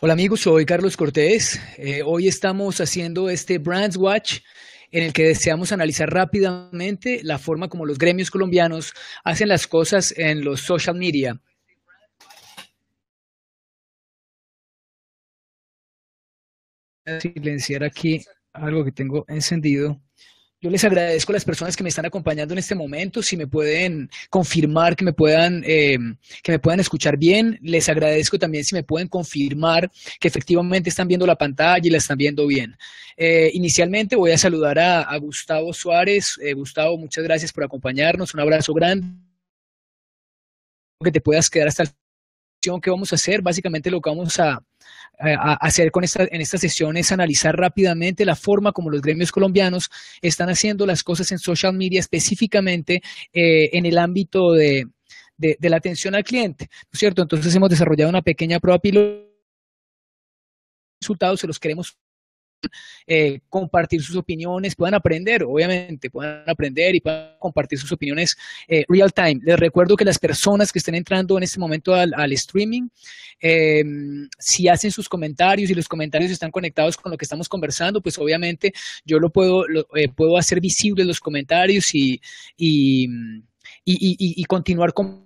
Hola amigos, soy Carlos Cortés. Eh, hoy estamos haciendo este Brands Watch en el que deseamos analizar rápidamente la forma como los gremios colombianos hacen las cosas en los social media. Silenciar aquí algo que tengo encendido. Yo les agradezco a las personas que me están acompañando en este momento, si me pueden confirmar que me puedan, eh, que me puedan escuchar bien. Les agradezco también si me pueden confirmar que efectivamente están viendo la pantalla y la están viendo bien. Eh, inicialmente voy a saludar a, Gustavo Suárez. Eh, Gustavo, muchas gracias por acompañarnos. Un abrazo grande que te puedas quedar hasta el que vamos a hacer, básicamente lo que vamos a, eh, hacer en esta sesión es analizar rápidamente la forma como los gremios colombianos están haciendo las cosas en social media, específicamente eh, en el ámbito de, la atención al cliente, ¿no es cierto? Entonces hemos desarrollado una pequeña prueba piloto resultados se los queremos eh, compartir sus opiniones, puedan aprender, obviamente, puedan aprender y puedan compartir sus opiniones eh, real time. Les recuerdo que las personas que estén entrando en este momento al, streaming, em, si hacen sus comentarios y los comentarios están conectados con lo que estamos conversando, pues obviamente yo lo puedo, eh, puedo hacer visibles los comentarios y, y, y continuar con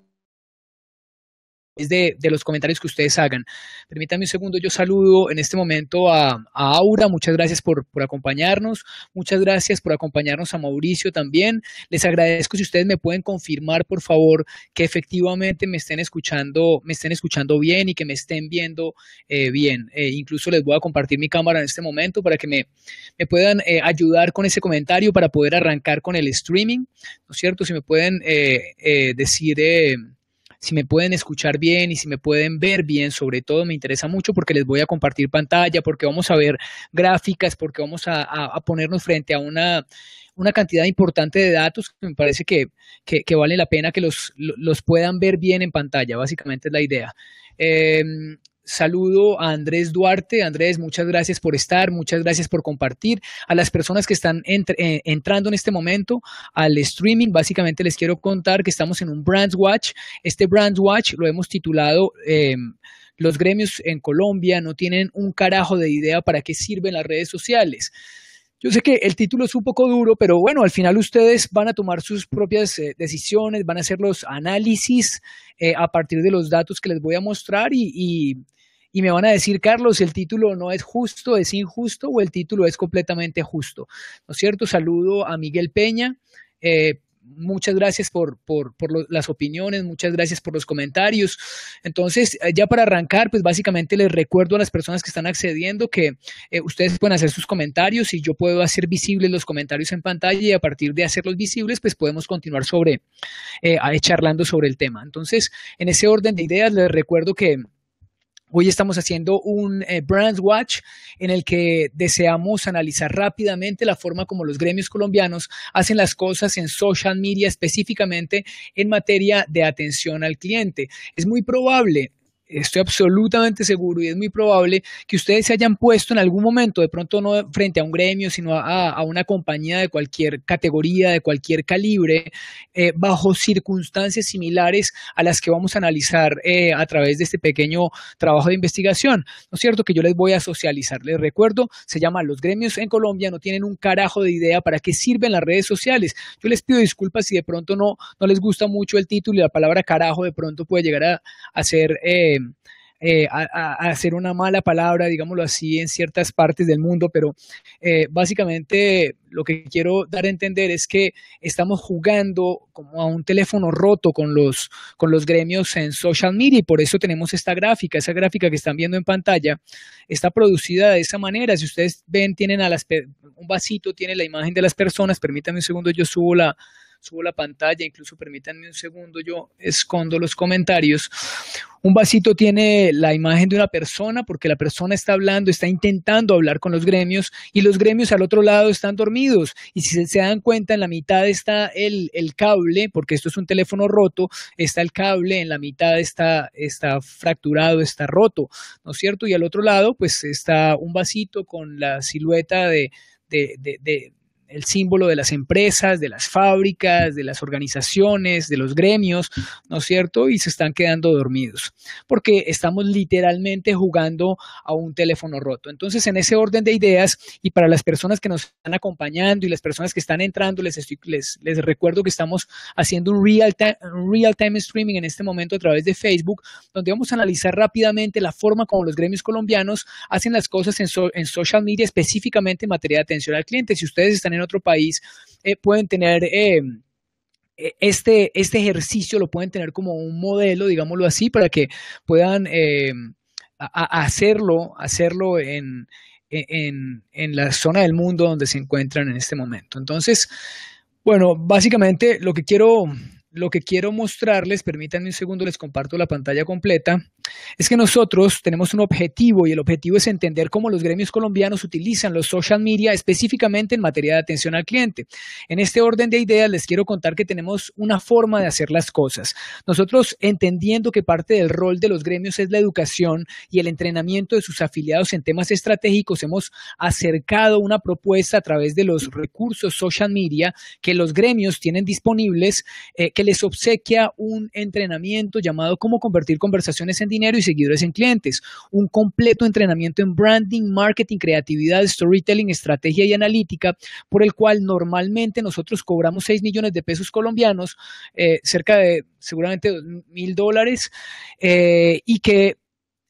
de, los comentarios que ustedes hagan. Permítanme un segundo, yo saludo en este momento a, Aura, muchas gracias por, acompañarnos, muchas gracias por acompañarnos a Mauricio también. Les agradezco si ustedes me pueden confirmar, por favor, que efectivamente me estén escuchando, me estén escuchando bien y que me estén viendo eh, bien. Eh, incluso les voy a compartir mi cámara en este momento para que me, puedan eh, ayudar con ese comentario para poder arrancar con el streaming, ¿no es cierto? Si me pueden decir si me pueden escuchar bien y si me pueden ver bien, sobre todo me interesa mucho porque les voy a compartir pantalla, porque vamos a ver gráficas, porque vamos a, ponernos frente a una, cantidad importante de datos que me parece que, que, vale la pena que los, puedan ver bien en pantalla, básicamente es la idea. Em, saludo a Andrés Duarte. Andrés, muchas gracias por estar, muchas gracias por compartir. A las personas que están eh, entrando en este momento al streaming, básicamente les quiero contar que estamos en un Brands Watch. Este Brands Watch lo hemos titulado... Eh, los gremios en Colombia no tienen un carajo de idea para qué sirven las redes sociales. Yo sé que el título es un poco duro, pero bueno, al final ustedes van a tomar sus propias eh, decisiones, van a hacer los análisis a partir de los datos que les voy a mostrar y y me van a decir, Carlos, el título no es justo, es injusto o el título es completamente justo. ¿No es cierto? Saludo a Miguel Peña. Eh, muchas gracias por, las opiniones, muchas gracias por los comentarios. Entonces, eh, ya para arrancar, pues básicamente les recuerdo a las personas que están accediendo que eh, ustedes pueden hacer sus comentarios y yo puedo hacer visibles los comentarios en pantalla y a partir de hacerlos visibles, pues podemos continuar sobre, charlando sobre el tema. Entonces, en ese orden de ideas, les recuerdo que... Hoy estamos haciendo un eh, Brand Watch en el que deseamos analizar rápidamente la forma como los gremios colombianos hacen las cosas en social media, específicamente en materia de atención al cliente. Es muy probable estoy absolutamente seguro y es muy probable que ustedes se hayan puesto en algún momento, de pronto no frente a un gremio, sino a, una compañía de cualquier categoría, de cualquier calibre, eh, bajo circunstancias similares a las que vamos a analizar eh, a través de este pequeño trabajo de investigación. ¿No es cierto? Que yo les voy a socializar. Les recuerdo, se llama Los gremios en Colombia, no tienen un carajo de idea para qué sirven las redes sociales. Yo les pido disculpas si de pronto no, no les gusta mucho el título y la palabra carajo de pronto puede llegar a, ser... Eh, eh, a, hacer una mala palabra, digámoslo así, en ciertas partes del mundo, pero eh, básicamente lo que quiero dar a entender es que estamos jugando como a un teléfono roto con los, con los gremios en social media y por eso tenemos esta gráfica, esa gráfica que están viendo en pantalla, está producida de esa manera. Si ustedes ven, tienen a las, un vasito, tiene la imagen de las personas, permítanme un segundo, yo subo la, subo la pantalla, incluso permítanme un segundo, yo escondo los comentarios. Un vasito tiene la imagen de una persona porque la persona está hablando, está intentando hablar con los gremios y los gremios al otro lado están dormidos. Y si se, dan cuenta, en la mitad está el, cable, porque esto es un teléfono roto, está el cable, en la mitad está, está fracturado, está roto, ¿no es cierto? Y al otro lado, pues está un vasito con la silueta de el símbolo de las empresas, de las fábricas, de las organizaciones, de los gremios, ¿no es cierto? Y se están quedando dormidos, porque estamos literalmente jugando a un teléfono roto. Entonces, en ese orden de ideas, y para las personas que nos están acompañando y las personas que están entrando, les, les, les, recuerdo que estamos haciendo un real, time, real time streaming en este momento a través de Facebook, donde vamos a analizar rápidamente la forma como los gremios colombianos hacen las cosas en, en social media, específicamente en materia de atención al cliente. Si ustedes están en en otro país, eh, pueden tener... Eh, e, este, este ejercicio lo pueden tener como un modelo, digámoslo así, para que puedan eh, hacerlo, hacerlo en, e, en, en, la zona del mundo donde se encuentran en este momento. Entonces, bueno, básicamente lo que quiero, lo que quiero mostrarles, permítanme un segundo, les comparto la pantalla completa, es que nosotros tenemos un objetivo y el objetivo es entender cómo los gremios colombianos utilizan los social media específicamente en materia de atención al cliente. En este orden de ideas les quiero contar que tenemos una forma de hacer las cosas. Nosotros entendiendo que parte del rol de los gremios es la educación y el entrenamiento de sus afiliados en temas estratégicos, hemos acercado una propuesta a través de los recursos social media que los gremios tienen disponibles eh, que les obsequia un entrenamiento llamado cómo convertir conversaciones en dinero y seguidores en clientes, un completo entrenamiento en branding, marketing, creatividad, storytelling, estrategia y analítica, por el cual normalmente nosotros cobramos 6 millones de pesos colombianos, eh, cerca de seguramente mil dólares, eh, y que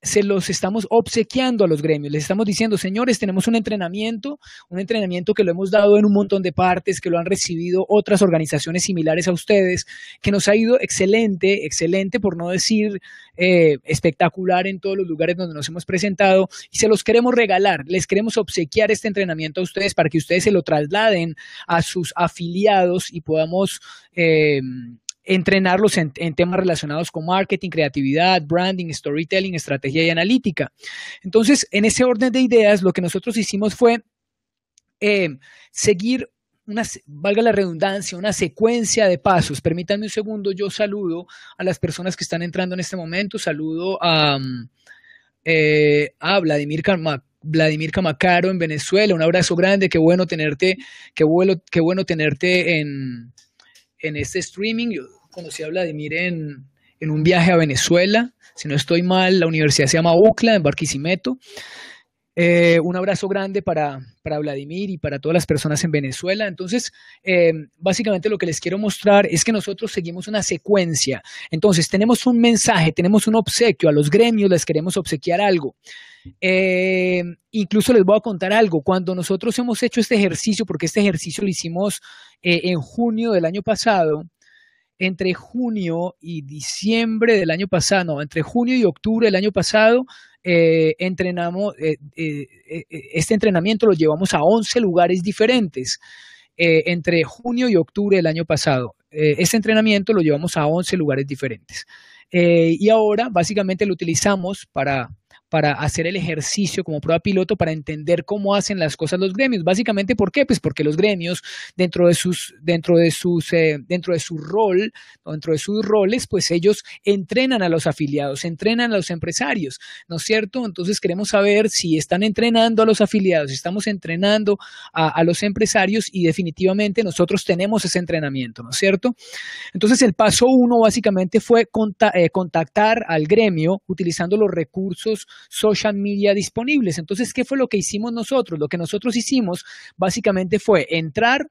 se los estamos obsequiando a los gremios, les estamos diciendo, señores, tenemos un entrenamiento, un entrenamiento que lo hemos dado en un montón de partes, que lo han recibido otras organizaciones similares a ustedes, que nos ha ido excelente, excelente, por no decir eh, espectacular en todos los lugares donde nos hemos presentado, y se los queremos regalar, les queremos obsequiar este entrenamiento a ustedes para que ustedes se lo trasladen a sus afiliados y podamos... Eh, entrenarlos en, temas relacionados con marketing, creatividad, branding, storytelling, estrategia y analítica. Entonces, en ese orden de ideas, lo que nosotros hicimos fue eh, seguir una, valga la redundancia, una secuencia de pasos. Permítanme un segundo, yo saludo a las personas que están entrando en este momento, saludo a, mm, eh, Vladimir Camacaro en Venezuela, un abrazo grande, qué bueno tenerte, qué bueno tenerte en, en este streaming. Yo conocí a Vladimir en, en un viaje a Venezuela. Si no estoy mal, la universidad se llama UCLA, en Barquisimeto. Eh, un abrazo grande para, Vladimir y para todas las personas en Venezuela. Entonces, eh, básicamente lo que les quiero mostrar es que nosotros seguimos una secuencia. Entonces, tenemos un mensaje, tenemos un obsequio, a los gremios les queremos obsequiar algo. Eh, incluso les voy a contar algo, cuando nosotros hemos hecho este ejercicio, porque este ejercicio lo hicimos en junio del año pasado, entre junio y diciembre del año pasado, no, entre junio y octubre del año pasado, eh, entrenamos, eh, eh, este entrenamiento lo llevamos a 11 lugares diferentes entre junio y octubre del año pasado. este entrenamiento lo llevamos a 11 lugares diferentes. y ahora básicamente lo utilizamos para para hacer el ejercicio como prueba piloto para entender cómo hacen las cosas los gremios. Básicamente, ¿por qué? Pues porque los gremios, dentro de sus, dentro de eh, dentro de su rol, dentro de sus roles, pues ellos entrenan a los afiliados, entrenan a los empresarios, ¿no es cierto? Entonces queremos saber si están entrenando a los afiliados, si estamos entrenando a los empresarios y definitivamente nosotros tenemos ese entrenamiento, ¿no es cierto? Entonces el paso uno básicamente fue eh, contactar al gremio utilizando los recursos social media disponibles. Entonces, ¿qué fue lo que hicimos nosotros? Lo que nosotros hicimos básicamente fue entrar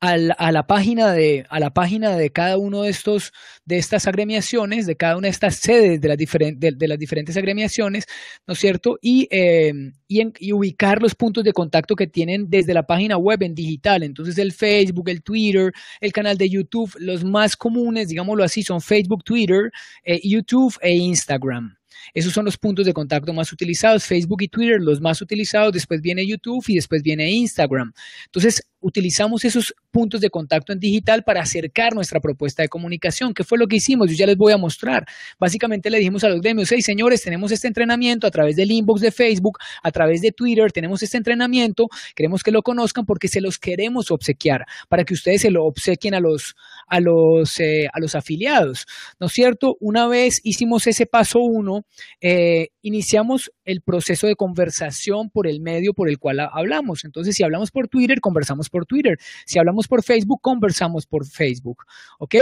a la, a la, página de a la página de cada uno de estos de estas agremiaciones de cada una de estas sedes de las, de, las diferentes agremiaciones no es cierto y, eh, y, ubicar los puntos de contacto que tienen desde la página web en digital entonces el Facebook el Twitter el canal de YouTube los más comunes digámoslo así son Facebook Twitter eh, YouTube e Instagram esos son los puntos de contacto más utilizados. Facebook y Twitter los más utilizados. Después viene YouTube y después viene Instagram. Entonces, utilizamos esos puntos de contacto en digital para acercar nuestra propuesta de comunicación. ¿Qué fue lo que hicimos? Yo ya les voy a mostrar. Básicamente le dijimos a los gremios, hey señores, tenemos este entrenamiento a través del inbox de Facebook, a través de Twitter, tenemos este entrenamiento, queremos que lo conozcan porque se los queremos obsequiar, para que ustedes se lo obsequien a los, a los, eh, a los afiliados. ¿No es cierto? Una vez hicimos ese paso uno, eh, iniciamos el proceso de conversación por el medio por el cual hablamos. Entonces, si hablamos por Twitter, conversamos por Twitter. Si hablamos por Facebook, conversamos por Facebook. ¿Ok?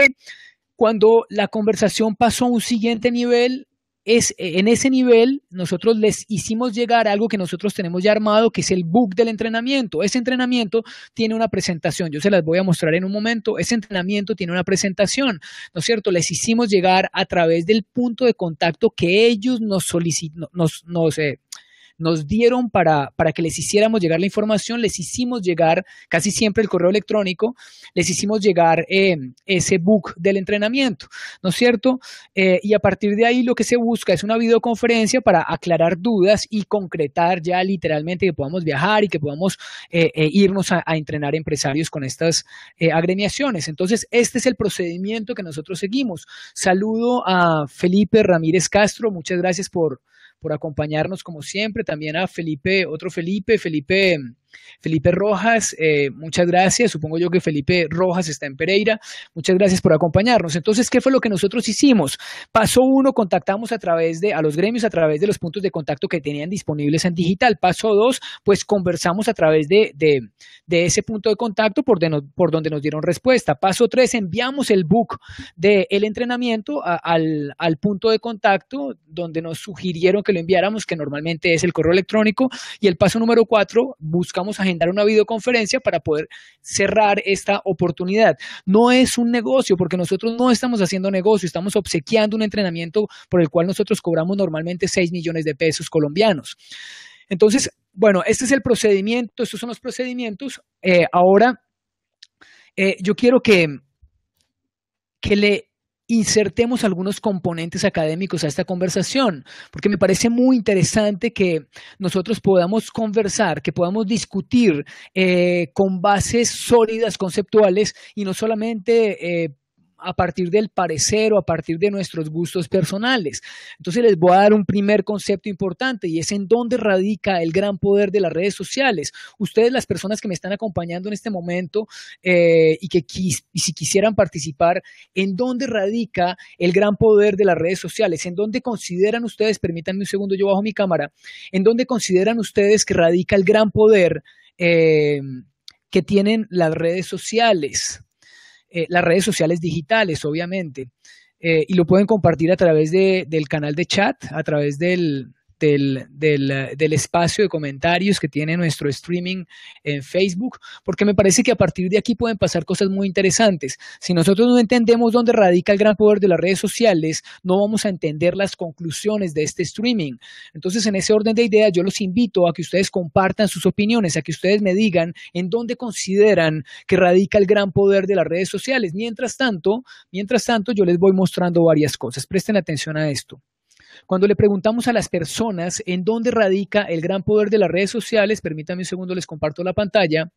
Cuando la conversación pasó a un siguiente nivel, es, en ese nivel nosotros les hicimos llegar algo que nosotros tenemos ya armado, que es el book del entrenamiento. Ese entrenamiento tiene una presentación, yo se las voy a mostrar en un momento, ese entrenamiento tiene una presentación, ¿no es cierto? Les hicimos llegar a través del punto de contacto que ellos nos, solicitan, nos, eh, nos dieron para, que les hiciéramos llegar la información, les hicimos llegar casi siempre el correo electrónico, les hicimos llegar em, ese book del entrenamiento, ¿no es cierto? Eh, y a partir de ahí lo que se busca es una videoconferencia para aclarar dudas y concretar ya literalmente que podamos viajar y que podamos eh, eh, irnos a, a, entrenar empresarios con estas agremiaciones. Entonces, este es el procedimiento que nosotros seguimos. Saludo a Felipe Ramírez Castro, muchas gracias por, por acompañarnos como siempre. También a Felipe, otro Felipe, Felipe Felipe Rojas, eh, muchas gracias. Supongo yo que Felipe Rojas está en Pereira. Muchas gracias por acompañarnos. Entonces, ¿qué fue lo que nosotros hicimos? Paso uno, contactamos a través de a los gremios a través de los puntos de contacto que tenían disponibles en digital. Paso dos, pues conversamos a través de, ese punto de contacto por, por donde nos dieron respuesta. Paso tres, enviamos el book del el entrenamiento al, al punto de contacto donde nos sugirieron que lo enviáramos, que normalmente es el correo electrónico. Y el paso número cuatro, buscamos agendar una videoconferencia para poder cerrar esta oportunidad. No es un negocio porque nosotros no estamos haciendo negocio, estamos obsequiando un entrenamiento por el cual nosotros cobramos normalmente 6 millones de pesos colombianos. Entonces, bueno, este es el procedimiento, estos son los procedimientos. Eh, ahora, eh, yo quiero que, que le insertemos algunos componentes académicos a esta conversación, porque me parece muy interesante que nosotros podamos conversar, que podamos discutir eh, con bases sólidas conceptuales y no solamente... Eh, a partir del parecer o a partir de nuestros gustos personales. Entonces les voy a dar un primer concepto importante y es en dónde radica el gran poder de las redes sociales. Ustedes, las personas que me están acompañando en este momento eh, y que si quisieran participar, ¿en dónde radica el gran poder de las redes sociales? ¿En dónde consideran ustedes, permítanme un segundo, yo bajo mi cámara, ¿en dónde consideran ustedes que radica el gran poder eh, que tienen las redes sociales? Eh, las redes sociales digitales, obviamente. Eh, y lo pueden compartir a través del canal de chat, a través del, del, espacio de comentarios que tiene nuestro streaming en Facebook, porque me parece que a partir de aquí pueden pasar cosas muy interesantes. Si nosotros no entendemos dónde radica el gran poder de las redes sociales, no vamos a entender las conclusiones de este streaming. Entonces, en ese orden de ideas, yo los invito a que ustedes compartan sus opiniones, a que ustedes me digan en dónde consideran que radica el gran poder de las redes sociales. Mientras tanto, mientras tanto, yo les voy mostrando varias cosas. Presten atención a esto. Cuando le preguntamos a las personas en dónde radica el gran poder de las redes sociales, permítanme un segundo, les comparto la pantalla,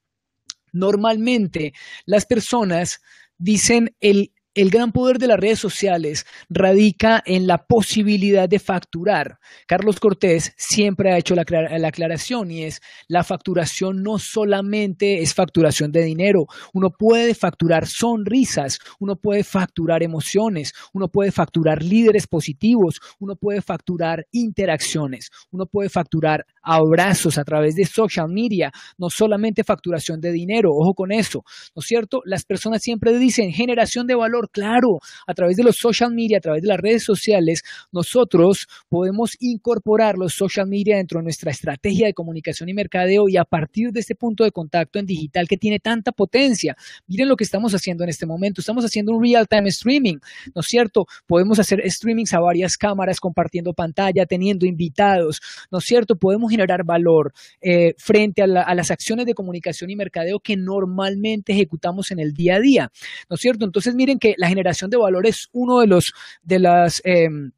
normalmente las personas dicen el el gran poder de las redes sociales radica en la posibilidad de facturar. Carlos Cortés siempre ha hecho la, aclaración y es la facturación no solamente es facturación de dinero, uno puede facturar sonrisas, uno puede facturar emociones, uno puede facturar líderes positivos, uno puede facturar interacciones, uno puede facturar abrazos a través de social media, no solamente facturación de dinero, ojo con eso, ¿no es cierto? Las personas siempre dicen generación de valor, claro, a través de los social media, a través de las redes sociales, nosotros podemos incorporar los social media dentro de nuestra estrategia de comunicación y mercadeo y a partir de este punto de contacto en digital que tiene tanta potencia. Miren lo que estamos haciendo en este momento, estamos haciendo un real time streaming, ¿no es cierto? Podemos hacer streamings a varias cámaras, compartiendo pantalla, teniendo invitados, ¿no es cierto? Podemos generar valor eh, frente a, a las acciones de comunicación y mercadeo que normalmente ejecutamos en el día a día, ¿no es cierto? Entonces miren que la generación de valor es uno de los de las em,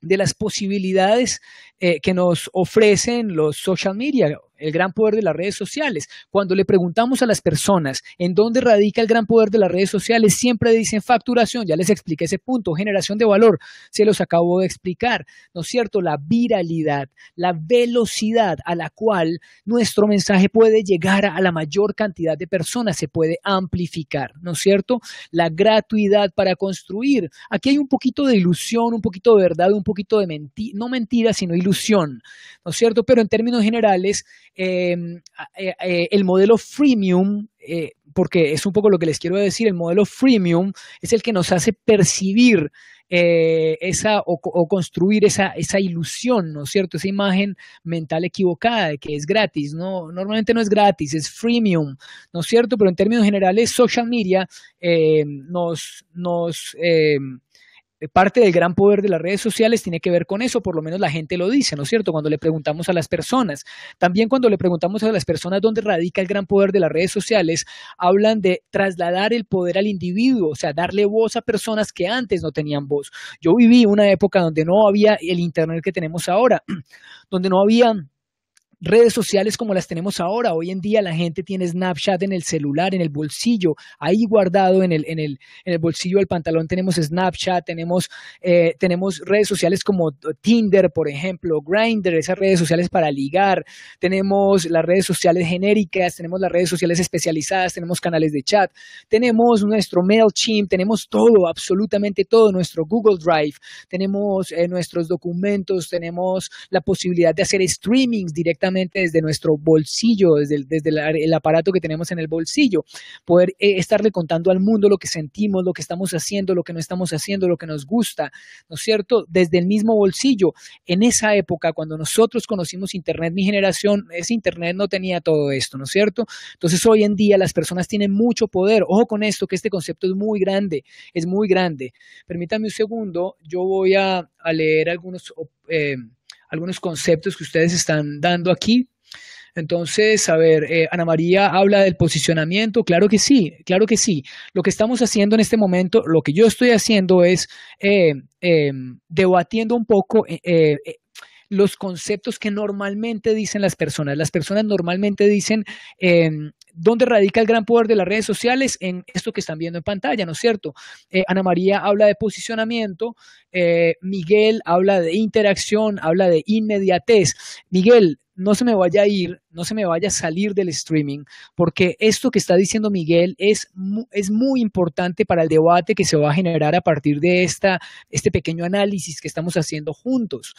de las posibilidades eh, que nos ofrecen los social media el gran poder de las redes sociales. Cuando le preguntamos a las personas en dónde radica el gran poder de las redes sociales, siempre dicen facturación, ya les expliqué ese punto, generación de valor, se los acabo de explicar, ¿no es cierto? La viralidad, la velocidad a la cual nuestro mensaje puede llegar a la mayor cantidad de personas, se puede amplificar, ¿no es cierto? La gratuidad para construir. Aquí hay un poquito de ilusión, un poquito de verdad, un poquito de mentira, no mentira, sino ilusión, ¿no es cierto? Pero en términos generales, eh, eh, eh, el modelo freemium, porque es un poco lo que les quiero decir, el modelo freemium es el que nos hace percibir esa o, construir esa, esa ilusión, ¿no es cierto? Esa imagen mental equivocada de que es gratis, ¿no? Normalmente no es gratis, es freemium, ¿no es cierto? Pero en términos generales, social media nos... nos eh, parte del gran poder de las redes sociales tiene que ver con eso, por lo menos la gente lo dice, ¿no es cierto? Cuando le preguntamos a las personas, también cuando le preguntamos a las personas dónde radica el gran poder de las redes sociales, hablan de trasladar el poder al individuo, o sea, darle voz a personas que antes no tenían voz. Yo viví una época donde no había el Internet que tenemos ahora, donde no había redes sociales como las tenemos ahora. Hoy en día la gente tiene Snapchat en el celular, en el bolsillo, ahí guardado en el, bolsillo del pantalón tenemos Snapchat, tenemos, eh, tenemos redes sociales como Tinder, por ejemplo, Grindr, esas redes sociales para ligar, tenemos las redes sociales genéricas, tenemos las redes sociales especializadas, tenemos canales de chat, tenemos nuestro MailChimp, tenemos todo, absolutamente todo, nuestro Google Drive, tenemos eh, nuestros documentos, tenemos la posibilidad de hacer streamings directamente desde nuestro bolsillo, desde, el, desde aparato que tenemos en el bolsillo, poder eh, estarle contando al mundo lo que sentimos, lo que estamos haciendo, lo que no estamos haciendo, lo que nos gusta, ¿no es cierto? Desde el mismo bolsillo. En esa época, cuando nosotros conocimos Internet, mi generación, ese Internet no tenía todo esto, ¿no es cierto? Entonces hoy en día las personas tienen mucho poder. Ojo con esto, que este concepto es muy grande, es muy grande. Permítame un segundo, yo voy a, leer algunos... Eh, algunos conceptos que ustedes están dando aquí. Entonces, a ver, eh, Ana María habla del posicionamiento. Claro que sí, claro que sí. Lo que estamos haciendo en este momento, lo que yo estoy haciendo es eh, em, debatiendo un poco eh, los conceptos que normalmente dicen las personas. Las personas normalmente dicen, em, ¿dónde radica el gran poder de las redes sociales? En esto que están viendo en pantalla, ¿no es cierto? Eh, Ana María habla de posicionamiento, eh, Miguel habla de interacción, habla de inmediatez. Miguel, no se me vaya a ir, no se me vaya a salir del streaming, porque esto que está diciendo Miguel es, es muy importante para el debate que se va a generar a partir de esta, este pequeño análisis que estamos haciendo juntos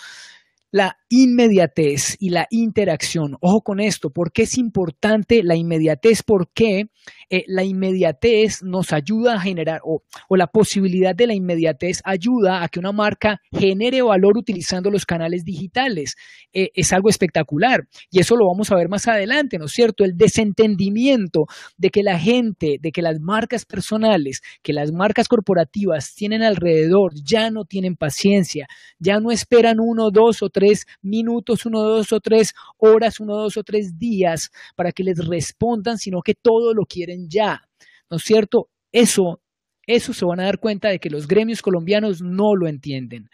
la inmediatez y la interacción. Ojo con esto, porque es importante la inmediatez? Porque eh, la inmediatez nos ayuda a generar, o, la posibilidad de la inmediatez ayuda a que una marca genere valor utilizando los canales digitales. Eh, es algo espectacular y eso lo vamos a ver más adelante, ¿no es cierto? El desentendimiento de que la gente, de que las marcas personales, que las marcas corporativas tienen alrededor, ya no tienen paciencia, ya no esperan uno, dos o tres minutos, uno, dos o tres horas, uno, dos o tres días para que les respondan, sino que todo lo quieren ya. ¿No es cierto? Eso, eso se van a dar cuenta de que los gremios colombianos no lo entienden.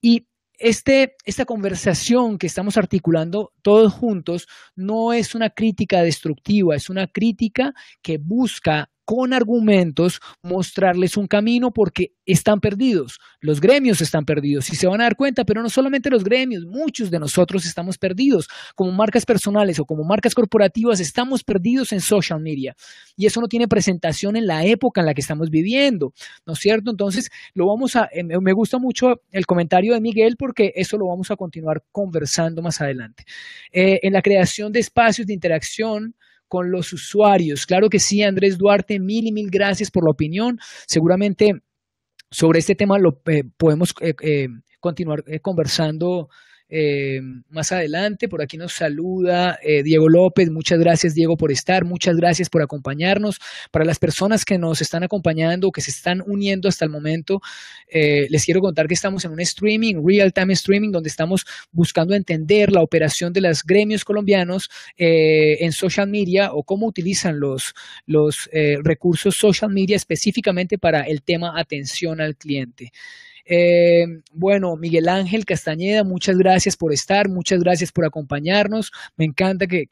Y este, esta conversación que estamos articulando todos juntos no es una crítica destructiva, es una crítica que busca con argumentos mostrarles un camino porque están perdidos. Los gremios están perdidos y se van a dar cuenta, pero no solamente los gremios, muchos de nosotros estamos perdidos. Como marcas personales o como marcas corporativas estamos perdidos en social media y eso no tiene presentación en la época en la que estamos viviendo, ¿no es cierto? Entonces, lo vamos a eh, me gusta mucho el comentario de Miguel porque eso lo vamos a continuar conversando más adelante. Eh, en la creación de espacios de interacción con los usuarios. Claro que sí, Andrés Duarte, mil y mil gracias por la opinión. Seguramente sobre este tema lo eh, podemos eh, eh, continuar conversando eh, más adelante. Por aquí nos saluda eh, Diego López. Muchas gracias, Diego, por estar. Muchas gracias por acompañarnos. Para las personas que nos están acompañando, que se están uniendo hasta el momento, eh, les quiero contar que estamos en un streaming, real time streaming, donde estamos buscando entender la operación de los gremios colombianos en social media o cómo utilizan los recursos social media específicamente para el tema atención al cliente. Eh, bueno, Miguel Ángel Castañeda, muchas gracias por estar, muchas gracias por acompañarnos. Me encanta que,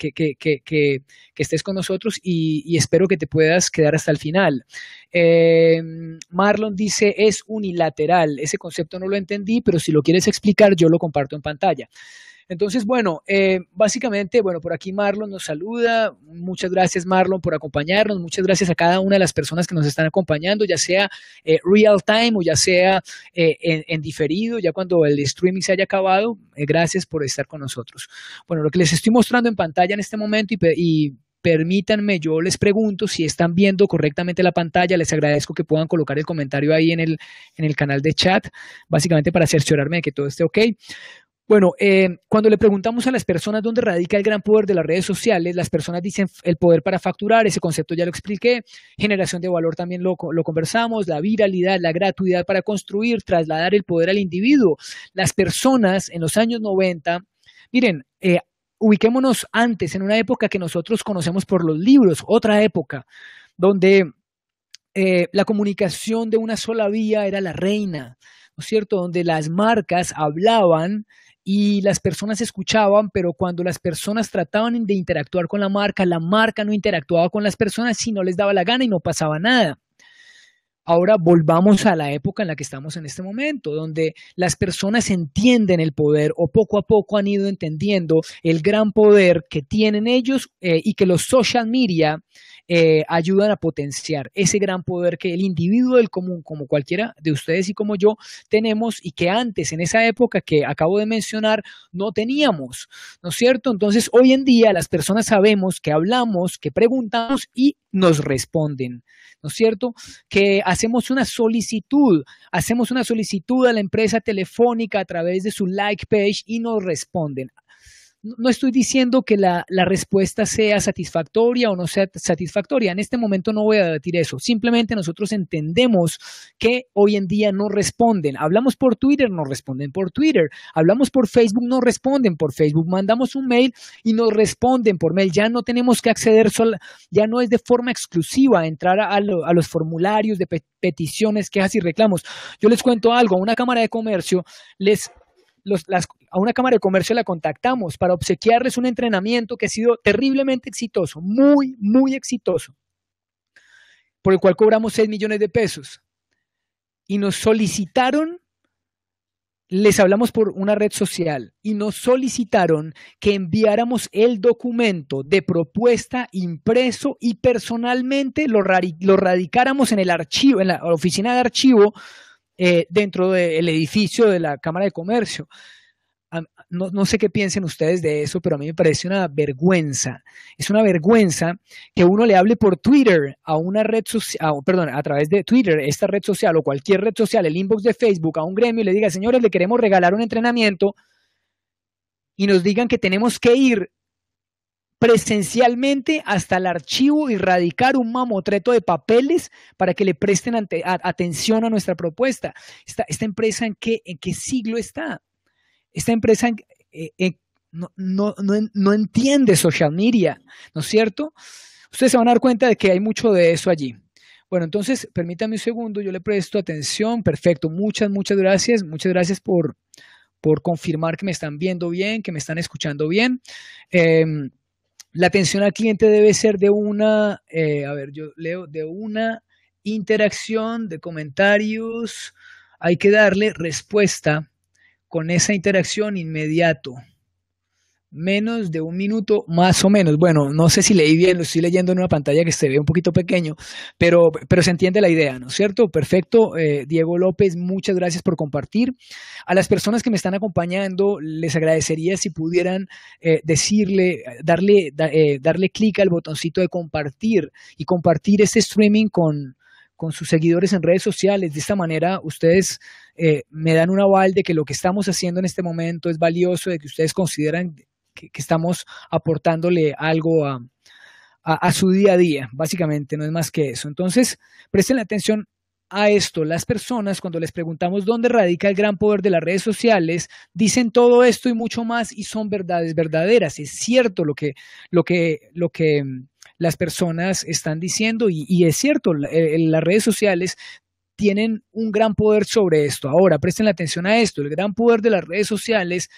estés con nosotros y, espero que te puedas quedar hasta el final. Eh, Marlon dice, es unilateral. Ese concepto no lo entendí, pero si lo quieres explicar, yo lo comparto en pantalla. Entonces, bueno, eh, básicamente, bueno, por aquí Marlon nos saluda. Muchas gracias Marlon por acompañarnos. Muchas gracias a cada una de las personas que nos están acompañando, ya sea eh, real time o ya sea eh, en, diferido, ya cuando el streaming se haya acabado. gracias por estar con nosotros. Bueno, lo que les estoy mostrando en pantalla en este momento y, permítanme, yo les pregunto si están viendo correctamente la pantalla, les agradezco que puedan colocar el comentario ahí en el, en el canal de chat, básicamente para cerciorarme de que todo esté ok. Bueno, eh, cuando le preguntamos a las personas dónde radica el gran poder de las redes sociales, las personas dicen el poder para facturar, ese concepto ya lo expliqué, generación de valor también lo, conversamos, la viralidad, la gratuidad para construir, trasladar el poder al individuo. Las personas en los años 90, miren, eh, ubiquémonos antes, en una época que nosotros conocemos por los libros, otra época, donde eh, la comunicación de una sola vía era la reina, ¿no es cierto? Donde las marcas hablaban y las personas escuchaban, pero cuando las personas trataban de interactuar con la marca, la marca no interactuaba con las personas si no les daba la gana y no pasaba nada. Ahora volvamos a la época en la que estamos en este momento, donde las personas entienden el poder o poco a poco han ido entendiendo el gran poder que tienen ellos eh, y que los social media eh, ayudan a potenciar ese gran poder que el individuo del común, como cualquiera de ustedes y como yo, tenemos y que antes, en esa época que acabo de mencionar, no teníamos, ¿no es cierto? Entonces, hoy en día las personas sabemos que hablamos, que preguntamos y nos responden, ¿no es cierto? Que hacemos una solicitud, hacemos una solicitud a la empresa telefónica a través de su like page y nos responden no estoy diciendo que la, respuesta sea satisfactoria o no sea satisfactoria. En este momento no voy a decir eso. Simplemente nosotros entendemos que hoy en día no responden. Hablamos por Twitter, no responden por Twitter. Hablamos por Facebook, no responden por Facebook. Mandamos un mail y nos responden por mail. Ya no tenemos que acceder, ya no es de forma exclusiva entrar a, los formularios de peticiones, quejas y reclamos. Yo les cuento algo. A una Cámara de Comercio les los, las, a una cámara de comercio la contactamos para obsequiarles un entrenamiento que ha sido terriblemente exitoso, muy, muy exitoso, por el cual cobramos 6 millones de pesos. Y nos solicitaron, les hablamos por una red social, y nos solicitaron que enviáramos el documento de propuesta impreso y personalmente lo, radicáramos en el archivo, en la oficina de archivo eh, dentro del edificio de la Cámara de Comercio no, no, sé qué piensen ustedes de eso, pero a mí me parece una vergüenza. Es una vergüenza que uno le hable por Twitter a una red social, perdón, a través de Twitter, esta red social o cualquier red social, el inbox de Facebook, a un gremio y le diga, señores, le queremos regalar un entrenamiento y nos digan que tenemos que ir presencialmente hasta el archivo y radicar un mamotreto de papeles para que le presten atención a nuestra propuesta. Esta, esta empresa, ¿en qué, ¿en qué siglo está? Esta empresa eh, eh, no, entiende social media, ¿no es cierto? Ustedes se van a dar cuenta de que hay mucho de eso allí. Bueno, entonces, permítame un segundo, yo le presto atención, perfecto, muchas, muchas gracias, muchas gracias por, por confirmar que me están viendo bien, que me están escuchando bien. Em, la atención al cliente debe ser de una, eh, a ver, yo leo, de una interacción, de comentarios, hay que darle respuesta con esa interacción inmediato. Menos de un minuto, más o menos. Bueno, no sé si leí bien, lo estoy leyendo en una pantalla que se ve un poquito pequeño, pero, pero se entiende la idea, ¿no es cierto? Perfecto. Eh, Diego López, muchas gracias por compartir. A las personas que me están acompañando, les agradecería si pudieran eh, decirle, darle, eh, darle clic al botoncito de compartir y compartir este streaming con, con sus seguidores en redes sociales. De esta manera, ustedes eh, me dan un aval de que lo que estamos haciendo en este momento es valioso, de que ustedes consideran que, estamos aportándole algo a, su día a día, básicamente, no es más que eso. Entonces, presten atención a esto. Las personas, cuando les preguntamos dónde radica el gran poder de las redes sociales, dicen todo esto y mucho más y son verdades verdaderas. Es cierto lo que, lo que, lo que mm, las personas están diciendo y, es cierto, eh, las redes sociales tienen un gran poder sobre esto. Ahora, presten atención a esto, el gran poder de las redes sociales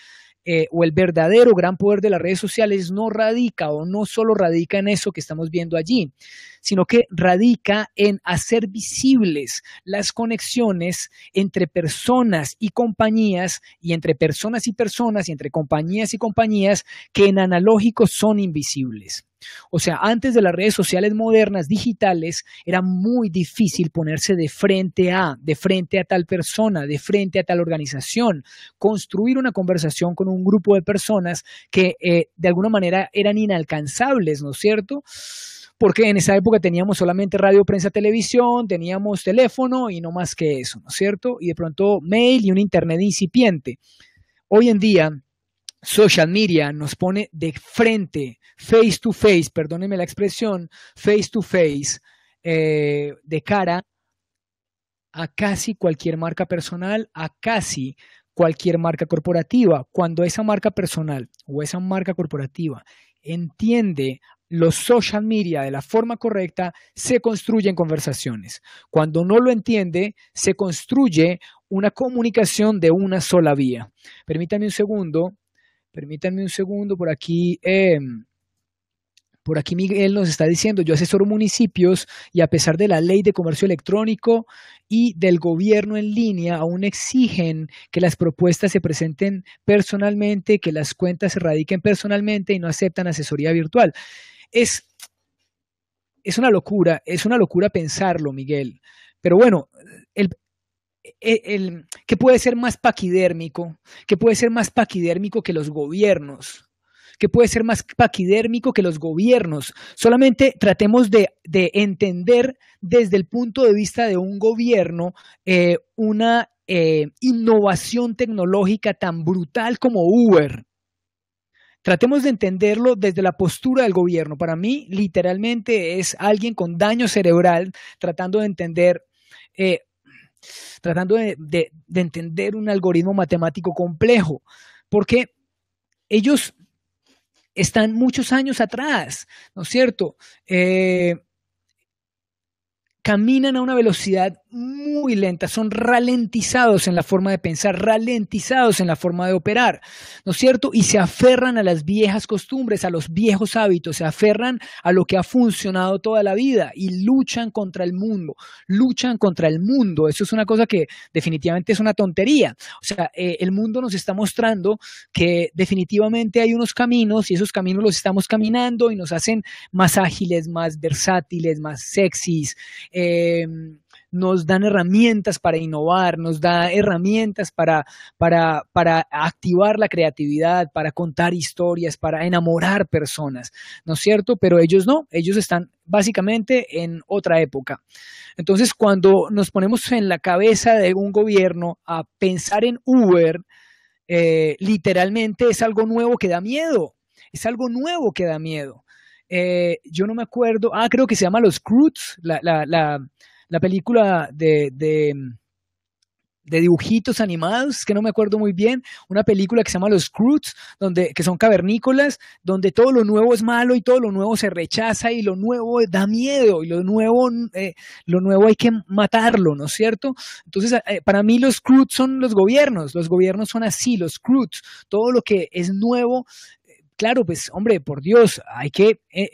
eh, o el verdadero gran poder de las redes sociales no radica o no solo radica en eso que estamos viendo allí, sino que radica en hacer visibles las conexiones entre personas y compañías y entre personas y personas y entre compañías y compañías que en analógico son invisibles. O sea, antes de las redes sociales modernas, digitales, era muy difícil ponerse de frente a, de frente a tal persona, de frente a tal organización, construir una conversación con un grupo de personas que eh, de alguna manera eran inalcanzables, ¿no es cierto? porque en esa época teníamos solamente radio, prensa, televisión, teníamos teléfono y no más que eso, ¿no es cierto? Y de pronto mail y un internet incipiente. Hoy en día social media nos pone de frente, face to face, perdónenme la expresión, face to face, eh, de cara a casi cualquier marca personal, a casi cualquier marca corporativa. Cuando esa marca personal o esa marca corporativa entiende los social media de la forma correcta, se construyen conversaciones. Cuando no lo entiende, se construye una comunicación de una sola vía. Permítame un segundo Permítanme un segundo, por aquí. Em, por aquí Miguel nos está diciendo, yo asesoro municipios y a pesar de la ley de comercio electrónico y del gobierno en línea, aún exigen que las propuestas se presenten personalmente, que las cuentas se radiquen personalmente y no aceptan asesoría virtual. Es, es una locura, es una locura pensarlo, Miguel. Pero bueno, el, e, el, que puede ser más paquidérmico, que puede ser más paquidérmico que los gobiernos, que puede ser más paquidérmico que los gobiernos. Solamente tratemos de, entender desde el punto de vista de un gobierno eh, una eh, innovación tecnológica tan brutal como Uber. Tratemos de entenderlo desde la postura del gobierno. Para mí, literalmente, es alguien con daño cerebral tratando de entender eh, tratando de, entender un algoritmo matemático complejo, porque ellos están muchos años atrás, ¿no es cierto? Eh, caminan a una velocidad muy lenta, son ralentizados en la forma de pensar, ralentizados en la forma de operar, ¿no es cierto? Y se aferran a las viejas costumbres, a los viejos hábitos, se aferran a lo que ha funcionado toda la vida y luchan contra el mundo, luchan contra el mundo. Eso es una cosa que definitivamente es una tontería. O sea, eh, el mundo nos está mostrando que definitivamente hay unos caminos y esos caminos los estamos caminando y nos hacen más ágiles, más versátiles, más sexys, Em, nos dan herramientas para innovar, nos da herramientas para, activar la creatividad, para contar historias, para enamorar personas, ¿no es cierto? Pero ellos no, ellos están básicamente en otra época. Entonces, cuando nos ponemos en la cabeza de un gobierno a pensar en Uber, eh, literalmente es algo nuevo que da miedo, es algo nuevo que da miedo. Eh, yo no me acuerdo. Ah, creo que se llama Los Croods, la, la, la, película de, de, de, dibujitos animados, que no me acuerdo muy bien. Una película que se llama Los Croods, donde, que son cavernícolas, donde todo lo nuevo es malo y todo lo nuevo se rechaza y lo nuevo da miedo y lo nuevo, eh, lo nuevo hay que matarlo, ¿no es cierto? Entonces, eh, para mí los Croods son los gobiernos. Los gobiernos son así, los Croods. Todo lo que es nuevo claro, pues hombre, por Dios, hay que... Eh,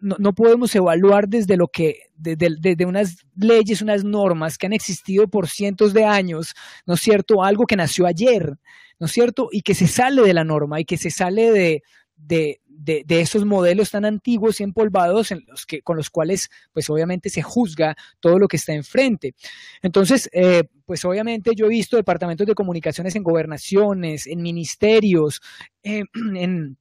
no, podemos evaluar desde lo que, desde, unas leyes, unas normas que han existido por cientos de años, ¿no es cierto? Algo que nació ayer, ¿no es cierto? Y que se sale de la norma y que se sale de, de, esos modelos tan antiguos y empolvados en los que, con los cuales, pues obviamente se juzga todo lo que está enfrente. Entonces, eh, pues obviamente yo he visto departamentos de comunicaciones en gobernaciones, en ministerios, eh, en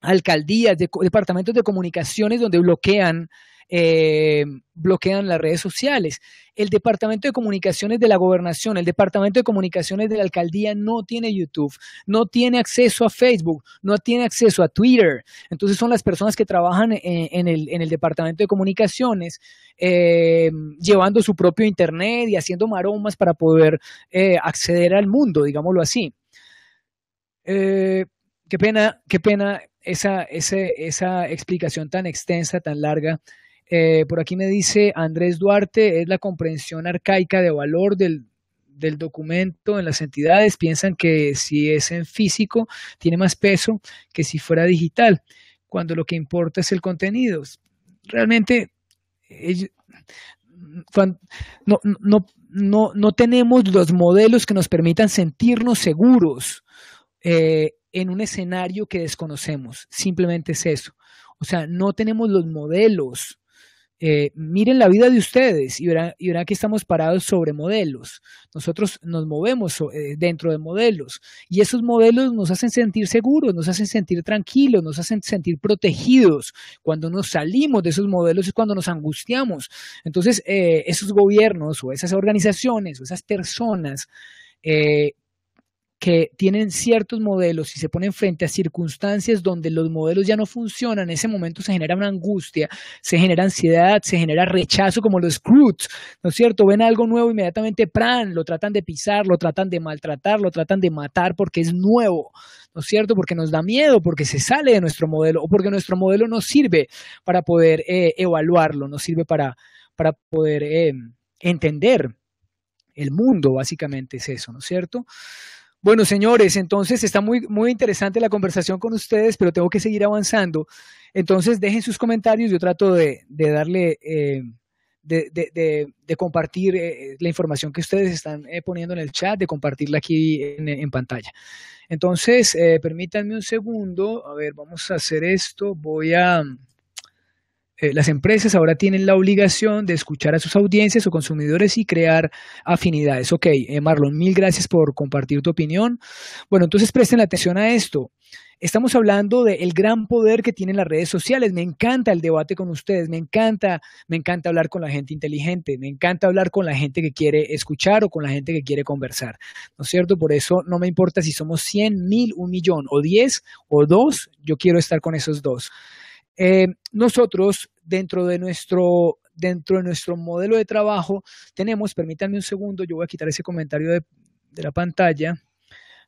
alcaldías, departamentos de comunicaciones donde bloquean eh, bloquean las redes sociales. El Departamento de Comunicaciones de la Gobernación, el Departamento de Comunicaciones de la Alcaldía no tiene YouTube, no tiene acceso a Facebook, no tiene acceso a Twitter. Entonces son las personas que trabajan eh, en, el, Departamento de Comunicaciones eh, llevando su propio Internet y haciendo maromas para poder acceder al mundo, digámoslo así. qué pena, qué pena esa, esa explicación tan extensa, tan larga. Eh, por aquí me dice Andrés Duarte, es la comprensión arcaica de valor del, documento en las entidades. Piensan que si es en físico, tiene más peso que si fuera digital, cuando lo que importa es el contenido. Realmente, no, no, tenemos los modelos que nos permitan sentirnos seguros. Eh, en un escenario que desconocemos. Simplemente es eso. O sea, no tenemos los modelos. Eh, miren la vida de ustedes y verán, que estamos parados sobre modelos. Nosotros nos movemos eh, dentro de modelos y esos modelos nos hacen sentir seguros, nos hacen sentir tranquilos, nos hacen sentir protegidos. Cuando nos salimos de esos modelos es cuando nos angustiamos. Entonces, eh, esos gobiernos o esas organizaciones o esas personas que tienen ciertos modelos y se ponen frente a circunstancias donde los modelos ya no funcionan, en ese momento se genera una angustia, se genera ansiedad, se genera rechazo como los Scrooge, ¿no es cierto? Ven algo nuevo inmediatamente, pran, lo tratan de pisar, lo tratan de maltratar, lo tratan de matar porque es nuevo, ¿no es cierto? Porque nos da miedo, porque se sale de nuestro modelo o porque nuestro modelo no sirve para poder eh, evaluarlo, no sirve para, para poder eh, entender el mundo, básicamente es eso, ¿no es cierto? Bueno, señores, entonces está muy, muy interesante la conversación con ustedes, pero tengo que seguir avanzando. Entonces, dejen sus comentarios, yo trato de, darle, eh, de, de, compartir eh, eh, la información que ustedes están poniendo en el chat, de compartirla aquí en pantalla. Entonces, permítanme un segundo, a ver, vamos a hacer esto, voy a... Eh, las empresas ahora tienen la obligación de escuchar a sus audiencias o consumidores y crear afinidades. Ok, eh, Marlon, mil gracias por compartir tu opinión. Bueno, entonces presten atención a esto. Estamos hablando del el gran poder que tienen las redes sociales. Me encanta el debate con ustedes, me encanta, me encanta hablar con la gente inteligente, me encanta hablar con la gente que quiere escuchar o con la gente que quiere conversar. ¿No es cierto? Por eso no me importa si somos 100, mil, un millón o 10 o dos, yo quiero estar con esos dos. Eh, nosotros, dentro de nuestro dentro de nuestro modelo de trabajo, tenemos, permítanme un segundo, yo voy a quitar ese comentario de la pantalla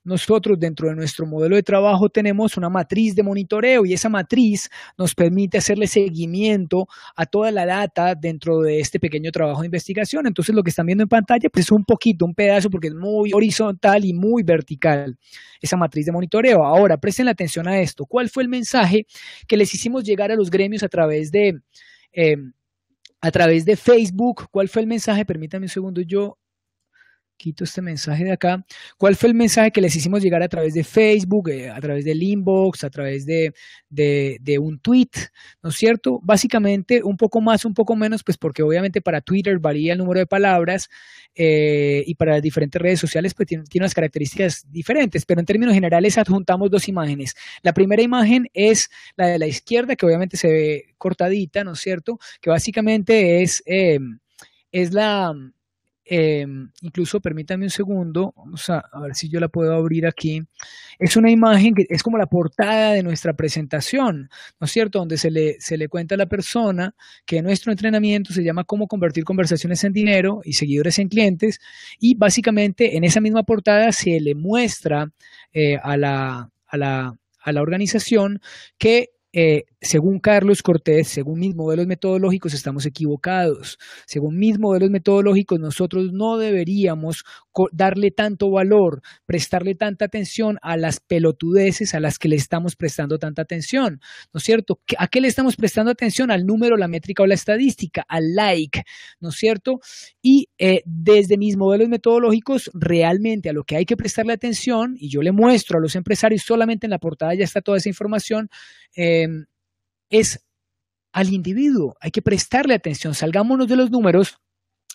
nosotros dentro de nuestro modelo de trabajo tenemos una matriz de monitoreo y esa matriz nos permite hacerle seguimiento a toda la data dentro de este pequeño trabajo de investigación. Entonces lo que están viendo en pantalla pues, es un poquito, un pedazo, porque es muy horizontal y muy vertical esa matriz de monitoreo. Ahora, presten la atención a esto. ¿Cuál fue el mensaje que les hicimos llegar a los gremios a través de... Eh, a través de Facebook, ¿cuál fue el mensaje? Permítanme un segundo, yo quito este mensaje de acá. ¿Cuál fue el mensaje que les hicimos llegar a través de Facebook, eh, a través del inbox, a través de, un tweet? ¿No es cierto? Básicamente, un poco más, un poco menos, pues porque obviamente para Twitter varía el número de palabras eh, y para las diferentes redes sociales, pues tiene, unas características diferentes, pero en términos generales adjuntamos dos imágenes. La primera imagen es la de la izquierda, que obviamente se ve cortadita, ¿no es cierto? Que básicamente es, em, es la Em, incluso permítanme un segundo, vamos a, ver si yo la puedo abrir aquí. Es una imagen que es como la portada de nuestra presentación, ¿no es cierto? Donde se le, se le cuenta a la persona que nuestro entrenamiento se llama cómo convertir conversaciones en dinero y seguidores en clientes. Y básicamente en esa misma portada se le muestra eh, a, a, la, a la organización que eh, según Carlos Cortés, según mis modelos metodológicos, estamos equivocados. Según mis modelos metodológicos, nosotros no deberíamos darle tanto valor, prestarle tanta atención a las pelotudeces a las que le estamos prestando tanta atención. ¿No es cierto? ¿A qué le estamos prestando atención? Al número, la métrica o la estadística, al like, ¿no es cierto? Y eh, desde mis modelos metodológicos, realmente a lo que hay que prestarle atención, y yo le muestro a los empresarios, solamente en la portada ya está toda esa información, Em, es al individuo. Hay que prestarle atención. Salgámonos de los números,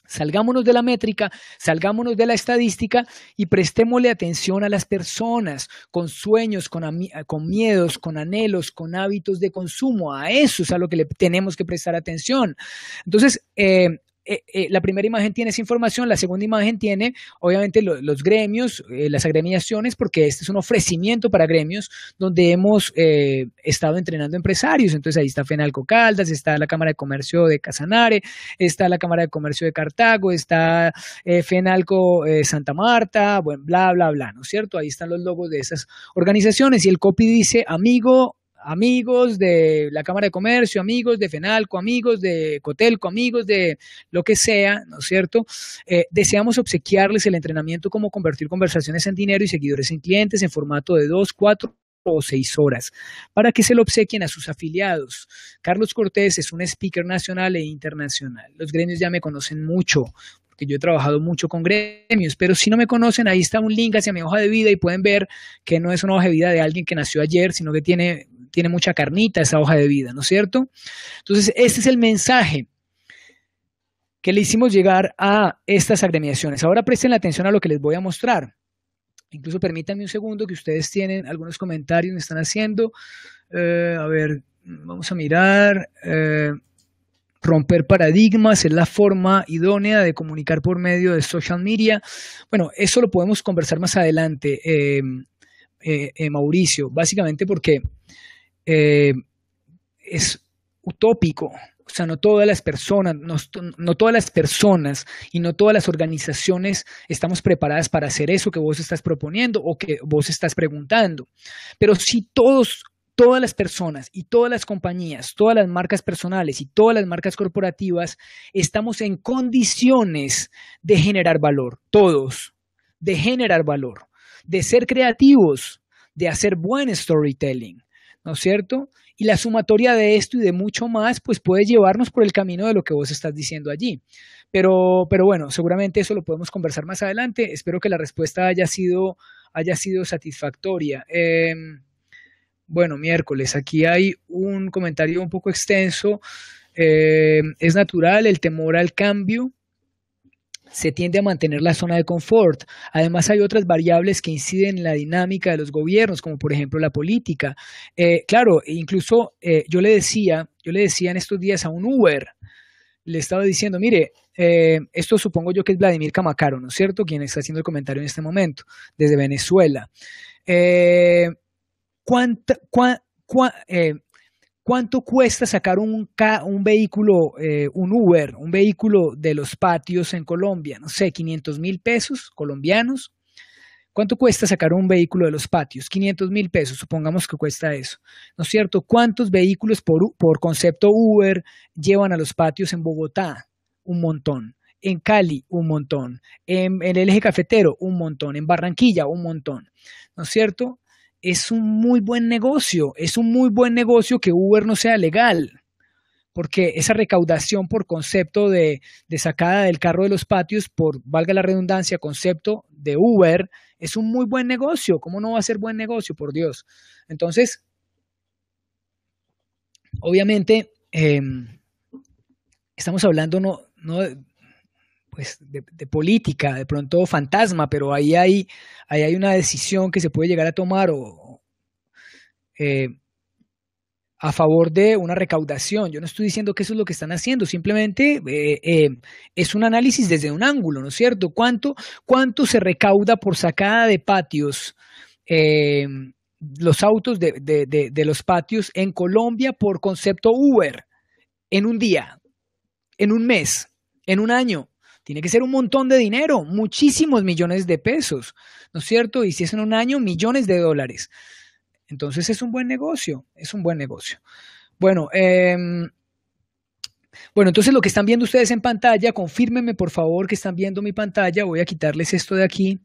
Salgámonos de la métrica, salgámonos de la estadística y prestémosle atención a las personas con sueños, con, con, miedos, con anhelos, con hábitos de consumo. A eso es a lo que le tenemos que prestar atención. Entonces, eh, eh, eh, la primera imagen tiene esa información, la segunda imagen tiene, obviamente, los gremios, eh, las agremiaciones, porque este es un ofrecimiento para gremios donde hemos estado entrenando empresarios. Entonces ahí está Fenalco Caldas, está la Cámara de Comercio de Casanare, está la Cámara de Comercio de Cartago, está Fenalco Santa Marta, bueno, bla, bla, bla, ¿no es cierto? Ahí están los logos de esas organizaciones y el copy dice, amigo amigos de la Cámara de Comercio, amigos de FENALCO, amigos de Cotelco, amigos de lo que sea, ¿no es cierto? Eh, deseamos obsequiarles el entrenamiento como convertir conversaciones en dinero y seguidores en clientes en formato de dos, cuatro o seis horas para que se lo obsequien a sus afiliados. Carlos Cortés es un speaker nacional e internacional. Los gremios ya me conocen mucho porque yo he trabajado mucho con gremios, pero si no me conocen, ahí está un link hacia mi hoja de vida y pueden ver que no es una hoja de vida de alguien que nació ayer, sino que tiene tiene mucha carnita esa hoja de vida, ¿no es cierto? Entonces, este es el mensaje que le hicimos llegar a estas agremiaciones. Ahora presten la atención a lo que les voy a mostrar. Incluso permítanme un segundo que ustedes tienen algunos comentarios, me están haciendo. Eh, a ver, vamos a mirar. Eh, romper paradigmas es la forma idónea de comunicar por medio de social media. Bueno, eso lo podemos conversar más adelante, eh, Mauricio, básicamente porque eh, es utópico. O sea, no todas las personas, no, todas las personas y no todas las organizaciones estamos preparadas para hacer eso que vos estás proponiendo o que vos estás preguntando. Pero si todos, todas las personas y todas las compañías, todas las marcas personales y todas las marcas corporativas estamos en condiciones de generar valor, todos, de generar valor, de ser creativos, de hacer buen storytelling, ¿no es cierto? Y la sumatoria de esto y de mucho más, pues puede llevarnos por el camino de lo que vos estás diciendo allí. Pero, pero bueno, seguramente eso lo podemos conversar más adelante. Espero que la respuesta haya sido, haya sido satisfactoria. Em, bueno, miércoles, aquí hay un comentario un poco extenso. Em, es natural el temor al cambio, se tiende a mantener la zona de confort. Además, hay otras variables que inciden en la dinámica de los gobiernos, como por ejemplo la política. Eh, claro, e incluso eh, yo le decía, yo le decía en estos días a un Uber, le estaba diciendo, mire, eh, esto supongo yo que es Vladimir Camacaro, ¿no es cierto? Quien está haciendo el comentario en este momento, desde Venezuela. ¿Cuánta, ¿Cuánto cuesta sacar un, un vehículo, eh, un Uber, un vehículo de los patios en Colombia? No sé, 500 mil pesos colombianos. ¿Cuánto cuesta sacar un vehículo de los patios? 500 mil pesos, supongamos que cuesta eso. ¿No es cierto? ¿Cuántos vehículos por, por concepto Uber llevan a los patios en Bogotá? Un montón en Cali, un montón, en, el eje cafetero, un montón, en Barranquilla, un montón, ¿no es cierto? es un muy buen negocio, es un muy buen negocio que Uber no sea legal, porque esa recaudación por concepto de, sacada del carro de los patios, por valga la redundancia, concepto de Uber, es un muy buen negocio. ¿Cómo no va a ser buen negocio, por Dios? Entonces, obviamente, em, estamos hablando no, no pues, de, política, de pronto fantasma, pero ahí hay, hay una decisión que se puede llegar a tomar eh, a favor de una recaudación. Yo no estoy diciendo que eso es lo que están haciendo, simplemente eh, eh, es un análisis desde un ángulo, ¿no es cierto? ¿Cuánto, cuánto se recauda por sacada de patios? los autos de, los patios en Colombia por concepto Uber en un día, en un mes, en un año. Tiene que ser un montón de dinero, muchísimos millones de pesos, ¿no es cierto? Y si es en un año, millones de dólares. Entonces es un buen negocio, es un buen negocio. Bueno, em, bueno, entonces lo que están viendo ustedes en pantalla, confírmenme por favor que están viendo mi pantalla, voy a quitarles esto de aquí.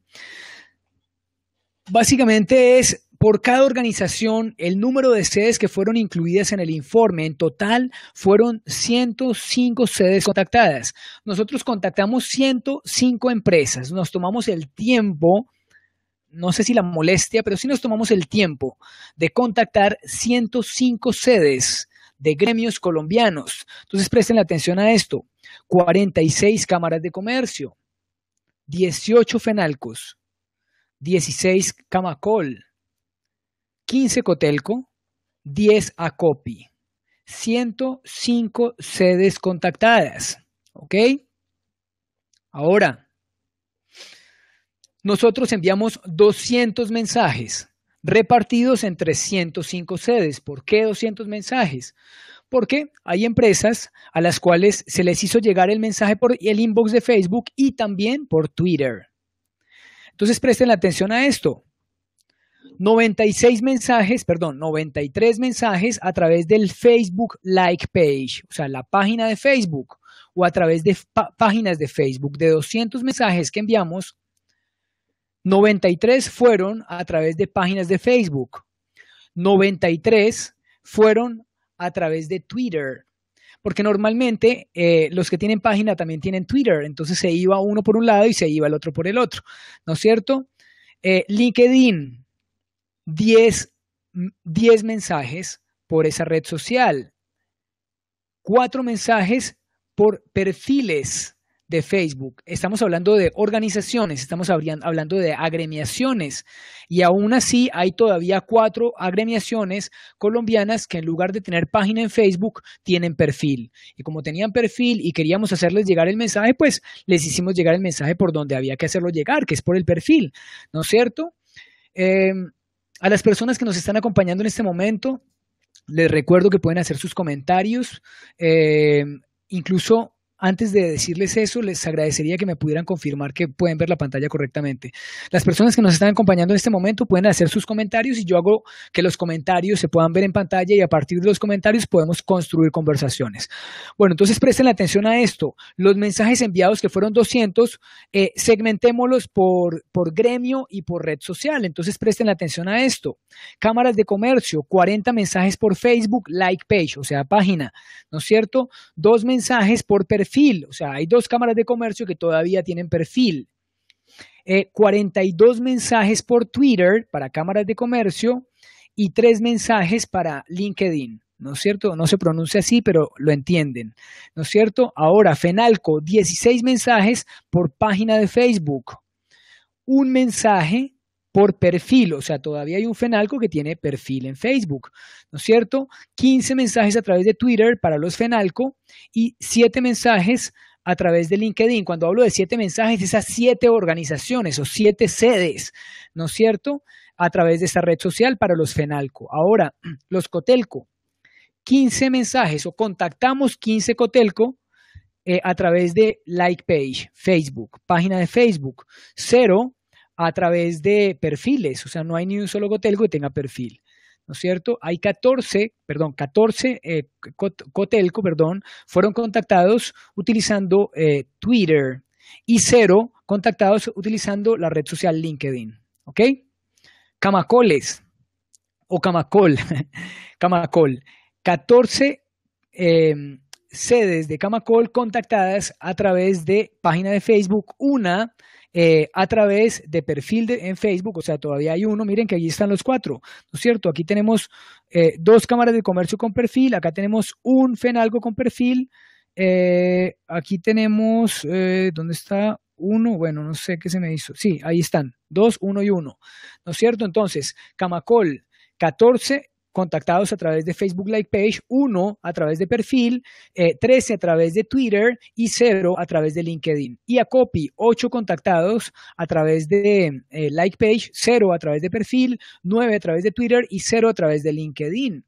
Básicamente es por cada organización, el número de sedes que fueron incluidas en el informe, en total fueron 105 sedes contactadas. Nosotros contactamos 105 empresas, nos tomamos el tiempo, no sé si la molestia, pero sí nos tomamos el tiempo de contactar 105 sedes de gremios colombianos. Entonces presten atención a esto. 46 cámaras de comercio, 18 FENALCOS, 16 Camacol, 15 Cotelco, 10 Acopi. 105 sedes contactadas. ¿Ok? Ahora, nosotros enviamos 200 mensajes repartidos entre 105 sedes. ¿Por qué 200 mensajes? Porque hay empresas a las cuales se les hizo llegar el mensaje por el inbox de Facebook y también por Twitter. Entonces presten atención a esto. 96 mensajes, perdón, 93 mensajes a través del Facebook Like Page, o sea, la página de Facebook o a través de páginas de Facebook. De 200 mensajes que enviamos, 93 fueron a través de páginas de Facebook, 93 fueron a través de Twitter, porque normalmente eh, los que tienen página también tienen Twitter, entonces se iba uno por un lado y se iba el otro por el otro, ¿no es cierto? Eh, LinkedIn, 10, mensajes por esa red social, 4 mensajes por perfiles de Facebook. Estamos hablando de organizaciones, estamos hablando de agremiaciones y aún así hay todavía cuatro agremiaciones colombianas que en lugar de tener página en Facebook tienen perfil. Y como tenían perfil y queríamos hacerles llegar el mensaje, pues les hicimos llegar el mensaje por donde había que hacerlo llegar, que es por el perfil, ¿no es cierto? Em, a las personas que nos están acompañando en este momento, les recuerdo que pueden hacer sus comentarios. Eh, incluso antes de decirles eso, les agradecería que me pudieran confirmar que pueden ver la pantalla correctamente. Las personas que nos están acompañando en este momento pueden hacer sus comentarios y yo hago que los comentarios se puedan ver en pantalla y a partir de los comentarios podemos construir conversaciones. Bueno, entonces presten atención a esto. Los mensajes enviados, que fueron 200, eh, segmentémoslos por, por gremio y por red social. Entonces presten atención a esto. Cámaras de comercio, 40 mensajes por Facebook, like page, o sea, página, ¿no es cierto? Dos mensajes por perfil o sea, hay dos cámaras de comercio que todavía tienen perfil. 42 eh, mensajes por Twitter para cámaras de comercio y tres mensajes para LinkedIn. ¿no es cierto? No se pronuncia así, pero lo entienden, ¿no es cierto? Ahora, Fenalco, 16 mensajes por página de Facebook, un mensaje por perfil, o sea, todavía hay un fenalco que tiene perfil en Facebook, ¿no es cierto? 15 mensajes a través de Twitter para los fenalco y 7 mensajes a través de LinkedIn. Cuando hablo de 7 mensajes, esas 7 organizaciones o 7 sedes, ¿no es cierto? A través de esa red social para los fenalco. Ahora, los cotelco, 15 mensajes o contactamos 15 cotelco eh, a través de like page, Facebook, página de Facebook, cero a través de perfiles, o sea, no hay ni un solo Cotelco que tenga perfil. ¿no es cierto? Hay 14, perdón, 14 eh, Cotelco, perdón, fueron contactados utilizando eh, Twitter y cero contactados utilizando la red social LinkedIn, ¿ok? Camacoles o Camacol, Camacol, 14 em, sedes de Camacol contactadas a través de página de Facebook, una eh, a través de perfil de, en Facebook, o sea, todavía hay uno, miren que allí están los cuatro, ¿no es cierto? Aquí tenemos eh, dos cámaras de comercio con perfil, acá tenemos un FENALGO con perfil, eh, aquí tenemos, ¿dónde está? uno, bueno, no sé qué se me hizo. Sí, ahí están, dos, uno y uno. ¿No es cierto? Entonces, Camacol, 14 contactados a través de Facebook Like Page, uno a través de perfil, eh, 13 a través de Twitter y cero a través de LinkedIn. Y a Copy, 8 contactados a través de eh, Like Page, cero a través de perfil, 9 a través de Twitter y cero a través de LinkedIn.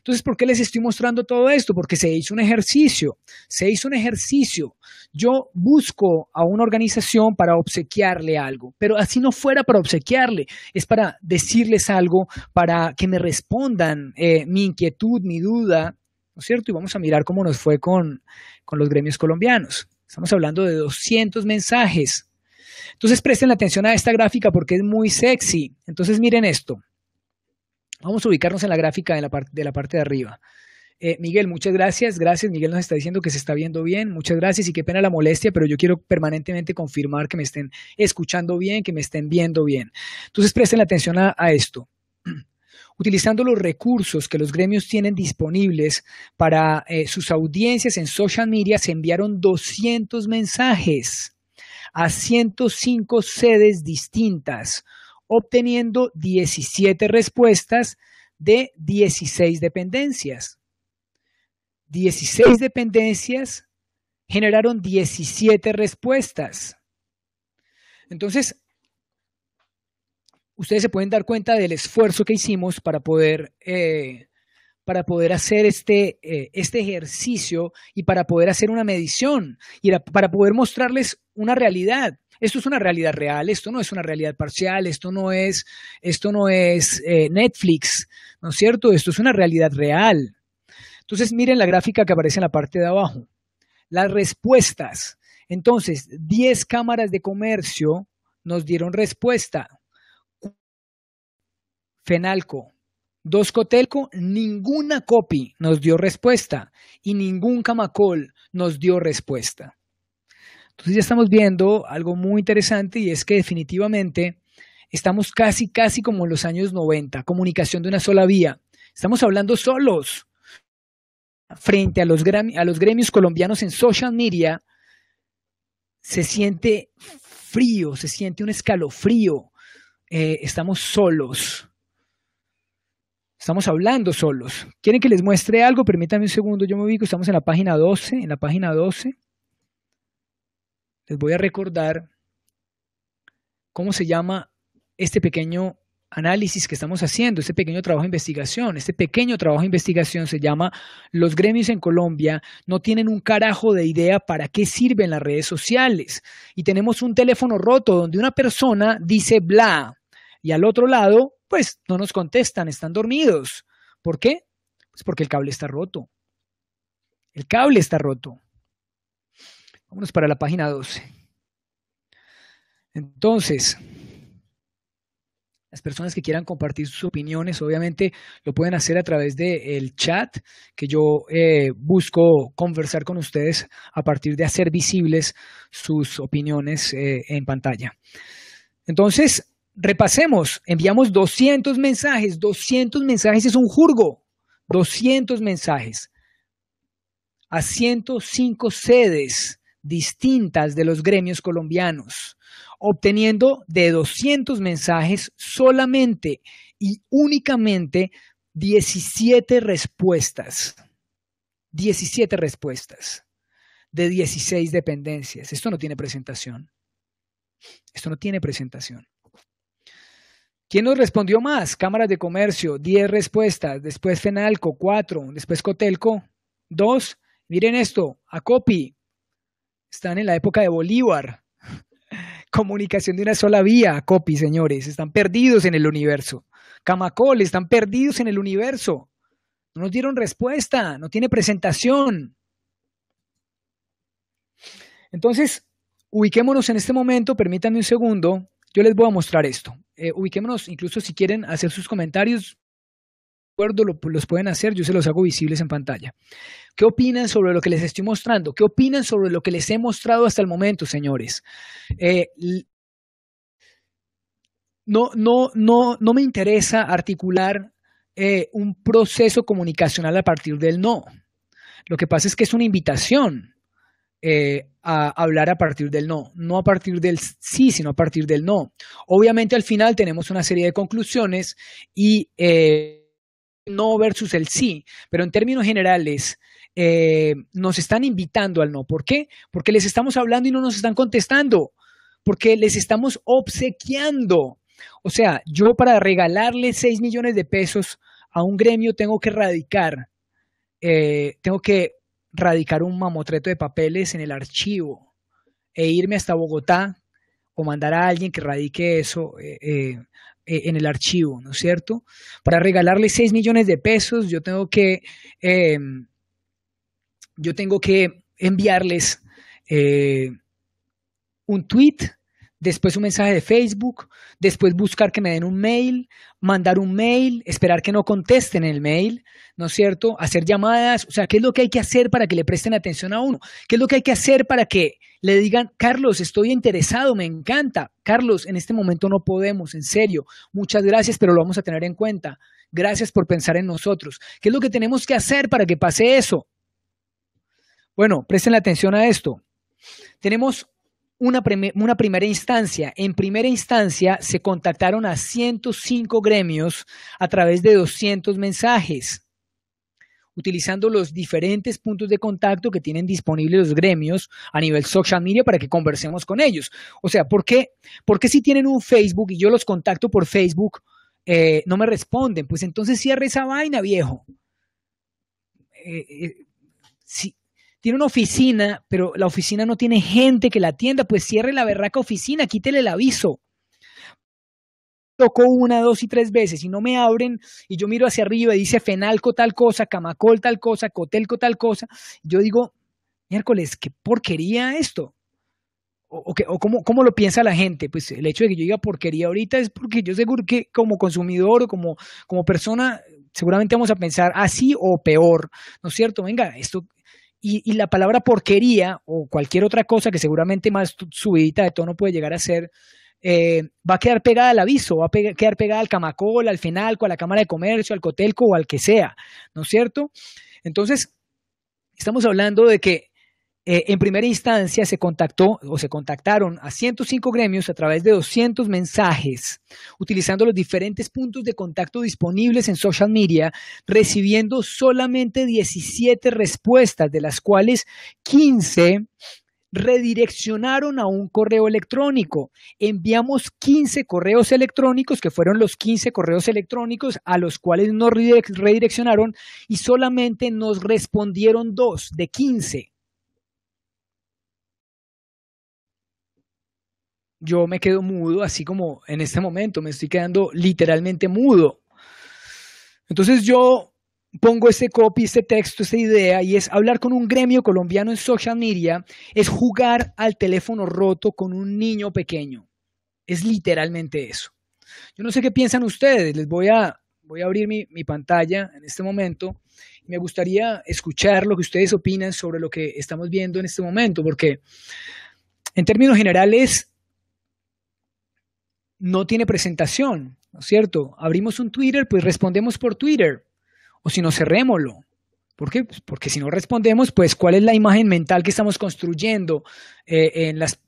Entonces, ¿por qué les estoy mostrando todo esto? Porque se hizo un ejercicio, se hizo un ejercicio. Yo busco a una organización para obsequiarle algo, pero así no fuera para obsequiarle, es para decirles algo, para que me respondan eh, mi inquietud, mi duda, ¿no es cierto? Y vamos a mirar cómo nos fue con, con los gremios colombianos. Estamos hablando de 200 mensajes. Entonces presten atención a esta gráfica porque es muy sexy. Entonces miren esto. Vamos a ubicarnos en la gráfica de la, parte de, arriba. Eh, Miguel, muchas gracias. Gracias. Miguel nos está diciendo que se está viendo bien. Muchas gracias y qué pena la molestia, pero yo quiero permanentemente confirmar que me estén escuchando bien, que me estén viendo bien. Entonces, presten atención a, esto. Utilizando los recursos que los gremios tienen disponibles para eh, sus audiencias en social media, se enviaron 200 mensajes a 105 sedes distintas obteniendo 17 respuestas de 16 dependencias. 16 dependencias generaron 17 respuestas. Entonces, ustedes se pueden dar cuenta del esfuerzo que hicimos para poder, eh, para poder hacer este, eh, este, ejercicio y para poder hacer una medición y para poder mostrarles una realidad esto es una realidad real, esto no es una realidad parcial, esto no es, esto no es eh, Netflix, ¿no es cierto? Esto es una realidad real. Entonces, miren la gráfica que aparece en la parte de abajo. Las respuestas. Entonces, 10 cámaras de comercio nos dieron respuesta. Fenalco, Dos Cotelco, ninguna copy nos dio respuesta y ningún Camacol nos dio respuesta. Entonces ya estamos viendo algo muy interesante y es que definitivamente estamos casi, casi como en los años 90, comunicación de una sola vía. Estamos hablando solos frente a los, a los gremios colombianos en social media. Se siente frío, se siente un escalofrío. Eh, estamos solos. Estamos hablando solos. ¿Quieren que les muestre algo? Permítanme un segundo, yo me ubico. Estamos en la página 12, en la página 12 les voy a recordar cómo se llama este pequeño análisis que estamos haciendo, este pequeño trabajo de investigación. Este pequeño trabajo de investigación se llama Los gremios en Colombia no tienen un carajo de idea para qué sirven las redes sociales. Y tenemos un teléfono roto donde una persona dice bla y al otro lado, pues no nos contestan, están dormidos. ¿Por qué? Pues porque el cable está roto. El cable está roto. Vámonos para la página 12. Entonces, las personas que quieran compartir sus opiniones, obviamente lo pueden hacer a través del chat, que yo eh, busco conversar con ustedes a partir de hacer visibles sus opiniones eh, en pantalla. Entonces, repasemos, enviamos 200 mensajes, 200 mensajes es un jurgo, 200 mensajes a 105 sedes distintas de los gremios colombianos, obteniendo de 200 mensajes solamente y únicamente 17 respuestas. 17 respuestas de 16 dependencias. Esto no tiene presentación. Esto no tiene presentación. ¿Quién nos respondió más? Cámaras de Comercio, 10 respuestas. Después Fenalco, 4. Después Cotelco, 2. Miren esto, Acopi, están en la época de Bolívar. Comunicación de una sola vía, copy, señores. Están perdidos en el universo. Camacol, están perdidos en el universo. No nos dieron respuesta, no tiene presentación. Entonces, ubiquémonos en este momento, permítanme un segundo, yo les voy a mostrar esto. Eh, ubiquémonos, incluso si quieren hacer sus comentarios, los pueden hacer, yo se los hago visibles en pantalla. ¿Qué opinan sobre lo que les estoy mostrando? ¿Qué opinan sobre lo que les he mostrado hasta el momento, señores? Eh, no, no, no, no me interesa articular eh, un proceso comunicacional a partir del no. Lo que pasa es que es una invitación eh, a hablar a partir del no, no a partir del sí, sino a partir del no. Obviamente al final tenemos una serie de conclusiones y no versus el sí, pero en términos generales eh, nos están invitando al no. ¿Por qué? Porque les estamos hablando y no nos están contestando, porque les estamos obsequiando. O sea, yo para regalarle 6 millones de pesos a un gremio tengo que radicar, eh, tengo que radicar un mamotreto de papeles en el archivo e irme hasta Bogotá o mandar a alguien que radique eso. Eh, eh, en el archivo, ¿no es cierto? Para regalarles 6 millones de pesos, yo tengo que, em, yo tengo que enviarles eh, un tweet después un mensaje de Facebook, después buscar que me den un mail, mandar un mail, esperar que no contesten el mail, ¿no es cierto? Hacer llamadas, o sea, ¿qué es lo que hay que hacer para que le presten atención a uno? ¿Qué es lo que hay que hacer para que le digan, Carlos, estoy interesado, me encanta. Carlos, en este momento no podemos, en serio. Muchas gracias, pero lo vamos a tener en cuenta. Gracias por pensar en nosotros. ¿Qué es lo que tenemos que hacer para que pase eso? Bueno, presten atención a esto. Tenemos una, primera instancia. En primera instancia se contactaron a 105 gremios a través de 200 mensajes, utilizando los diferentes puntos de contacto que tienen disponibles los gremios a nivel social media para que conversemos con ellos. O sea, ¿por qué, ¿Por qué si tienen un Facebook y yo los contacto por Facebook, eh, no me responden? Pues entonces cierre esa vaina, viejo. Eh, eh, sí tiene una oficina, pero la oficina no tiene gente que la atienda, pues cierre la berraca oficina, quítele el aviso. Tocó una, dos y tres veces y no me abren y yo miro hacia arriba y dice Fenalco tal cosa, Camacol tal cosa, Cotelco tal cosa. Yo digo, miércoles, qué porquería esto. O, o, o cómo, lo piensa la gente. Pues el hecho de que yo diga porquería ahorita es porque yo seguro que como consumidor o como, como persona seguramente vamos a pensar así o peor, ¿no es cierto? Venga, esto, y, la palabra porquería o cualquier otra cosa que seguramente más subidita de tono puede llegar a ser, eh, va a quedar pegada al aviso, va a quedar pegada al camacol, al final a la Cámara de Comercio, al cotelco o al que sea, ¿no es cierto? Entonces, estamos hablando de que eh, en primera instancia se contactó o se contactaron a 105 gremios a través de 200 mensajes, utilizando los diferentes puntos de contacto disponibles en social media, recibiendo solamente 17 respuestas, de las cuales 15 redireccionaron a un correo electrónico. Enviamos 15 correos electrónicos, que fueron los 15 correos electrónicos a los cuales nos redireccionaron y solamente nos respondieron dos de 15. yo me quedo mudo, así como en este momento me estoy quedando literalmente mudo. Entonces yo pongo este copy, este texto, esta idea, y es hablar con un gremio colombiano en social media, es jugar al teléfono roto con un niño pequeño. Es literalmente eso. Yo no sé qué piensan ustedes, les voy a, voy a abrir mi, mi pantalla en este momento. Me gustaría escuchar lo que ustedes opinan sobre lo que estamos viendo en este momento, porque en términos generales no tiene presentación, ¿no es cierto? Abrimos un Twitter, pues respondemos por Twitter, o si no, cerrémoslo. ¿Por qué? Pues porque si no respondemos, pues cuál es la imagen mental que estamos construyendo eh, en, las,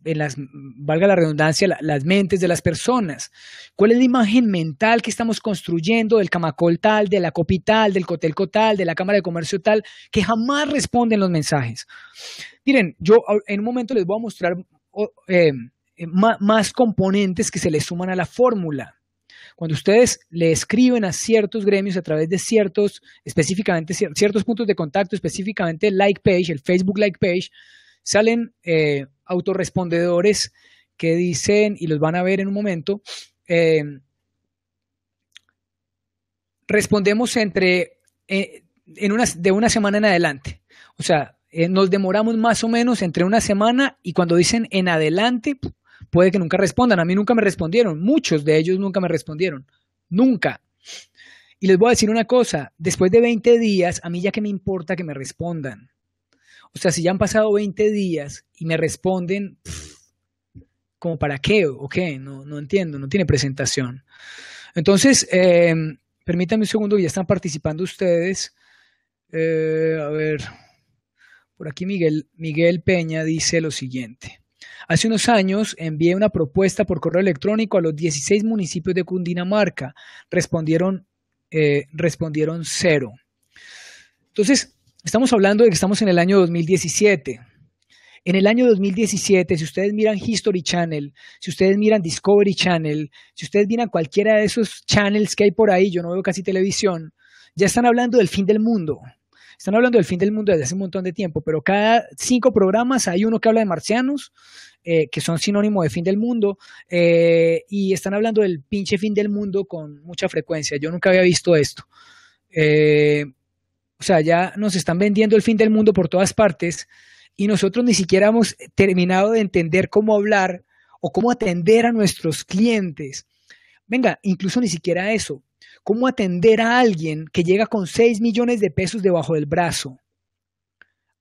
valga la redundancia, las mentes de las personas. ¿Cuál es la imagen mental que estamos construyendo del camacol tal, de la copital, del cotelco tal, de la cámara de comercio tal, que jamás responden los mensajes? Miren, yo en un momento les voy a mostrar eh, eh, más componentes que se le suman a la fórmula. Cuando ustedes le escriben a ciertos gremios a través de ciertos, específicamente ciertos puntos de contacto, específicamente el like page, el Facebook like page, salen eh, autorrespondedores que dicen, y los van a ver en un momento, eh, respondemos entre eh, en de una semana en adelante. O sea, nos demoramos más o menos entre una semana y cuando dicen en adelante, puede que nunca respondan. A mí nunca me respondieron, muchos de ellos nunca me respondieron, nunca. Y les voy a decir una cosa, después de 20 días, a mí ya que me importa que me respondan. O sea, si ya han pasado 20 días y me responden, ¿como para qué o qué? No, entiendo, no tiene presentación. Entonces, em, permítanme un segundo, ya están participando ustedes. Eh, a ver, por aquí Miguel, Miguel Peña dice lo siguiente. Hace unos años envié una propuesta por correo electrónico a los 16 municipios de Cundinamarca. Respondieron, eh, respondieron cero. Entonces, estamos hablando de que estamos en el año 2017. En el año 2017, si ustedes miran History Channel, si ustedes miran Discovery Channel, si ustedes miran cualquiera de esos channels que hay por ahí, yo no veo casi televisión, ya están hablando del fin del mundo, están hablando del fin del mundo desde hace un montón de tiempo, pero cada cinco programas hay uno que habla de marcianos, eh, que son sinónimo de fin del mundo, eh, y están hablando del pinche fin del mundo con mucha frecuencia. Yo nunca había visto esto. Eh, o sea, ya nos están vendiendo el fin del mundo por todas partes y nosotros ni siquiera hemos terminado de entender cómo hablar o cómo atender a nuestros clientes. Venga, incluso ni siquiera eso. ¿Cómo atender a alguien que llega con 6 millones de pesos debajo del brazo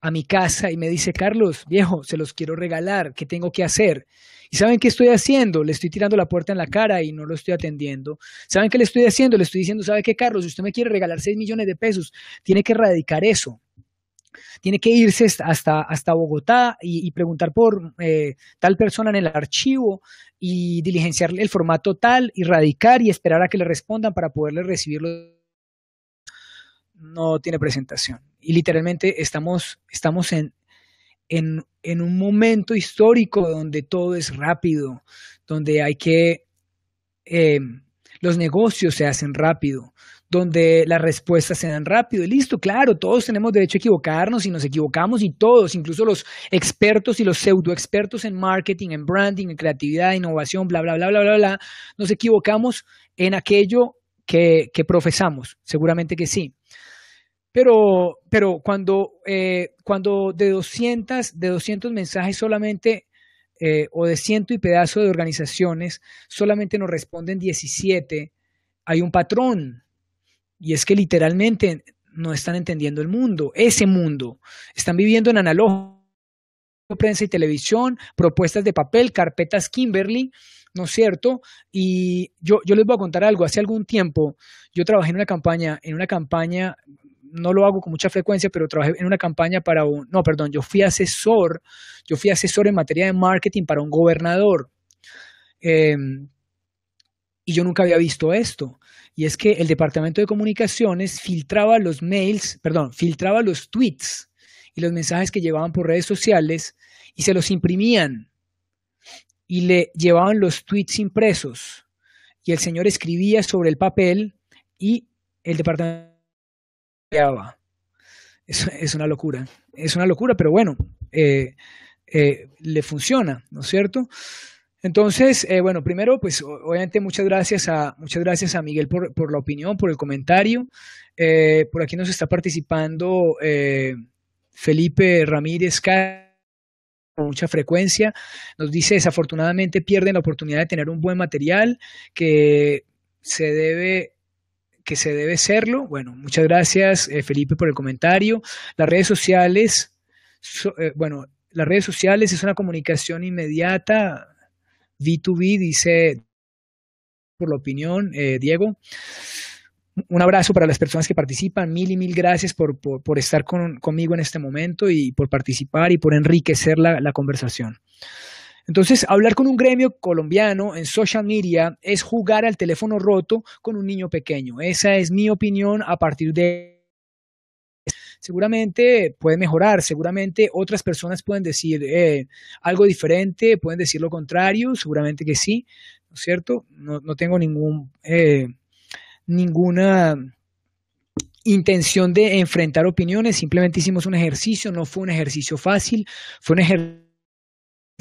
a mi casa y me dice, Carlos, viejo, se los quiero regalar, ¿qué tengo que hacer? ¿Y saben qué estoy haciendo? Le estoy tirando la puerta en la cara y no lo estoy atendiendo. ¿Saben qué le estoy haciendo? Le estoy diciendo, ¿sabe qué, Carlos? Si usted me quiere regalar 6 millones de pesos, tiene que erradicar eso tiene que irse hasta, hasta Bogotá y, preguntar por eh, tal persona en el archivo y diligenciar el formato tal y radicar y esperar a que le respondan para poderle recibirlo. No tiene presentación. Y literalmente estamos, estamos en, en, un momento histórico donde todo es rápido, donde hay que... Eh, los negocios se hacen rápido, donde las respuestas se dan rápido y listo, claro, todos tenemos derecho a equivocarnos y nos equivocamos y todos, incluso los expertos y los pseudoexpertos en marketing, en branding, en creatividad, innovación, bla, bla, bla, bla, bla, bla, nos equivocamos en aquello que, profesamos, seguramente que sí. Pero, pero cuando, eh, cuando de, 200, de 200 mensajes solamente eh, o de ciento y pedazo de organizaciones, solamente nos responden 17, hay un patrón y es que literalmente no están entendiendo el mundo, ese mundo. Están viviendo en analógico, prensa y televisión, propuestas de papel, carpetas Kimberly, ¿no es cierto? Y yo, yo les voy a contar algo. Hace algún tiempo yo trabajé en una campaña, en una campaña, no lo hago con mucha frecuencia, pero trabajé en una campaña para un, no, perdón, yo fui asesor, yo fui asesor en materia de marketing para un gobernador. Em, y yo nunca había visto esto y es que el Departamento de Comunicaciones filtraba los mails, perdón, filtraba los tweets y los mensajes que llevaban por redes sociales y se los imprimían y le llevaban los tweets impresos y el señor escribía sobre el papel y el departamento es, es una locura, es una locura, pero bueno, eh, eh, le funciona, ¿no es cierto? Entonces, eh, bueno, primero, pues obviamente muchas gracias a, muchas gracias a Miguel por, por la opinión, por el comentario. Eh, por aquí nos está participando eh, Felipe Ramírez con mucha frecuencia. Nos dice, desafortunadamente pierden la oportunidad de tener un buen material que se debe que se debe serlo. Bueno, muchas gracias Felipe por el comentario. Las redes sociales, bueno, las redes sociales es una comunicación inmediata, B2B, dice por la opinión, eh, Diego. Un abrazo para las personas que participan. Mil y mil gracias por, estar conmigo en este momento y por participar y por enriquecer la, la conversación. Entonces, hablar con un gremio colombiano en social media es jugar al teléfono roto con un niño pequeño. Esa es mi opinión a partir de seguramente puede mejorar, seguramente otras personas pueden decir eh, algo diferente, pueden decir lo contrario, seguramente que sí, ¿no es cierto? No, no tengo ningún, eh, ninguna intención de enfrentar opiniones, simplemente hicimos un ejercicio, no fue un ejercicio fácil, fue un ejercicio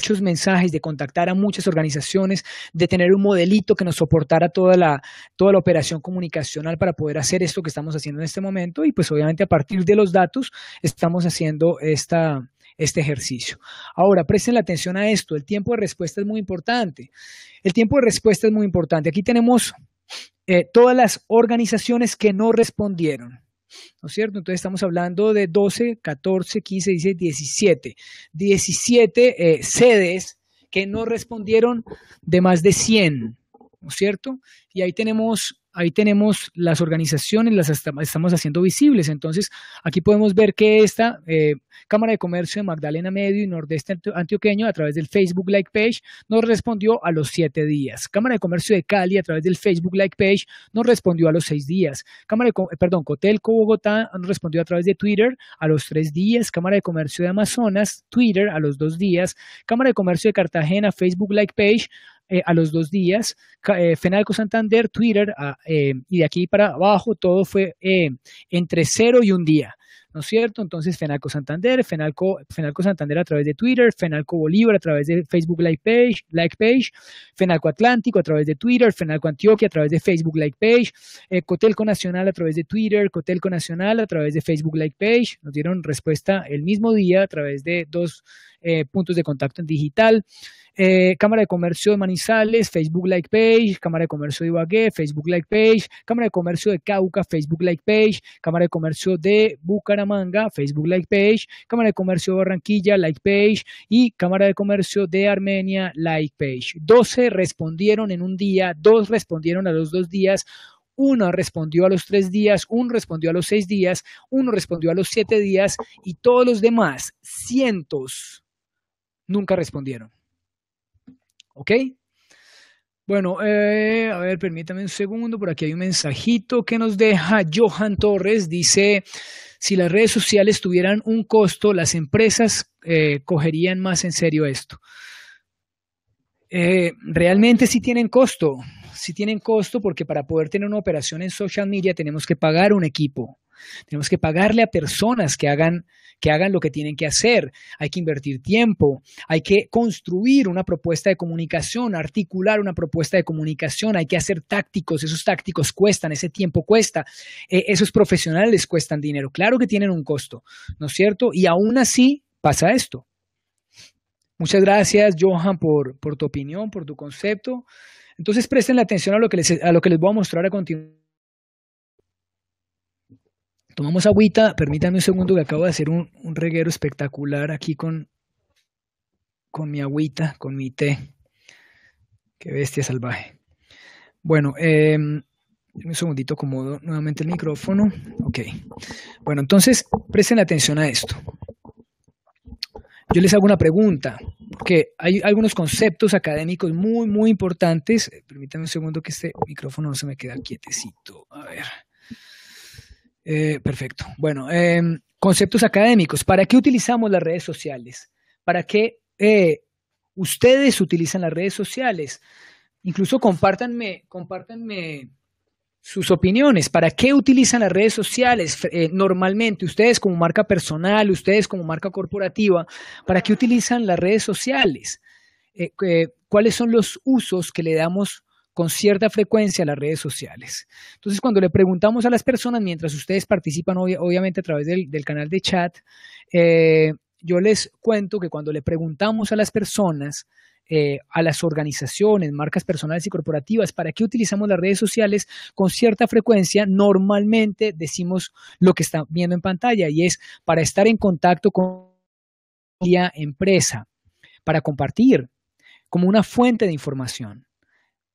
muchos mensajes, de contactar a muchas organizaciones, de tener un modelito que nos soportara toda la, operación comunicacional para poder hacer esto que estamos haciendo en este momento y pues obviamente a partir de los datos estamos haciendo este ejercicio. Ahora, presten la atención a esto, el tiempo de respuesta es muy importante. El tiempo de respuesta es muy importante. Aquí tenemos eh, todas las organizaciones que no respondieron. ¿no es cierto? Entonces estamos hablando de 12, 14, 15, 16, 17. 17 sedes que no respondieron de más de 100, ¿no es cierto? Y ahí tenemos ahí tenemos las organizaciones, las estamos haciendo visibles. Entonces, aquí podemos ver que esta eh, Cámara de Comercio de Magdalena Medio y Nordeste Antioqueño, a través del Facebook Like Page, nos respondió a los siete días. Cámara de Comercio de Cali, a través del Facebook Like Page, nos respondió a los seis días. Cámara de, eh, perdón, Cotelco Bogotá nos respondió a través de Twitter a los tres días. Cámara de Comercio de Amazonas, Twitter a los dos días. Cámara de Comercio de Cartagena, Facebook Like Page, eh, a los dos días, eh, Fenalco Santander, Twitter, ah, eh, y de aquí para abajo todo fue entre cero y un día. ¿no es cierto? Entonces, Fenalco Santander, Fenalco, Santander a través de Twitter, Fenalco Bolívar a través de Facebook Like Page, like page Fenalco Atlántico a través de Twitter, Fenalco Antioquia a través de Facebook Like Page, Cotelco Nacional a través de Twitter, Cotelco Nacional a través de Facebook Like Page. Nos dieron respuesta el mismo día a través de dos eh, puntos de contacto en digital, eh, Cámara de Comercio de Manizales, Facebook Like Page, Cámara de Comercio de Ibagué, Facebook Like Page, Cámara de Comercio de Cauca, Facebook Like Page, Cámara de Comercio de Bucaramanga, Facebook Like Page, Cámara de Comercio de Barranquilla, Like Page y Cámara de Comercio de Armenia, Like Page. 12 respondieron en un día, dos respondieron a los dos días, uno respondió a los tres días, uno respondió a los seis días, uno respondió a los siete días y todos los demás, cientos, nunca respondieron. ¿Ok? Bueno, eh, a ver, permítame un segundo, por aquí hay un mensajito que nos deja Johan Torres, dice, si las redes sociales tuvieran un costo, las empresas eh, cogerían más en serio esto. Eh, realmente sí tienen costo, sí tienen costo porque para poder tener una operación en social media tenemos que pagar un equipo, tenemos que pagarle a personas que hagan, que hagan lo que tienen que hacer. Hay que invertir tiempo, hay que construir una propuesta de comunicación, articular una propuesta de comunicación, hay que hacer tácticos, esos tácticos cuestan, ese tiempo cuesta, e, esos profesionales cuestan dinero. Claro que tienen un costo, ¿no es cierto? Y aún así pasa esto. Muchas gracias, Johan, por, por tu opinión, por tu concepto. Entonces, presten la atención a lo que les, a lo que les voy a mostrar a continuación Tomamos agüita, permítanme un segundo que acabo de hacer un, reguero espectacular aquí con, con mi agüita, con mi té. Qué bestia salvaje. Bueno, em, un segundito, acomodo nuevamente el micrófono. Ok. Bueno, entonces presten atención a esto. Yo les hago una pregunta, porque hay algunos conceptos académicos muy, muy importantes. Permítanme un segundo que este micrófono no se me queda quietecito. A ver. Eh, perfecto. Bueno, em, conceptos académicos. ¿Para qué utilizamos las redes sociales? ¿Para qué eh, ustedes utilizan las redes sociales? Incluso compártanme, sus opiniones. ¿Para qué utilizan las redes sociales eh, normalmente? Ustedes como marca personal, ustedes como marca corporativa, ¿para qué utilizan las redes sociales? ¿Cuáles son los usos que le damos con cierta frecuencia las redes sociales. Entonces, cuando le preguntamos a las personas, mientras ustedes participan obviamente a través del, canal de chat, eh, yo les cuento que cuando le preguntamos a las personas, eh, a las organizaciones, marcas personales y corporativas, para qué utilizamos las redes sociales con cierta frecuencia, normalmente decimos lo que están viendo en pantalla y es para estar en contacto con la empresa, para compartir como una fuente de información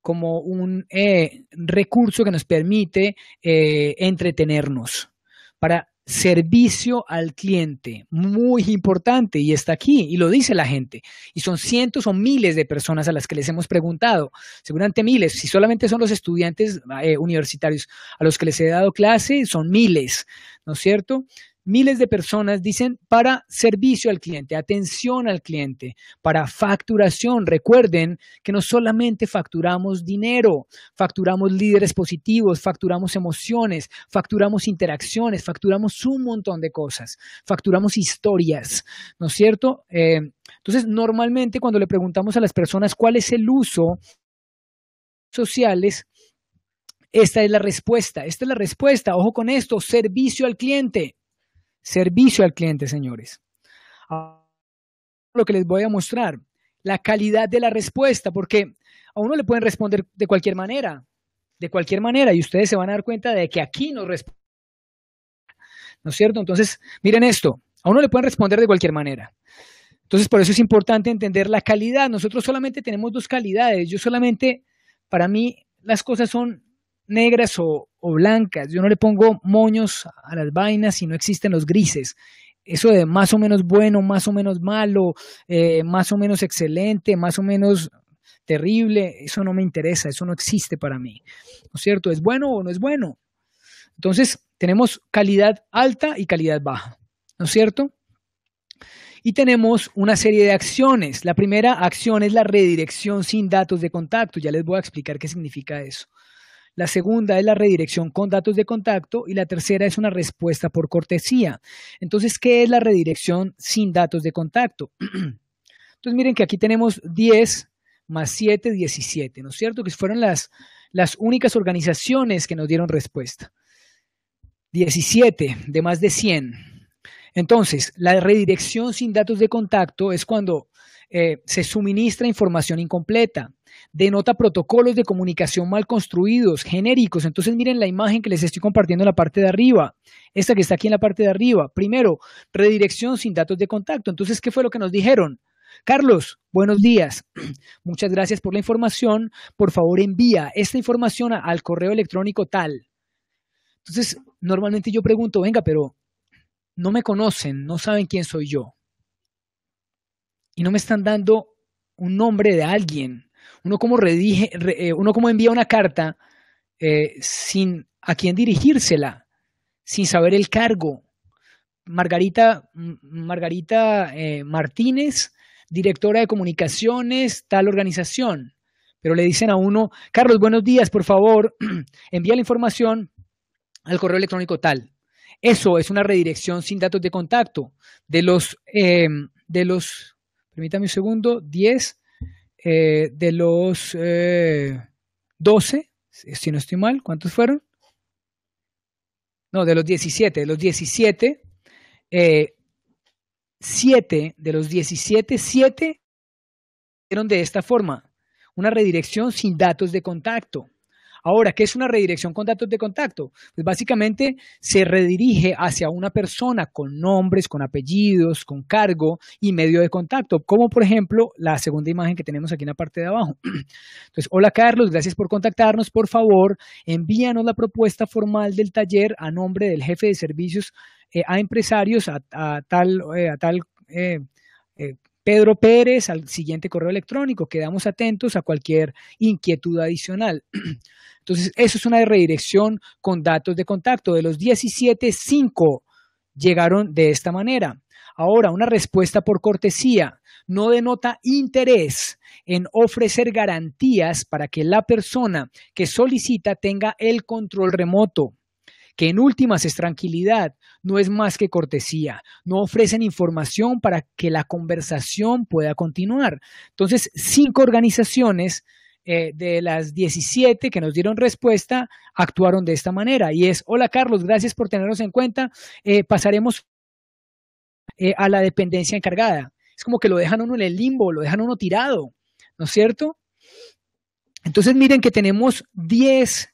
como un eh, recurso que nos permite eh, entretenernos para servicio al cliente, muy importante, y está aquí, y lo dice la gente, y son cientos o miles de personas a las que les hemos preguntado, seguramente miles, si solamente son los estudiantes eh, universitarios a los que les he dado clase, son miles, ¿no es cierto? miles de personas dicen para servicio al cliente, atención al cliente, para facturación. Recuerden que no solamente facturamos dinero, facturamos líderes positivos, facturamos emociones, facturamos interacciones, facturamos un montón de cosas, facturamos historias, ¿no es cierto? Eh, entonces, normalmente cuando le preguntamos a las personas cuál es el uso sociales, esta es la respuesta, esta es la respuesta, ojo con esto, servicio al cliente. Servicio al cliente, señores. Lo que les voy a mostrar, la calidad de la respuesta, porque a uno le pueden responder de cualquier manera, de cualquier manera, y ustedes se van a dar cuenta de que aquí nos responden. ¿No es cierto? Entonces, miren esto, a uno le pueden responder de cualquier manera. Entonces, por eso es importante entender la calidad. Nosotros solamente tenemos dos calidades. Yo solamente, para mí, las cosas son negras o, blancas. Yo no le pongo moños a las vainas si no existen los grises eso de más o menos bueno, más o menos malo, eh, más o menos excelente, más o menos terrible, eso no me interesa, eso no existe para mí. ¿No es cierto? ¿Es bueno o no es bueno? Entonces, tenemos calidad alta y calidad baja, ¿no es cierto? Y tenemos una serie de acciones. La primera acción es la redirección sin datos de contacto. Ya les voy a explicar qué significa eso la segunda es la redirección con datos de contacto y la tercera es una respuesta por cortesía. Entonces, ¿qué es la redirección sin datos de contacto? Entonces, miren que aquí tenemos 10 más 7, 17, ¿no es cierto? Que fueron las, las únicas organizaciones que nos dieron respuesta. 17 de más de 100. Entonces, la redirección sin datos de contacto es cuando eh, se suministra información incompleta, denota protocolos de comunicación mal construidos, genéricos. Entonces miren la imagen que les estoy compartiendo en la parte de arriba, esta que está aquí en la parte de arriba. Primero, redirección sin datos de contacto. Entonces, ¿qué fue lo que nos dijeron? Carlos, buenos días. Muchas gracias por la información. Por favor, envía esta información al correo electrónico tal. Entonces, normalmente yo pregunto, venga, pero no me conocen, no saben quién soy yo y no me están dando un nombre de alguien. Uno como, redige, eh, uno como envía una carta eh, sin a quién dirigírsela, sin saber el cargo. Margarita, Margarita eh, Martínez, directora de comunicaciones, tal organización. Pero le dicen a uno, Carlos, buenos días, por favor, envía la información al correo electrónico tal. Eso es una redirección sin datos de contacto de los, de los permítame un segundo, 10 eh, de los 12, eh, si no estoy mal, ¿cuántos fueron? No, de los 17, de los 17, 7 eh, de los 17, 7 fueron de esta forma, una redirección sin datos de contacto. Ahora, ¿qué es una redirección con datos de contacto? Pues básicamente se redirige hacia una persona con nombres, con apellidos, con cargo y medio de contacto, como por ejemplo la segunda imagen que tenemos aquí en la parte de abajo. Entonces, hola Carlos, gracias por contactarnos. Por favor, envíanos la propuesta formal del taller a nombre del jefe de servicios eh, a empresarios, a, tal, a tal eh, eh, Pedro Pérez al siguiente correo electrónico. Quedamos atentos a cualquier inquietud adicional. Entonces, eso es una redirección con datos de contacto. De los 17, 5 llegaron de esta manera. Ahora, una respuesta por cortesía no denota interés en ofrecer garantías para que la persona que solicita tenga el control remoto que en últimas es tranquilidad, no es más que cortesía, no ofrecen información para que la conversación pueda continuar. Entonces, cinco organizaciones eh, de las 17 que nos dieron respuesta actuaron de esta manera. Y es, hola Carlos, gracias por tenernos en cuenta. Eh, pasaremos eh, a la dependencia encargada. Es como que lo dejan uno en el limbo, lo dejan uno tirado, ¿no es cierto? Entonces miren que tenemos 10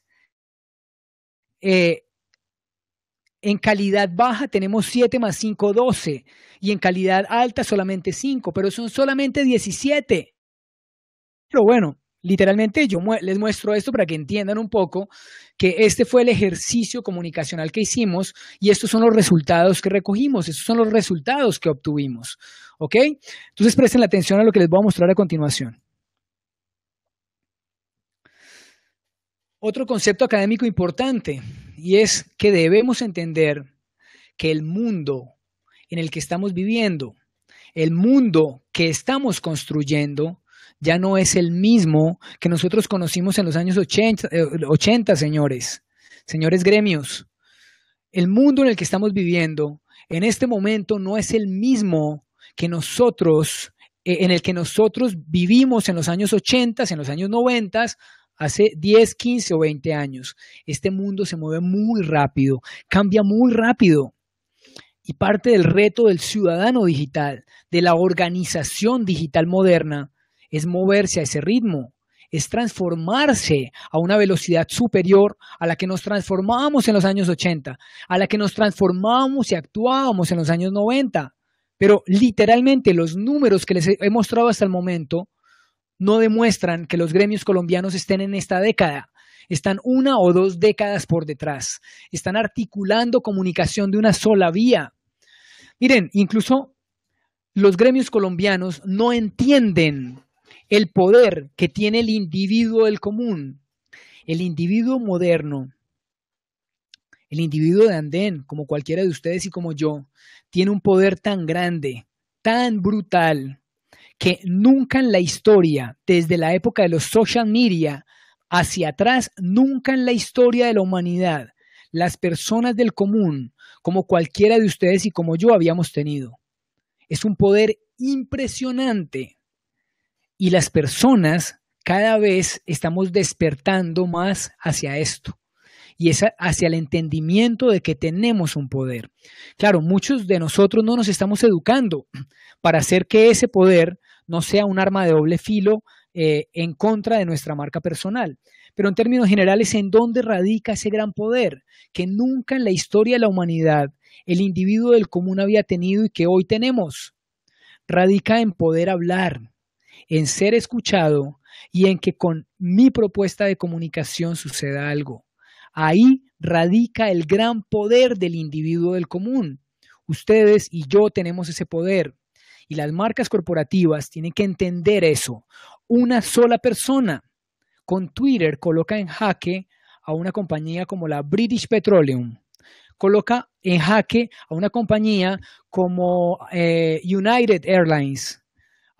en calidad baja tenemos 7 más 5, 12. Y en calidad alta solamente 5, pero son solamente 17. Pero bueno, Literalmente yo les muestro esto para que entiendan un poco que este fue el ejercicio comunicacional que hicimos y estos son los resultados que recogimos, estos son los resultados que obtuvimos. ¿Ok? Entonces presten la atención a lo que les voy a mostrar a continuación. Otro concepto académico importante y es que debemos entender que el mundo en el que estamos viviendo, el mundo que estamos construyendo, ya no es el mismo que nosotros conocimos en los años 80, eh, señores, señores gremios. El mundo en el que estamos viviendo en este momento no es el mismo que nosotros, eh, en el que nosotros vivimos en los años 80, en los años 90, hace 10, 15 o 20 años. Este mundo se mueve muy rápido, cambia muy rápido. Y parte del reto del ciudadano digital, de la organización digital moderna, es moverse a ese ritmo, es transformarse a una velocidad superior a la que nos transformábamos en los años 80, a la que nos transformábamos y actuábamos en los años 90. Pero literalmente los números que les he mostrado hasta el momento no demuestran que los gremios colombianos estén en esta década. Están una o dos décadas por detrás. Están articulando comunicación de una sola vía. Miren, incluso los gremios colombianos no entienden el poder que tiene el individuo del común, el individuo moderno, el individuo de andén, como cualquiera de ustedes y como yo, tiene un poder tan grande, tan brutal, que nunca en la historia, desde la época de los social media hacia atrás, nunca en la historia de la humanidad, las personas del común, como cualquiera de ustedes y como yo habíamos tenido. Es un poder impresionante y las personas cada vez estamos despertando más hacia esto y es hacia el entendimiento de que tenemos un poder. Claro, muchos de nosotros no nos estamos educando para hacer que ese poder no sea un arma de doble filo eh, en contra de nuestra marca personal. Pero en términos generales, ¿en dónde radica ese gran poder que nunca en la historia de la humanidad el individuo del común había tenido y que hoy tenemos? Radica en poder hablar, en ser escuchado y en que con mi propuesta de comunicación suceda algo. Ahí radica el gran poder del individuo del común. Ustedes y yo tenemos ese poder y las marcas corporativas tienen que entender eso. Una sola persona con Twitter coloca en jaque a una compañía como la British Petroleum, coloca en jaque a una compañía como eh, United Airlines,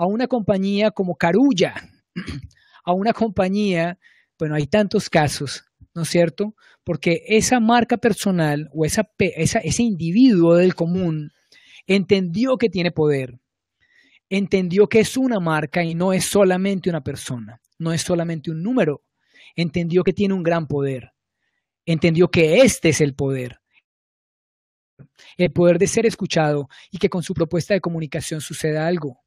a una compañía como Carulla, a una compañía, bueno, hay tantos casos, ¿no es cierto? Porque esa marca personal o esa, ese individuo del común entendió que tiene poder, entendió que es una marca y no es solamente una persona, no es solamente un número, entendió que tiene un gran poder, entendió que este es el poder, el poder de ser escuchado y que con su propuesta de comunicación suceda algo,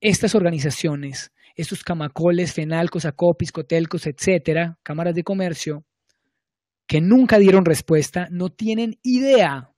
estas organizaciones, estos camacoles, fenalcos, acopis, cotelcos, etcétera, cámaras de comercio, que nunca dieron respuesta, no tienen idea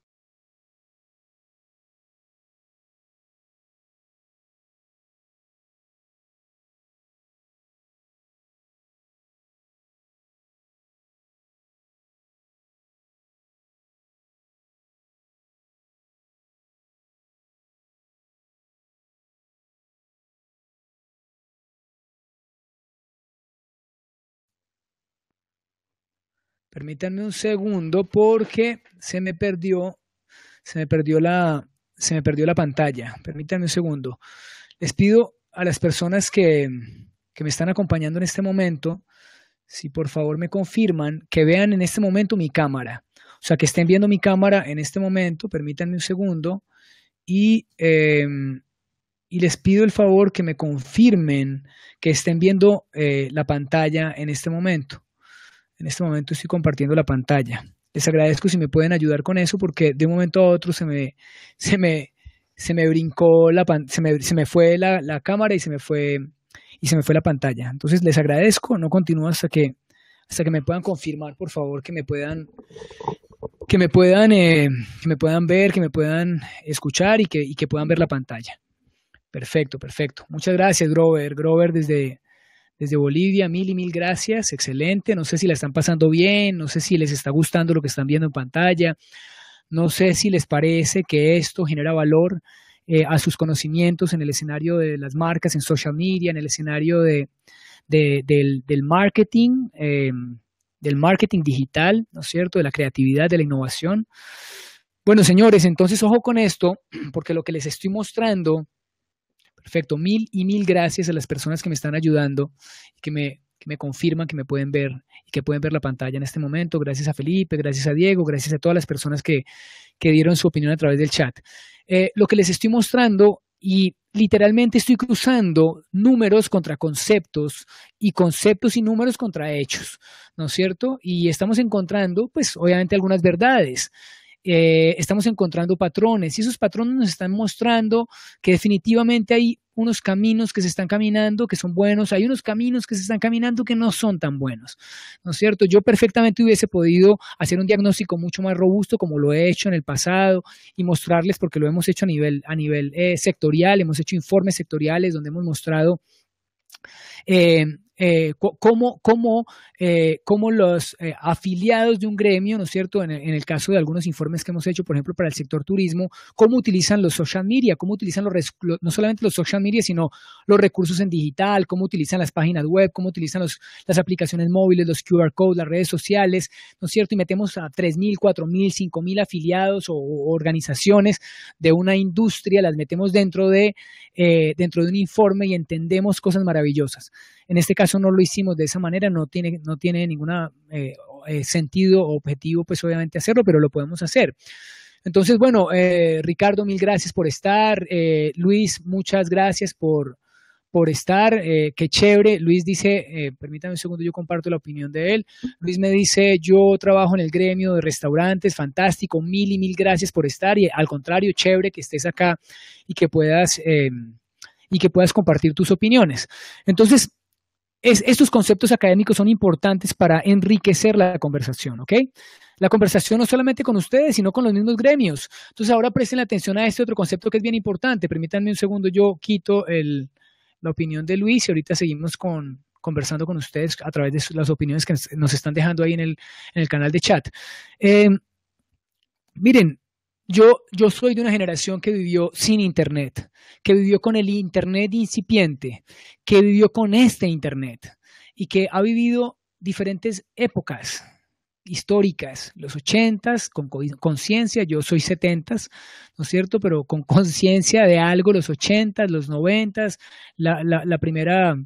Permítanme un segundo porque se me perdió, se me perdió la, se me perdió la pantalla. Permítanme un segundo. Les pido a las personas que, que me están acompañando en este momento, si por favor me confirman, que vean en este momento mi cámara. O sea, que estén viendo mi cámara en este momento, permítanme un segundo, y, em, y les pido el favor que me confirmen que estén viendo eh, la pantalla en este momento. En este momento estoy compartiendo la pantalla. Les agradezco si me pueden ayudar con eso porque de un momento a otro se me, se me, se me brincó la se me, se me fue la, cámara y se me fue y se me fue la pantalla. Entonces les agradezco, no continúo hasta que hasta que me puedan confirmar, por favor, que me puedan que me puedan eh, me puedan ver, que me puedan escuchar y que, y que puedan ver la pantalla. Perfecto, perfecto. Muchas gracias, Grover. Grover desde desde Bolivia, mil y mil gracias, excelente. No sé si la están pasando bien, no sé si les está gustando lo que están viendo en pantalla, no sé si les parece que esto genera valor eh, a sus conocimientos en el escenario de las marcas, en social media, en el escenario del, marketing, eh, del marketing digital, ¿no es cierto?, de la creatividad, de la innovación. Bueno, señores, entonces ojo con esto, porque lo que les estoy mostrando Perfecto, mil y mil gracias a las personas que me están ayudando y que me, confirman que me pueden ver y que pueden ver la pantalla en este momento. Gracias a Felipe, gracias a Diego, gracias a todas las personas que, dieron su opinión a través del chat. Eh, lo que les estoy mostrando y literalmente estoy cruzando números contra conceptos y conceptos y números contra hechos, ¿no es cierto? Y estamos encontrando, pues, obviamente algunas verdades. Eh, estamos encontrando patrones y esos patrones nos están mostrando que definitivamente hay unos caminos que se están caminando que son buenos, hay unos caminos que se están caminando que no son tan buenos, ¿no es cierto? Yo perfectamente hubiese podido hacer un diagnóstico mucho más robusto como lo he hecho en el pasado y mostrarles, porque lo hemos hecho a nivel, a nivel eh, sectorial, hemos hecho informes sectoriales donde hemos mostrado eh, eh, cómo, cómo, eh, cómo los eh, afiliados de un gremio, ¿no es cierto? En, el caso de algunos informes que hemos hecho, por ejemplo, para el sector turismo, cómo utilizan los social media, cómo utilizan los, no solamente los social media, sino los recursos en digital, cómo utilizan las páginas web, cómo utilizan las aplicaciones móviles, los QR codes, las redes sociales, ¿no es cierto? Y metemos a 3.000, 4.000, 5.000 afiliados o, organizaciones de una industria, las metemos dentro de, dentro de un informe y entendemos cosas maravillosas. En este caso, eso no lo hicimos de esa manera, no tiene, no tiene ningún eh, eh, sentido objetivo, pues obviamente hacerlo, pero lo podemos hacer. Entonces, bueno, eh, Ricardo, mil gracias por estar. Eh, Luis, muchas gracias por, por estar. qué chévere. Luis dice, permítame un segundo, yo comparto la opinión de él. Luis me dice, yo trabajo en el gremio de restaurantes, fantástico, mil y mil gracias por estar. Y al contrario, chévere que estés acá y que puedas... y que puedas compartir tus opiniones. Entonces, estos conceptos académicos son importantes para enriquecer la conversación, ¿ok? La conversación no solamente con ustedes, sino con los mismos gremios. Entonces ahora presten atención a este otro concepto que es bien importante. Permítanme un segundo, yo quito la opinión de Luis y ahorita seguimos con, conversando con ustedes a través de las opiniones que nos están dejando ahí en el, canal de chat. Eh, miren, yo, soy de una generación que vivió sin Internet, que vivió con el Internet incipiente, que vivió con este Internet y que ha vivido diferentes épocas históricas, los 80s con conciencia, yo soy 70s, ¿no es cierto? Pero con conciencia de algo, los ochentas, los noventas, la, primera,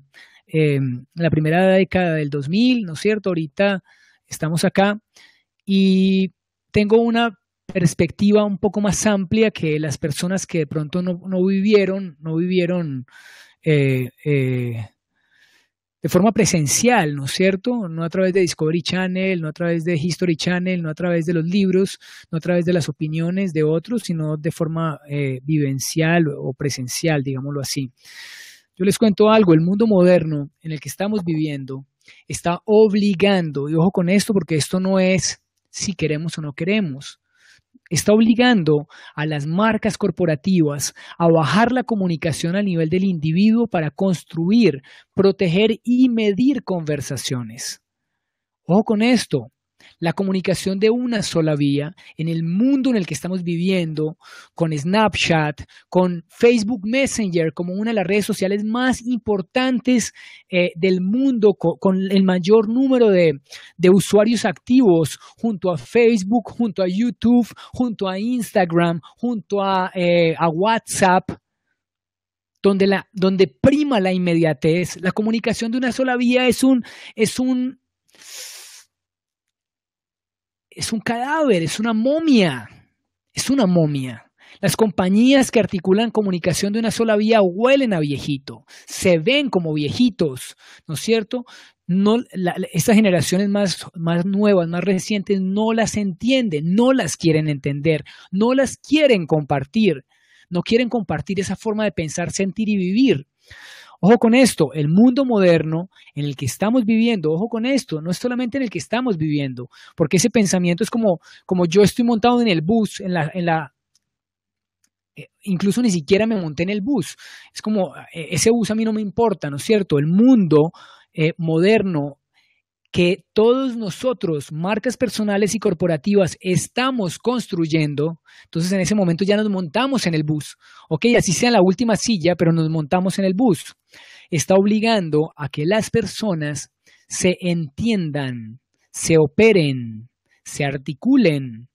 em, la primera década del 2000, ¿no es cierto? Ahorita estamos acá y tengo una perspectiva un poco más amplia que las personas que de pronto no, vivieron, no vivieron eh, eh, de forma presencial, ¿no es cierto? No a través de Discovery Channel, no a través de History Channel, no a través de los libros, no a través de las opiniones de otros, sino de forma eh, vivencial o presencial, digámoslo así. Yo les cuento algo, el mundo moderno en el que estamos viviendo está obligando, y ojo con esto porque esto no es si queremos o no queremos, está obligando a las marcas corporativas a bajar la comunicación al nivel del individuo para construir, proteger y medir conversaciones. Ojo con esto, la comunicación de una sola vía en el mundo en el que estamos viviendo, con Snapchat, con Facebook Messenger como una de las redes sociales más importantes eh, del mundo, con, el mayor número de, usuarios activos junto a Facebook, junto a YouTube, junto a Instagram, junto a, eh, a WhatsApp. Donde, la, donde prima la inmediatez, la comunicación de una sola vía es un, es un es un cadáver, es una momia, es una momia. Las compañías que articulan comunicación de una sola vía huelen a viejito, se ven como viejitos, ¿no es cierto? No, estas generaciones más, más nuevas, más recientes, no las entienden, no las quieren entender, no las quieren compartir, no quieren compartir esa forma de pensar, sentir y vivir. Ojo con esto, el mundo moderno en el que estamos viviendo, ojo con esto, no es solamente en el que estamos viviendo, porque ese pensamiento es como, como yo estoy montado en el bus, en la, en la eh, incluso ni siquiera me monté en el bus. Es como, eh, ese bus a mí no me importa, ¿no es cierto? El mundo eh, moderno que todos nosotros, marcas personales y corporativas, estamos construyendo, entonces en ese momento ya nos montamos en el bus. Ok, así sea la última silla, pero nos montamos en el bus. Está obligando a que las personas se entiendan, se operen, se articulen,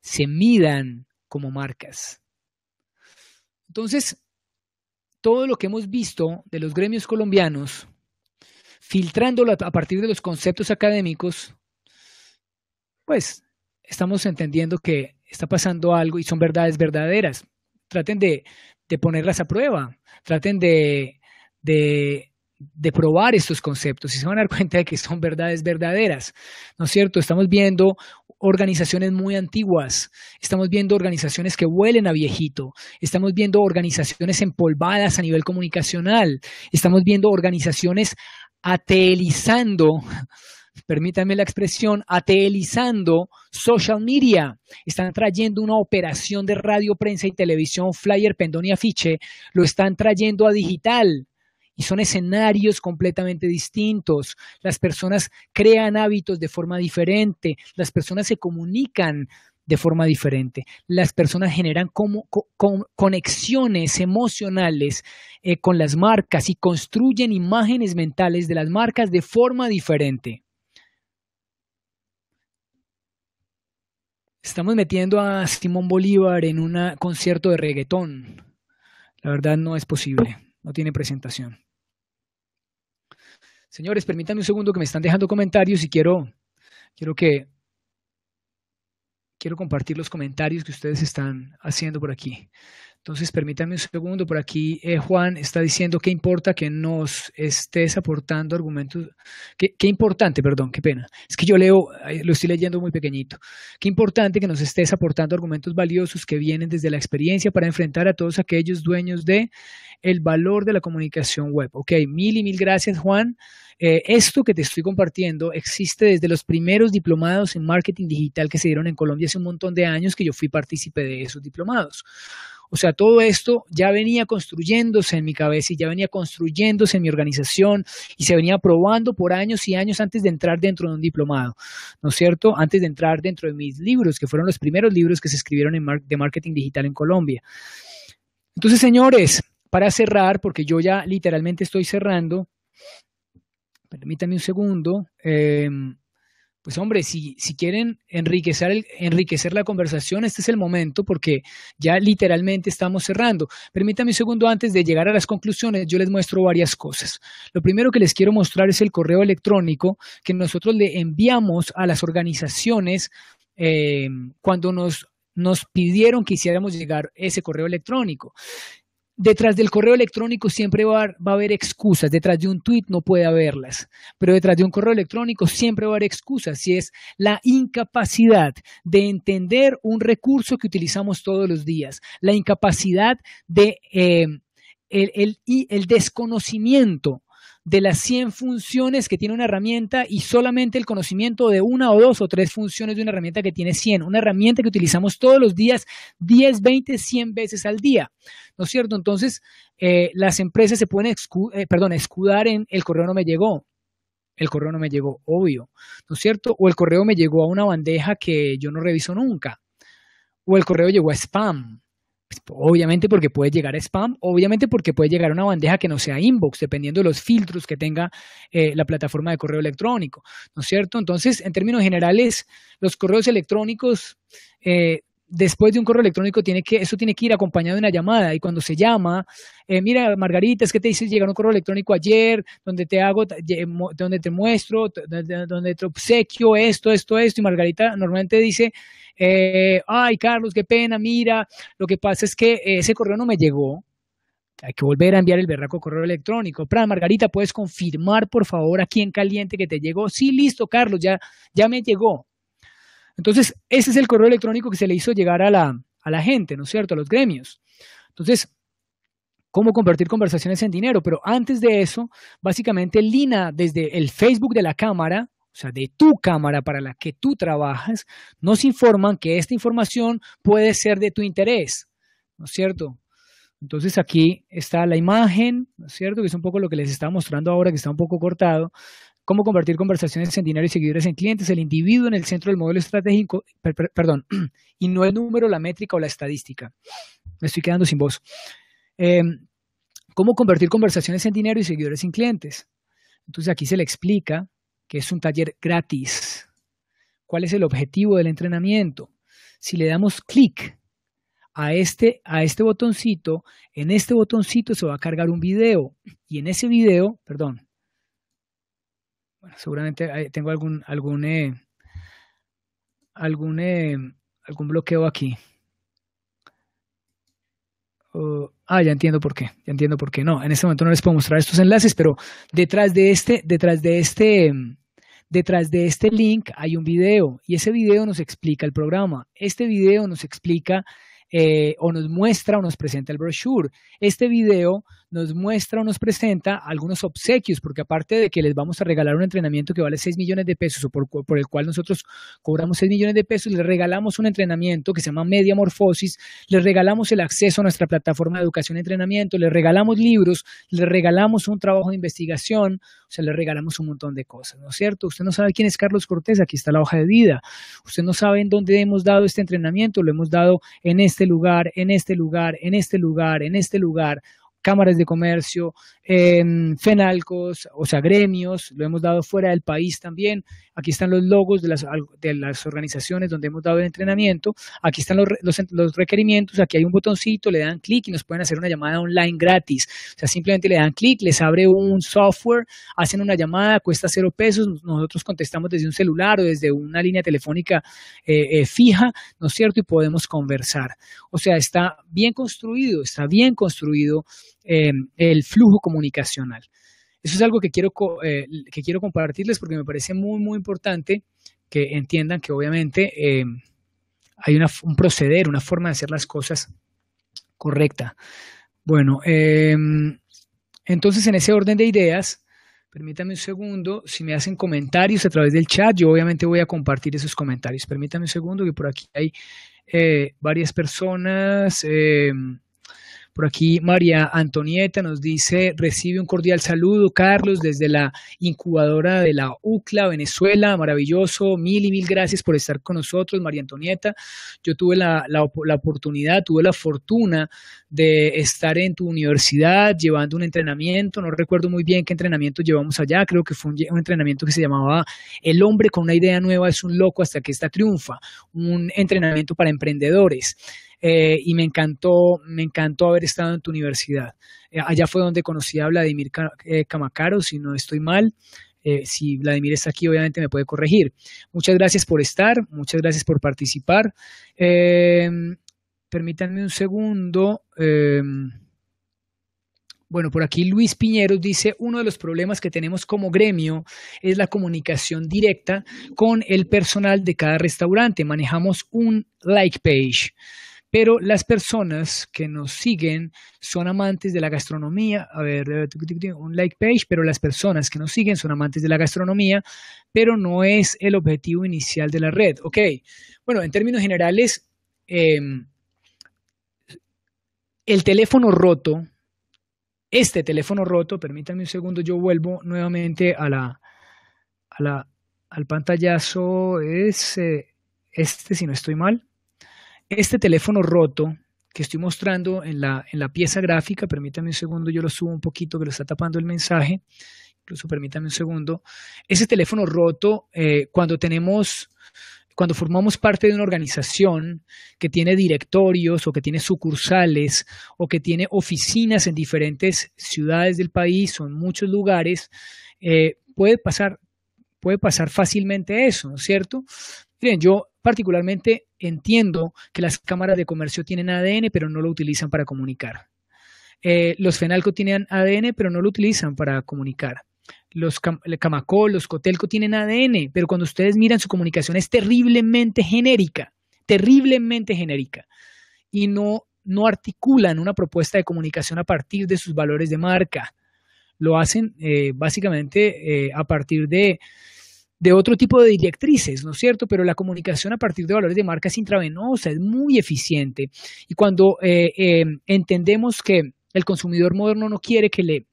se midan como marcas. Entonces, todo lo que hemos visto de los gremios colombianos filtrándolo a partir de los conceptos académicos, pues estamos entendiendo que está pasando algo y son verdades verdaderas. Traten de, ponerlas a prueba, traten de, de, de, probar estos conceptos y se van a dar cuenta de que son verdades verdaderas, ¿no es cierto? Estamos viendo organizaciones muy antiguas, estamos viendo organizaciones que huelen a viejito, estamos viendo organizaciones empolvadas a nivel comunicacional, estamos viendo organizaciones atelizando, permítanme la expresión, atelizando social media. Están trayendo una operación de radio, prensa y televisión, flyer, pendón y afiche, lo están trayendo a digital son escenarios completamente distintos. Las personas crean hábitos de forma diferente, las personas se comunican de forma diferente. Las personas generan conexiones emocionales eh, con las marcas y construyen imágenes mentales de las marcas de forma diferente. Estamos metiendo a Simón Bolívar en un concierto de reggaetón. La verdad no es posible, no tiene presentación. Señores, permítanme un segundo que me están dejando comentarios y quiero, quiero que quiero compartir los comentarios que ustedes están haciendo por aquí. Entonces, permítame un segundo, por aquí eh, Juan está diciendo que importa que nos estés aportando argumentos, qué importante, perdón, qué pena, es que yo leo, lo estoy leyendo muy pequeñito, qué importante que nos estés aportando argumentos valiosos que vienen desde la experiencia para enfrentar a todos aquellos dueños de el valor de la comunicación web. Ok, mil y mil gracias Juan. Eh, esto que te estoy compartiendo existe desde los primeros diplomados en marketing digital que se dieron en Colombia hace un montón de años que yo fui partícipe de esos diplomados. O sea, todo esto ya venía construyéndose en mi cabeza y ya venía construyéndose en mi organización y se venía probando por años y años antes de entrar dentro de un diplomado, ¿no es cierto? Antes de entrar dentro de mis libros, que fueron los primeros libros que se escribieron en de marketing digital en Colombia. Entonces, señores, para cerrar, porque yo ya literalmente estoy cerrando, permítanme un segundo. Em, pues hombre, si, quieren enriquecer, la conversación, este es el momento porque ya literalmente estamos cerrando. Permítame un segundo antes de llegar a las conclusiones, yo les muestro varias cosas. Lo primero que les quiero mostrar es el correo electrónico que nosotros le enviamos a las organizaciones eh, cuando nos pidieron que hiciéramos llegar ese correo electrónico detrás del correo electrónico siempre va a, haber, va a, haber excusas, detrás de un tweet no puede haberlas, pero detrás de un correo electrónico siempre va a haber excusas si es la incapacidad de entender un recurso que utilizamos todos los días, la incapacidad de eh, el desconocimiento de las 100 funciones que tiene una herramienta y solamente el conocimiento de una o dos o tres funciones de una herramienta que tiene 100. Una herramienta que utilizamos todos los días 10, 20, 100 veces al día. ¿No es cierto? Entonces, eh, las empresas se pueden eh, escudar en el correo no me llegó. El correo no me llegó, obvio. ¿No es cierto? O el correo me llegó a una bandeja que yo no reviso nunca. O el correo llegó a spam Obviamente porque puede llegar a spam, obviamente porque puede llegar a una bandeja que no sea inbox, dependiendo de los filtros que tenga eh, la plataforma de correo electrónico, ¿no es cierto? Entonces, en términos generales, los correos electrónicos eh, después de un correo electrónico tiene que, eso tiene que ir acompañado de una llamada y cuando se llama, eh, mira Margarita, es que te dices llegar un correo electrónico ayer donde te hago, donde te muestro, donde te obsequio esto, esto, esto y Margarita normalmente dice, eh, ay Carlos, qué pena, mira, lo que pasa es que eh, ese correo no me llegó, hay que volver a enviar el verraco correo electrónico. Para Margarita, ¿puedes confirmar, por favor, aquí en caliente que te llegó? Sí, listo, Carlos, ya, ya me llegó. Entonces, ese es el correo electrónico que se le hizo llegar a la, a la gente, ¿no es cierto?, a los gremios. Entonces, cómo convertir conversaciones en dinero, pero antes de eso, básicamente Lina, desde el Facebook de la cámara, o sea, de tu cámara para la que tú trabajas, nos informan que esta información puede ser de tu interés, ¿no es cierto? Entonces aquí está la imagen, ¿no es cierto? Que es un poco lo que les estaba mostrando ahora, que está un poco cortado, cómo convertir conversaciones en dinero y seguidores en clientes, el individuo en el centro del modelo estratégico, perdón, y no el número, la métrica o la estadística. Me estoy quedando sin voz. Em, cómo convertir conversaciones en dinero y seguidores en clientes. Entonces aquí se le explica que es un taller gratis. ¿Cuál es el objetivo del entrenamiento? Si le damos clic a este, a este botoncito, en este botoncito se va a cargar un video y en ese video, perdón, bueno, seguramente eh, tengo algún, algún, eh, algún, eh, algún bloqueo aquí. Oh, ah, ya entiendo por qué, ya entiendo por qué. No, en este momento no les puedo mostrar estos enlaces, pero detrás de este, detrás de este, mm, detrás de este link hay un video y ese video nos explica el programa. Este video nos explica eh, o nos muestra o nos presenta el brochure. Este video nos muestra o nos presenta algunos obsequios, porque aparte de que les vamos a regalar un entrenamiento que vale 6 millones de pesos o por, el cual nosotros cobramos 6 millones de pesos, les regalamos un entrenamiento que se llama Media Morfosis, les regalamos el acceso a nuestra plataforma de educación y entrenamiento, les regalamos libros, les regalamos un trabajo de investigación, o sea, les regalamos un montón de cosas, ¿no es cierto? Usted no sabe quién es Carlos Cortés, aquí está la hoja de vida. Usted no sabe en dónde hemos dado este entrenamiento, lo hemos dado en este este lugar, en este lugar, en este lugar, en este lugar cámaras de comercio, em, FENALCOS, o sea, gremios, lo hemos dado fuera del país también. Aquí están los logos de las, organizaciones donde hemos dado el entrenamiento. Aquí están los, los, requerimientos. Aquí hay un botoncito, le dan clic y nos pueden hacer una llamada online gratis. O sea, simplemente le dan clic, les abre un software, hacen una llamada, cuesta cero pesos. Nosotros contestamos desde un celular o desde una línea telefónica eh, eh, fija, ¿no es cierto? Y podemos conversar. O sea, está bien construido, está bien construido Em, el flujo comunicacional. Eso es algo que quiero, eh, que quiero compartirles porque me parece muy, muy importante que entiendan que obviamente em, hay un proceder, una forma de hacer las cosas correcta. Bueno, em, entonces en ese orden de ideas, permítame un segundo, si me hacen comentarios a través del chat, yo obviamente voy a compartir esos comentarios. Permítame un segundo que por aquí hay eh, varias personas. Por aquí María Antonieta nos dice, recibe un cordial saludo, Carlos, desde la incubadora de la UCLA, Venezuela, maravilloso, mil y mil gracias por estar con nosotros, María Antonieta. Yo tuve la, oportunidad, tuve la fortuna de estar en tu universidad llevando un entrenamiento, no recuerdo muy bien qué entrenamiento llevamos allá, creo que fue un, un entrenamiento que se llamaba El hombre con una idea nueva es un loco hasta que esta triunfa, un entrenamiento para emprendedores. Eh, y me encantó, me encantó haber estado en tu universidad. Eh, allá fue donde conocí a Vladimir eh, Camacaro, si no estoy mal. si Vladimir está aquí, obviamente me puede corregir. Muchas gracias por estar, muchas gracias por participar. permítanme un segundo. Bueno, por aquí Luis Piñeros dice, uno de los problemas que tenemos como gremio es la comunicación directa con el personal de cada restaurante. Manejamos un like page. Pero las personas que nos siguen son amantes de la gastronomía. A ver, eh, un like page, pero las personas que nos siguen son amantes de la gastronomía, pero no es el objetivo inicial de la red. Ok, bueno, en términos generales, em, el teléfono roto, este teléfono roto, permítanme un segundo, yo vuelvo nuevamente a la, al pantallazo, es eh, este, si no estoy mal. Este teléfono roto que estoy mostrando en la, pieza gráfica, permítame un segundo, yo lo subo un poquito que lo está tapando el mensaje, incluso permítame un segundo, ese teléfono roto, eh, cuando tenemos cuando formamos parte de una organización que tiene directorios o que tiene sucursales o que tiene oficinas en diferentes ciudades del país o en muchos lugares, eh, puede, pasar, puede pasar fácilmente eso, ¿no es cierto? Miren, yo particularmente entiendo que las cámaras de comercio tienen ADN, eh, pero no lo utilizan para comunicar. los Fenalco tienen ADN, pero no lo utilizan para comunicar. Los Camacol, los Cotelco tienen ADN, pero cuando ustedes miran su comunicación es terriblemente genérica, terriblemente genérica. Y no, no articulan una propuesta de comunicación a partir de sus valores de marca. Lo hacen eh, básicamente eh, a partir de de otro tipo de directrices, ¿no es cierto? Pero la comunicación a partir de valores de marca es intravenosa, es muy eficiente. Y cuando eh, em, entendemos que el consumidor moderno no quiere que le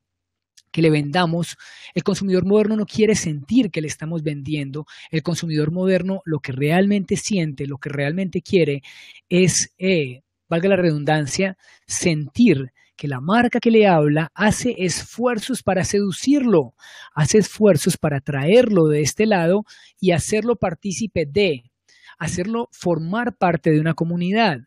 le vendamos. El consumidor moderno no quiere sentir que le estamos vendiendo. El consumidor moderno lo que realmente siente, lo que realmente quiere es, eh, valga la redundancia, sentir que la marca que le habla hace esfuerzos para seducirlo, hace esfuerzos para traerlo de este lado y hacerlo partícipe de, hacerlo formar parte de una comunidad.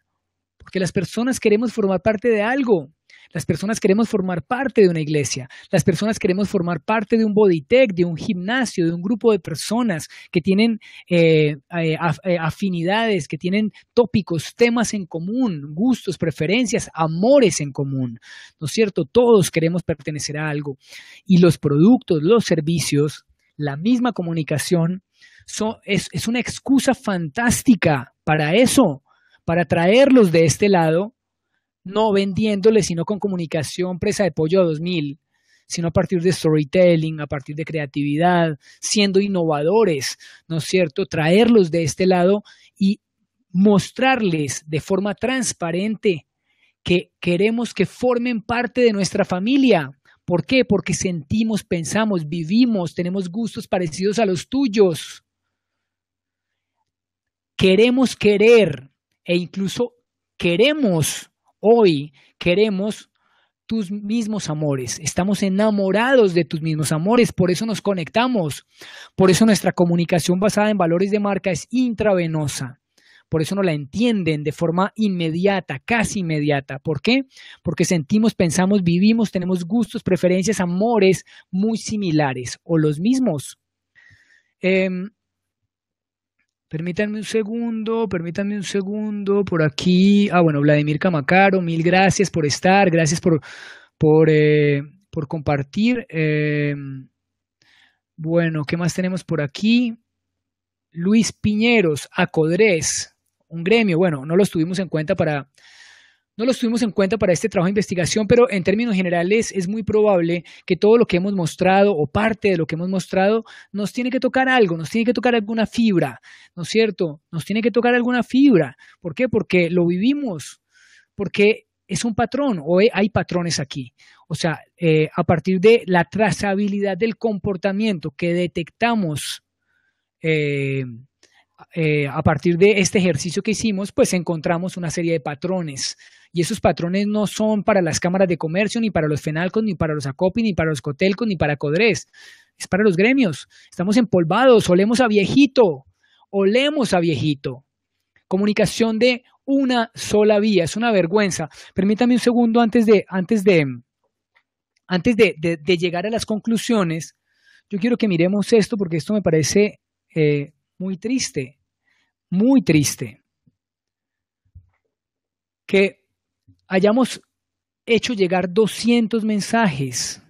Porque las personas queremos formar parte de algo, las personas queremos formar parte de una iglesia. Las personas queremos formar parte de un bodytech, de un gimnasio, de un grupo de personas que tienen eh, eh, eh, afinidades, que tienen tópicos, temas en común, gustos, preferencias, amores en común. ¿No es cierto? Todos queremos pertenecer a algo. Y los productos, los servicios, la misma comunicación, es una excusa fantástica para eso, para traerlos de este lado no vendiéndoles, sino con comunicación presa de pollo 2000, sino a partir de storytelling, a partir de creatividad, siendo innovadores, ¿no es cierto? Traerlos de este lado y mostrarles de forma transparente que queremos que formen parte de nuestra familia. ¿Por qué? Porque sentimos, pensamos, vivimos, tenemos gustos parecidos a los tuyos. Queremos querer e incluso queremos Hoy queremos tus mismos amores, estamos enamorados de tus mismos amores, por eso nos conectamos, por eso nuestra comunicación basada en valores de marca es intravenosa, por eso no la entienden de forma inmediata, casi inmediata. ¿Por qué? Porque sentimos, pensamos, vivimos, tenemos gustos, preferencias, amores muy similares o los mismos. Em, Permítanme un segundo, permítanme un segundo por aquí. Ah, bueno, Vladimir Camacaro, mil gracias por estar, gracias por, por, eh, por compartir. Eh, bueno, ¿qué más tenemos por aquí? Luis Piñeros, Acodres, un gremio. Bueno, no los tuvimos en cuenta para, no los tuvimos en cuenta para este trabajo de investigación, pero en términos generales es muy probable que todo lo que hemos mostrado o parte de lo que hemos mostrado nos tiene que tocar algo, nos tiene que tocar alguna fibra, ¿no es cierto? Nos tiene que tocar alguna fibra. ¿Por qué? Porque lo vivimos, porque es un patrón o hay patrones aquí. O sea, eh, a partir de la trazabilidad del comportamiento que detectamos, eh, eh, a partir de este ejercicio que hicimos, pues encontramos una serie de patrones. Y esos patrones no son para las cámaras de comercio, ni para los FENALCOS, ni para los ACOPI, ni para los COTELCOS, ni para CODRES. Es para los gremios. Estamos empolvados, olemos a viejito, olemos a viejito. Comunicación de una sola vía, es una vergüenza. Permítame un segundo antes de, antes de, antes de, llegar a las conclusiones. Yo quiero que miremos esto porque esto me parece eh, muy triste, muy triste, que hayamos hecho llegar 200 mensajes,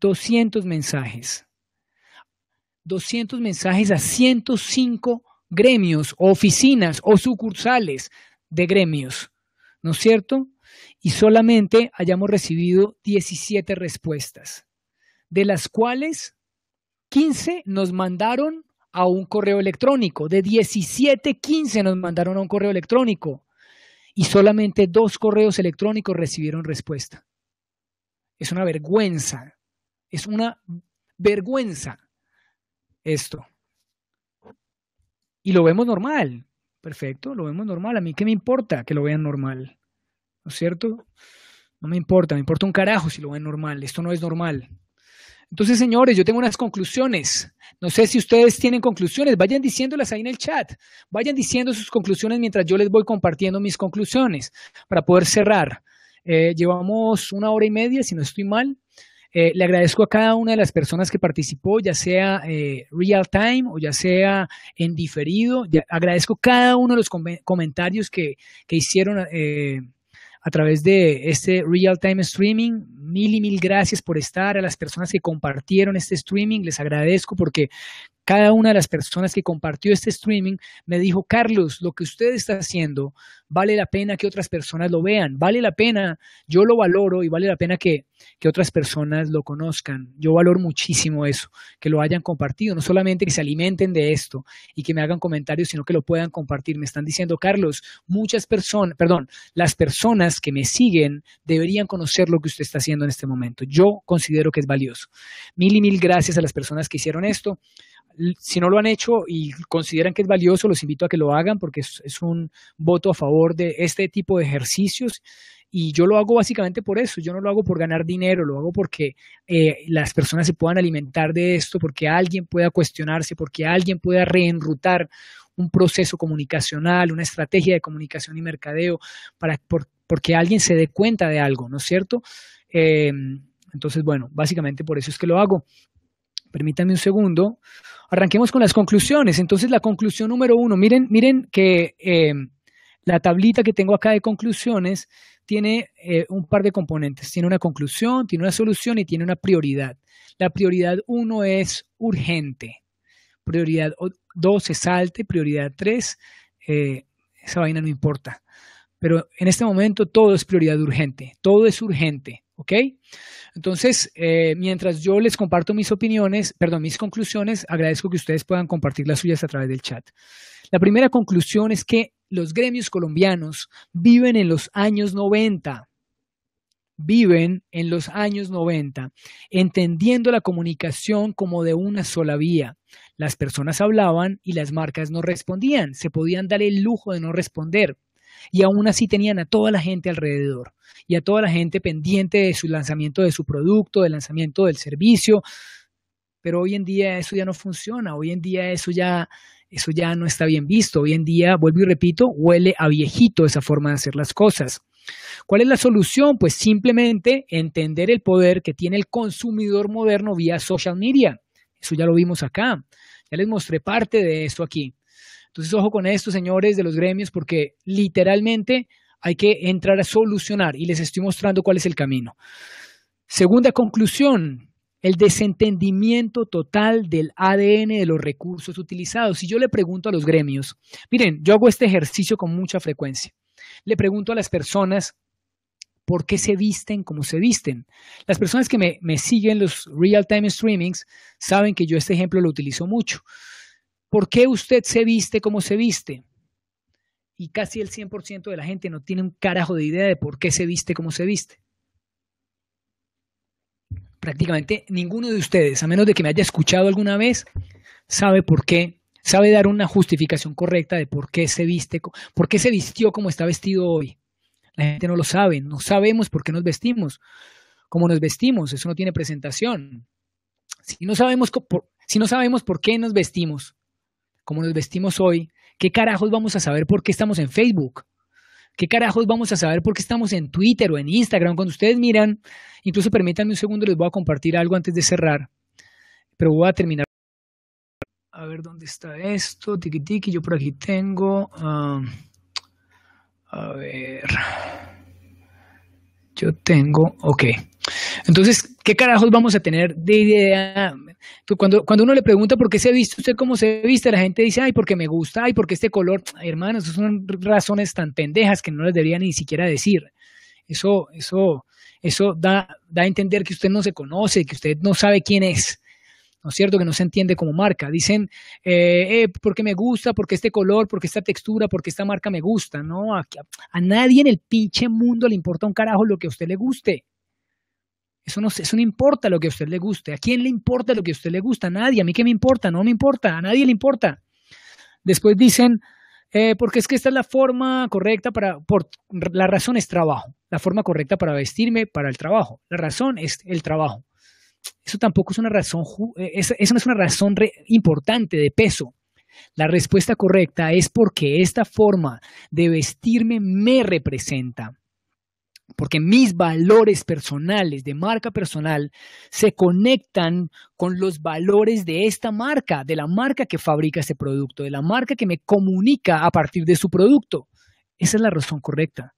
200 mensajes, 200 mensajes a 105 gremios, oficinas o sucursales de gremios, ¿no es cierto? Y solamente hayamos recibido 17 respuestas, de las cuales 15 nos mandaron a un correo electrónico. De 17, 15 nos mandaron a un correo electrónico y solamente dos correos electrónicos recibieron respuesta. Es una vergüenza. Es una vergüenza esto. Y lo vemos normal. Perfecto, lo vemos normal. A mí qué me importa que lo vean normal. ¿No es cierto? No me importa, me importa un carajo si lo ven normal. Esto no es normal. Entonces, señores, yo tengo unas conclusiones. No sé si ustedes tienen conclusiones. Vayan diciéndolas ahí en el chat. Vayan diciendo sus conclusiones mientras yo les voy compartiendo mis conclusiones para poder cerrar. Eh, llevamos una hora y media, si no estoy mal. Eh, le agradezco a cada una de las personas que participó, ya sea eh, real time o ya sea en diferido. agradezco cada uno de los comentarios que, que hicieron a través de este real time streaming mil y mil gracias por estar, a las personas que compartieron este streaming, les agradezco porque cada una de las personas que compartió este streaming me dijo, Carlos, lo que usted está haciendo vale la pena que otras personas lo vean, vale la pena, yo lo valoro y vale la pena que, que otras personas lo conozcan. Yo valoro muchísimo eso, que lo hayan compartido, no solamente que se alimenten de esto y que me hagan comentarios, sino que lo puedan compartir. Me están diciendo, Carlos, muchas personas, perdón, las personas que me siguen deberían conocer lo que usted está haciendo en este momento. Yo considero que es valioso. Mil y mil gracias a las personas que hicieron esto. Si no lo han hecho y consideran que es valioso, los invito a que lo hagan porque es, un voto a favor de este tipo de ejercicios. Y yo lo hago básicamente por eso, yo no lo hago por ganar dinero, lo hago porque eh, las personas se puedan alimentar de esto, porque alguien pueda cuestionarse, porque alguien pueda reenrutar un proceso comunicacional, una estrategia de comunicación y mercadeo, para, porque alguien se dé cuenta de algo, ¿no es cierto? Em, entonces, bueno, básicamente por eso es que lo hago. Permítanme un segundo. Arranquemos con las conclusiones. Entonces, la conclusión número uno, miren, miren que em, la tablita que tengo acá de conclusiones tiene eh, un par de componentes. Tiene una conclusión, tiene una solución y tiene una prioridad. La prioridad uno es urgente. Prioridad dos es salte. Prioridad tres, eh, esa vaina no importa. Pero en este momento todo es prioridad urgente. Todo es urgente. ¿Ok? Entonces, eh, mientras yo les comparto mis opiniones, perdón, mis conclusiones, agradezco que ustedes puedan compartir las suyas a través del chat. La primera conclusión es que los gremios colombianos viven en los años 90, viven en los años 90, entendiendo la comunicación como de una sola vía. Las personas hablaban y las marcas no respondían, se podían dar el lujo de no responder y aún así tenían a toda la gente alrededor y a toda la gente pendiente de su lanzamiento de su producto, del lanzamiento del servicio. Pero hoy en día eso ya no funciona, hoy en día eso ya eso ya no está bien visto. Hoy en día, vuelvo y repito, huele a viejito esa forma de hacer las cosas. ¿Cuál es la solución? Pues simplemente entender el poder que tiene el consumidor moderno vía social media. Eso ya lo vimos acá. Ya les mostré parte de esto aquí. Entonces, ojo con esto, señores de los gremios, porque literalmente hay que entrar a solucionar y les estoy mostrando cuál es el camino. Segunda conclusión, el desentendimiento total del ADN de los recursos utilizados. Si yo le pregunto a los gremios, miren, yo hago este ejercicio con mucha frecuencia. Le pregunto a las personas por qué se visten como se visten. Las personas que me, siguen los real-time streamings saben que yo este ejemplo lo utilizo mucho. ¿Por qué usted se viste como se viste? Y casi el 100% de la gente no tiene un carajo de idea de por qué se viste como se viste. Prácticamente ninguno de ustedes, a menos de que me haya escuchado alguna vez, sabe por qué, sabe dar una justificación correcta de por qué se viste, por qué se vistió como está vestido hoy. La gente no lo sabe, no sabemos por qué nos vestimos, cómo nos vestimos, eso no tiene presentación. Si no sabemos, si no sabemos por qué nos vestimos, cómo nos vestimos hoy, ¿qué carajos vamos a saber por qué estamos en Facebook? ¿Qué carajos vamos a saber por qué estamos en Twitter o en Instagram? Cuando ustedes miran, incluso permítanme un segundo, les voy a compartir algo antes de cerrar, pero voy a terminar. A ver dónde está esto, tiki tiki, yo por aquí tengo. Ah, a ver. Yo tengo, ok. Entonces, ¿qué carajos vamos a tener de idea? Cuando, cuando uno le pregunta por qué se viste usted cómo se viste, la gente dice, ay, porque me gusta, ay, porque este color. hermanos, esas son razones tan pendejas que no les debería ni siquiera decir. Eso, eso, eso da, da a entender que usted no se conoce, que usted no sabe quién es. ¿no es cierto? Que no se entiende como marca. Dicen, eh, eh porque me gusta, porque este color, porque esta textura, porque esta marca me gusta, ¿no? a, nadie en el pinche mundo le importa un carajo lo que a usted le guste. Eso no, no importa lo que a usted le guste. ¿A quién le importa lo que a usted le gusta? A nadie. ¿A mí qué me importa? No me importa. A nadie le importa. Después dicen, eh, porque es que esta es la forma correcta para, por, la razón es trabajo. La forma correcta para vestirme para el trabajo. La razón es el trabajo. Eso tampoco es una razón, eh, eso, no es una razón importante de peso. La respuesta correcta es porque esta forma de vestirme me representa porque mis valores personales de marca personal se conectan con los valores de esta marca, de la marca que fabrica este producto, de la marca que me comunica a partir de su producto. Esa es la razón correcta.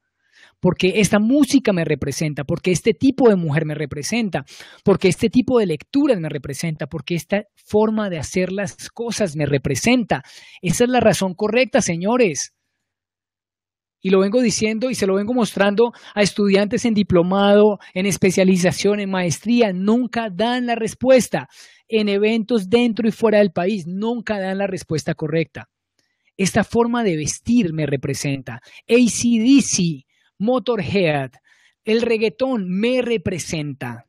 Porque esta música me representa, porque este tipo de mujer me representa, porque este tipo de lecturas me representa, porque esta forma de hacer las cosas me representa. Esa es la razón correcta, señores y lo vengo diciendo y se lo vengo mostrando a estudiantes en diplomado, en especialización, en maestría, nunca dan la respuesta. En eventos dentro y fuera del país, nunca dan la respuesta correcta. Esta forma de vestir me representa. ACDC, Motorhead, el reggaetón me representa.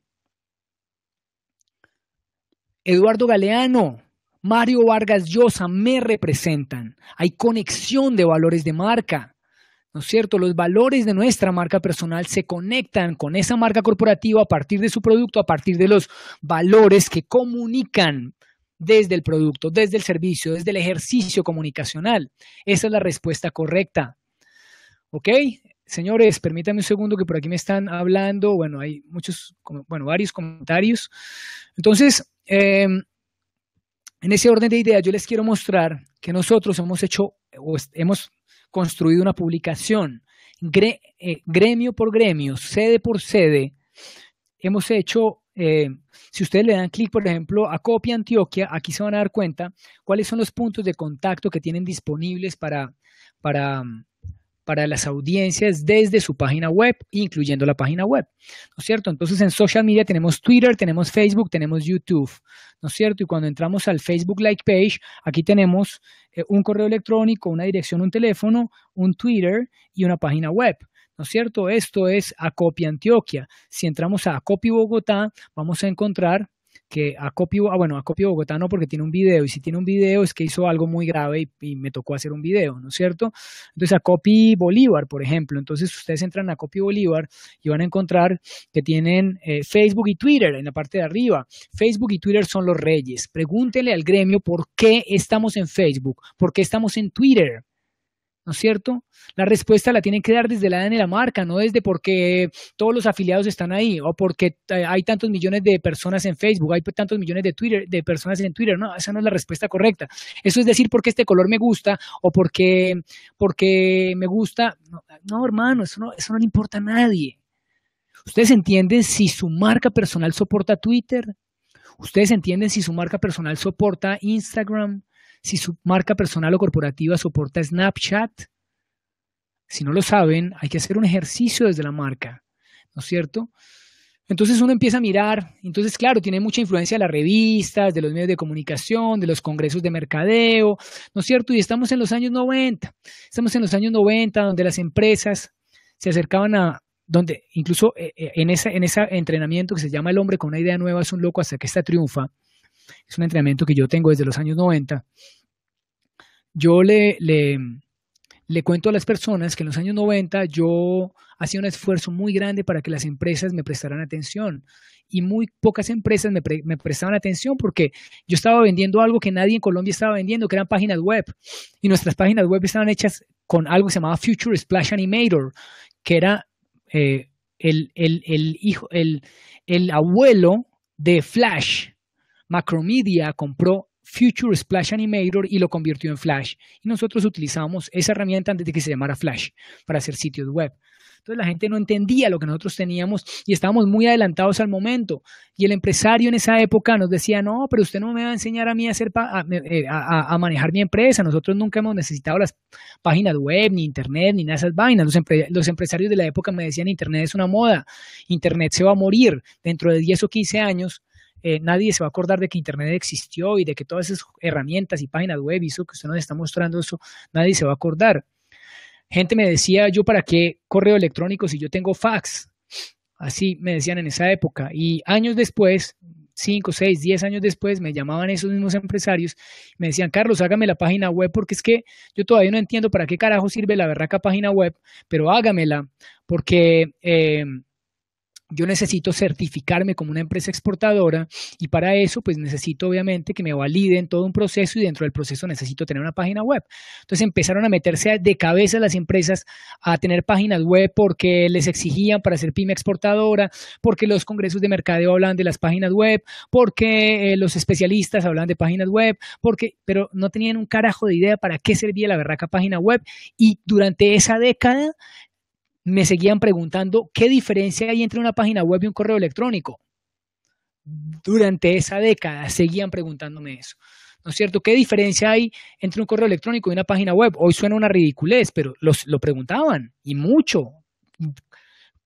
Eduardo Galeano, Mario Vargas Llosa me representan. Hay conexión de valores de marca. ¿no es cierto? Los valores de nuestra marca personal se conectan con esa marca corporativa a partir de su producto, a partir de los valores que comunican desde el producto, desde el servicio, desde el ejercicio comunicacional. Esa es la respuesta correcta. ¿Ok? Señores, permítanme un segundo que por aquí me están hablando. Bueno, hay muchos, bueno, varios comentarios. Entonces, em, en ese orden de ideas, yo les quiero mostrar que nosotros hemos hecho, o hemos construido una publicación, eh, gremio por gremio, sede por sede. Hemos hecho, eh, si ustedes le dan clic, por ejemplo, a Copia Antioquia, aquí se van a dar cuenta cuáles son los puntos de contacto que tienen disponibles para, para, para las audiencias desde su página web, incluyendo la página web, ¿no es cierto? Entonces en social media tenemos Twitter, tenemos Facebook, tenemos YouTube, ¿no es cierto? Y cuando entramos al Facebook Like Page, aquí tenemos eh, un correo electrónico, una dirección, un teléfono, un Twitter y una página web. ¿no es cierto? Esto es Acopi Antioquia. Si entramos a Acopi Bogotá, vamos a encontrar que acopio, ah, bueno, acopio Bogotá no porque tiene un video, y si tiene un video es que hizo algo muy grave y, me tocó hacer un video, ¿no es cierto? Entonces acopio Bolívar, por ejemplo, entonces ustedes entran a acopio Bolívar y van a encontrar que tienen eh, Facebook y Twitter en la parte de arriba. Facebook y Twitter son los reyes. Pregúntele al gremio por qué estamos en Facebook, por qué estamos en Twitter. ¿no es cierto? La respuesta la tienen que dar desde la edad de la marca, no desde porque todos los afiliados están ahí o porque eh, hay tantos millones de personas en Facebook, hay tantos millones de Twitter, de personas en Twitter, no, esa no es la respuesta correcta. Eso es decir porque este color me gusta o porque porque me gusta, no, hermano, eso no eso no le importa a nadie. Ustedes entienden si su marca personal soporta Twitter, ustedes entienden si su marca personal soporta Instagram, si su marca personal o corporativa soporta Snapchat. Si no lo saben, hay que hacer un ejercicio desde la marca, ¿no es cierto? Entonces uno empieza a mirar, entonces claro, tiene mucha influencia de las revistas, de los medios de comunicación, de los congresos de mercadeo, ¿no es cierto? Y estamos en los años 90, estamos en los años 90 donde las empresas se acercaban a, donde incluso eh, eh, en ese, en entrenamiento que se llama El hombre con una idea nueva es un loco hasta que esta triunfa, es un entrenamiento que yo tengo desde los años 90. Yo le, le, cuento a las personas que en los años 90 yo hacía un esfuerzo muy grande para que las empresas me prestaran atención y muy pocas empresas me, pre, me, prestaban atención porque yo estaba vendiendo algo que nadie en Colombia estaba vendiendo, que eran páginas web. Y nuestras páginas web estaban hechas con algo que se llamaba Future Splash Animator, que era eh, el, el, el, hijo, el, el abuelo de Flash. Macromedia compró Future Splash Animator y lo convirtió en Flash. Y nosotros utilizamos esa herramienta antes de que se llamara Flash para hacer sitios web. Entonces la gente no entendía lo que nosotros teníamos y estábamos muy adelantados al momento. Y el empresario en esa época nos decía, no, pero usted no me va a enseñar a mí a, hacer eh, a, manejar mi empresa. Nosotros nunca hemos necesitado las páginas web, ni internet, ni nada de esas vainas. Los, los empresarios de la época me decían, internet es una moda, internet se va a morir. Dentro de 10 o 15 años eh, nadie se va a acordar de que Internet existió y de que todas esas herramientas y páginas web y eso que usted nos está mostrando, eso nadie se va a acordar. Gente me decía, yo para qué correo electrónico si yo tengo fax. Así me decían en esa época. Y años después, cinco seis diez años después, me llamaban esos mismos empresarios, me decían, Carlos, hágame la página web porque es que yo todavía no entiendo para qué carajo sirve la que página web, pero hágamela porque... Eh, yo necesito certificarme como una empresa exportadora y para eso pues necesito obviamente que me validen todo un proceso y dentro del proceso necesito tener una página web. Entonces empezaron a meterse de cabeza las empresas a tener páginas web porque les exigían para ser pyme exportadora, porque los congresos de mercadeo hablan de las páginas web, porque eh, los especialistas hablan de páginas web, porque pero no tenían un carajo de idea para qué servía la verraca página web y durante esa década me seguían preguntando qué diferencia hay entre una página web y un correo electrónico. Durante esa década seguían preguntándome eso. ¿No es cierto? ¿Qué diferencia hay entre un correo electrónico y una página web? Hoy suena una ridiculez, pero los, lo preguntaban y mucho.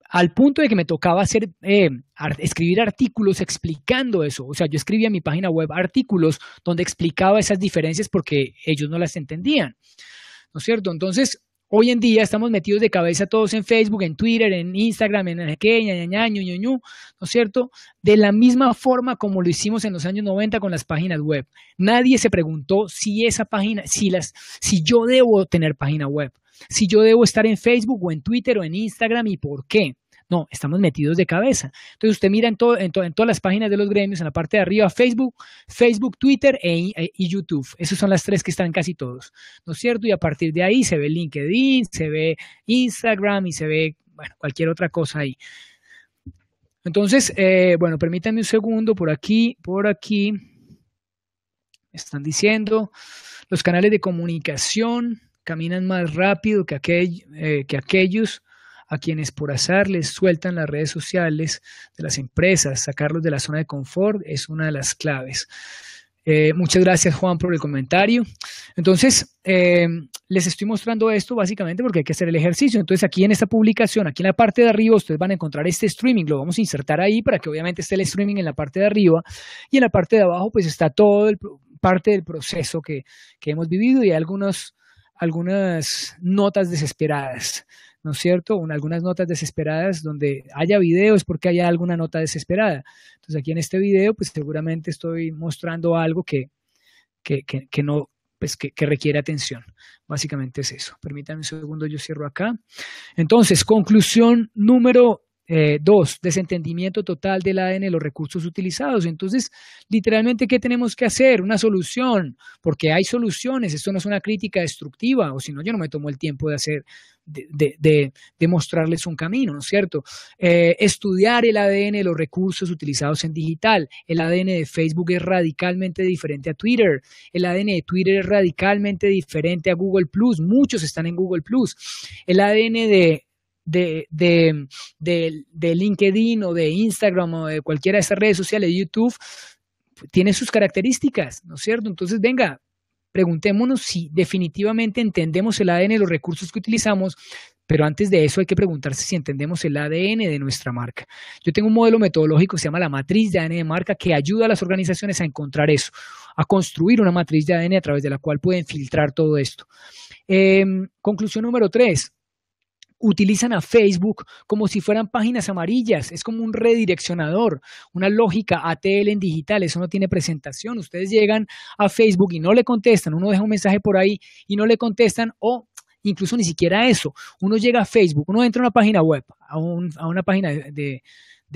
Al punto de que me tocaba hacer, eh, escribir artículos explicando eso. O sea, yo escribía en mi página web artículos donde explicaba esas diferencias porque ellos no las entendían. ¿No es cierto? Entonces, Hoy en día estamos metidos de cabeza todos en Facebook, en Twitter, en Instagram, en aquella, ñoño, ¿no es cierto? De la misma forma como lo hicimos en los años 90 con las páginas web. Nadie se preguntó si esa página, si las, si yo debo tener página web, si yo debo estar en Facebook o en Twitter o en Instagram y por qué. No, estamos metidos de cabeza. Entonces usted mira en, todo, en, todas las páginas de los gremios, en la parte de arriba, Facebook, Facebook, Twitter e, e, y YouTube. Esas son las tres que están casi todos, ¿no es cierto? Y a partir de ahí se ve LinkedIn, se ve Instagram y se ve, cualquier otra cosa ahí. Entonces, eh, bueno, permítanme un segundo por aquí, por aquí. Están diciendo los canales de comunicación caminan más rápido que, eh, que aquellos a quienes por azar les sueltan las redes sociales de las empresas, sacarlos de la zona de confort es una de las claves. Eh, muchas gracias Juan por el comentario. Entonces, eh, les estoy mostrando esto básicamente porque hay que hacer el ejercicio. Entonces, aquí en esta publicación, aquí en la parte de arriba, ustedes van a encontrar este streaming. Lo vamos a insertar ahí para que obviamente esté el streaming en la parte de arriba. Y en la parte de abajo, pues está todo el parte del proceso que, que hemos vivido y algunos, algunas notas desesperadas. ¿no es cierto? algunas notas desesperadas, donde haya videos es porque haya alguna nota desesperada. Entonces aquí en este video, pues seguramente estoy mostrando algo que, no, pues que, que, requiere atención. Básicamente es eso. Permítanme un segundo, yo cierro acá. Entonces, conclusión número eh, dos, desentendimiento total del ADN los recursos utilizados. Entonces, literalmente, ¿qué tenemos que hacer? Una solución, porque hay soluciones. Esto no es una crítica destructiva, o si no, yo no me tomo el tiempo de hacer, de, de, mostrarles un camino, ¿no es cierto? Eh, estudiar el ADN los recursos utilizados en digital. El ADN de Facebook es radicalmente diferente a Twitter. El ADN de Twitter es radicalmente diferente a Google Plus. Muchos están en Google Plus. El ADN de de, LinkedIn o de Instagram o de cualquiera de esas redes sociales, de YouTube, tiene sus características, ¿no es cierto? Entonces, venga, preguntémonos si definitivamente entendemos el ADN, los recursos que utilizamos, pero antes de eso hay que preguntarse si entendemos el ADN de nuestra marca. Yo tengo un modelo metodológico que se llama la matriz de ADN de marca que ayuda a las organizaciones a encontrar eso, a construir una matriz de ADN a través de la cual pueden filtrar todo esto. Em, conclusión número tres, utilizan a Facebook como si fueran páginas amarillas, es como un redireccionador, una lógica ATL en digital, eso no tiene presentación, ustedes llegan a Facebook y no le contestan, uno deja un mensaje por ahí y no le contestan o incluso ni siquiera eso, uno llega a Facebook, uno entra a una página web, a, una página de,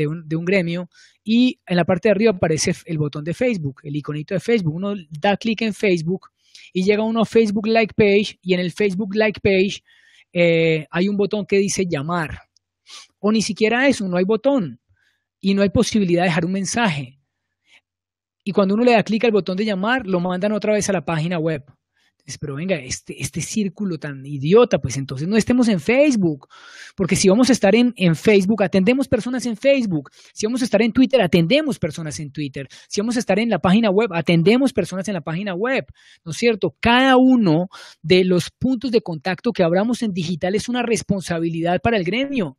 un, de un, gremio y en la parte de arriba aparece el botón de Facebook, el iconito de Facebook. Uno da clic en Facebook y llega uno a Facebook Like Page y en el Facebook Like Page eh, hay un botón que dice llamar. O ni siquiera eso, no hay botón y no hay posibilidad de dejar un mensaje. Y cuando uno le da clic al botón de llamar, lo mandan otra vez a la página web pero venga, este, este círculo tan idiota, pues entonces no estemos en Facebook, porque si vamos a estar en, en Facebook, atendemos personas en Facebook, si vamos a estar en Twitter, atendemos personas en Twitter, si vamos a estar en la página web, atendemos personas en la página web, ¿no es cierto? Cada uno de los puntos de contacto que abramos en digital es una responsabilidad para el gremio.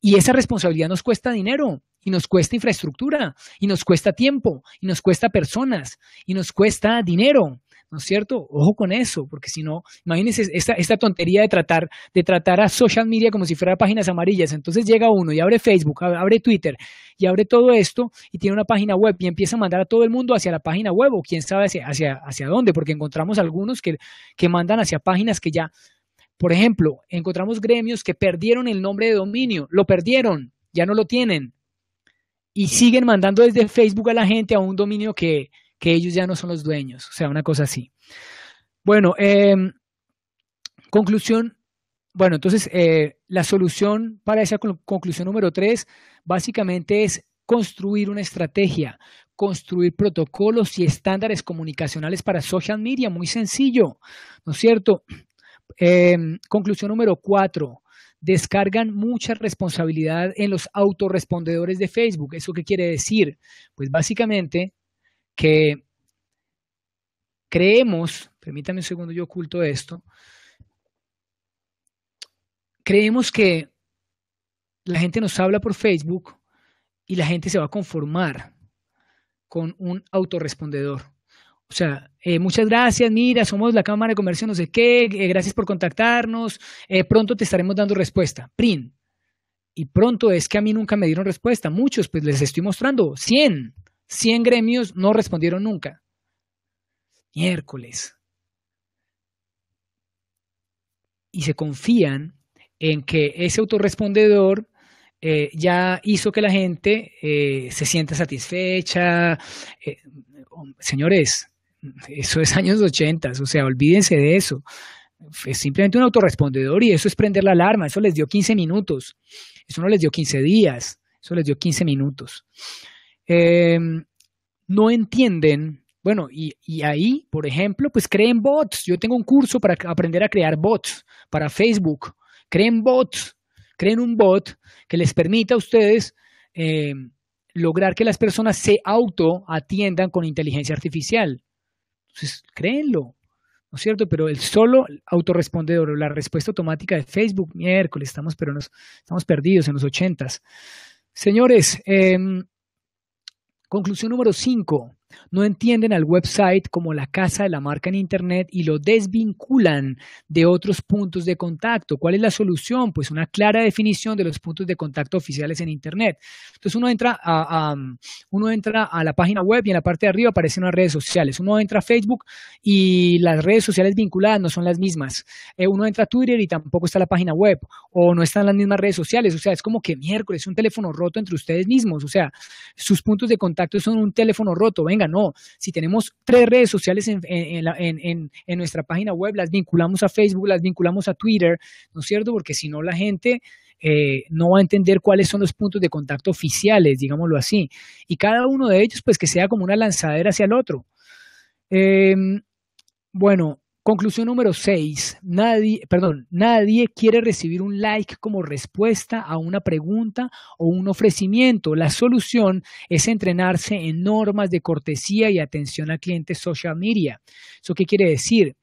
Y esa responsabilidad nos cuesta dinero, y nos cuesta infraestructura, y nos cuesta tiempo, y nos cuesta personas, y nos cuesta dinero. ¿no es cierto? Ojo con eso, porque si no, imagínense esta, tontería de tratar, de tratar a social media como si fuera páginas amarillas. Entonces llega uno y abre Facebook, abre Twitter y abre todo esto y tiene una página web y empieza a mandar a todo el mundo hacia la página web o quién sabe hacia, hacia, hacia dónde, porque encontramos algunos que, que mandan hacia páginas que ya, por ejemplo, encontramos gremios que perdieron el nombre de dominio, lo perdieron, ya no lo tienen y siguen mandando desde Facebook a la gente a un dominio que que ellos ya no son los dueños, o sea, una cosa así. Bueno, em, conclusión. Bueno, entonces eh, la solución para esa conclusión número tres básicamente es construir una estrategia, construir protocolos y estándares comunicacionales para social media, muy sencillo, ¿no es cierto? Em, conclusión número cuatro, descargan mucha responsabilidad en los autorrespondedores de Facebook. ¿Eso qué quiere decir? Pues básicamente que creemos, permítame un segundo, yo oculto esto, creemos que la gente nos habla por Facebook y la gente se va a conformar con un autorrespondedor. O sea, eh, muchas gracias, mira, somos la Cámara de Comercio no sé qué, eh, gracias por contactarnos, eh, pronto te estaremos dando respuesta. PRIN. Y pronto es que a mí nunca me dieron respuesta, muchos, pues les estoy mostrando, 100. 100 gremios no respondieron nunca. Miércoles. Y se confían en que ese autorrespondedor eh, ya hizo que la gente eh, se sienta satisfecha. Eh, señores, eso es años 80, o sea, olvídense de eso. Es simplemente un autorrespondedor y eso es prender la alarma, eso les dio 15 minutos, eso no les dio 15 días, eso les dio 15 minutos. Em, no entienden, bueno, y, ahí, por ejemplo, pues creen bots. Yo tengo un curso para aprender a crear bots para Facebook. Creen bots, creen un bot que les permita a ustedes em, lograr que las personas se auto atiendan con inteligencia artificial. Entonces, créenlo, ¿no es cierto? Pero el solo autorrespondedor o la respuesta automática de Facebook, miércoles, estamos, pero nos, estamos perdidos en los ochentas. Señores, em, Conclusión número 5. No entienden al website como la casa de la marca en Internet y lo desvinculan de otros puntos de contacto. ¿Cuál es la solución? Pues una clara definición de los puntos de contacto oficiales en Internet. Entonces uno entra a, uno entra a la página web y en la parte de arriba aparecen las redes sociales. Uno entra a Facebook y las redes sociales vinculadas no son las mismas. Eh, uno entra a Twitter y tampoco está la página web o no están las mismas redes sociales. O sea, es como que miércoles un teléfono roto entre ustedes mismos. O sea, sus puntos de contacto son un teléfono roto no, si tenemos tres redes sociales en, nuestra página web, las vinculamos a Facebook, las vinculamos a Twitter, ¿no es cierto? Porque si no, la gente... Eh, no va a entender cuáles son los puntos de contacto oficiales, digámoslo así, y cada uno de ellos pues que sea como una lanzadera hacia el otro. Em, bueno, Conclusión número 6. Nadie, perdón, nadie quiere recibir un like como respuesta a una pregunta o un ofrecimiento. La solución es entrenarse en normas de cortesía y atención a clientes social media. ¿Eso qué quiere decir?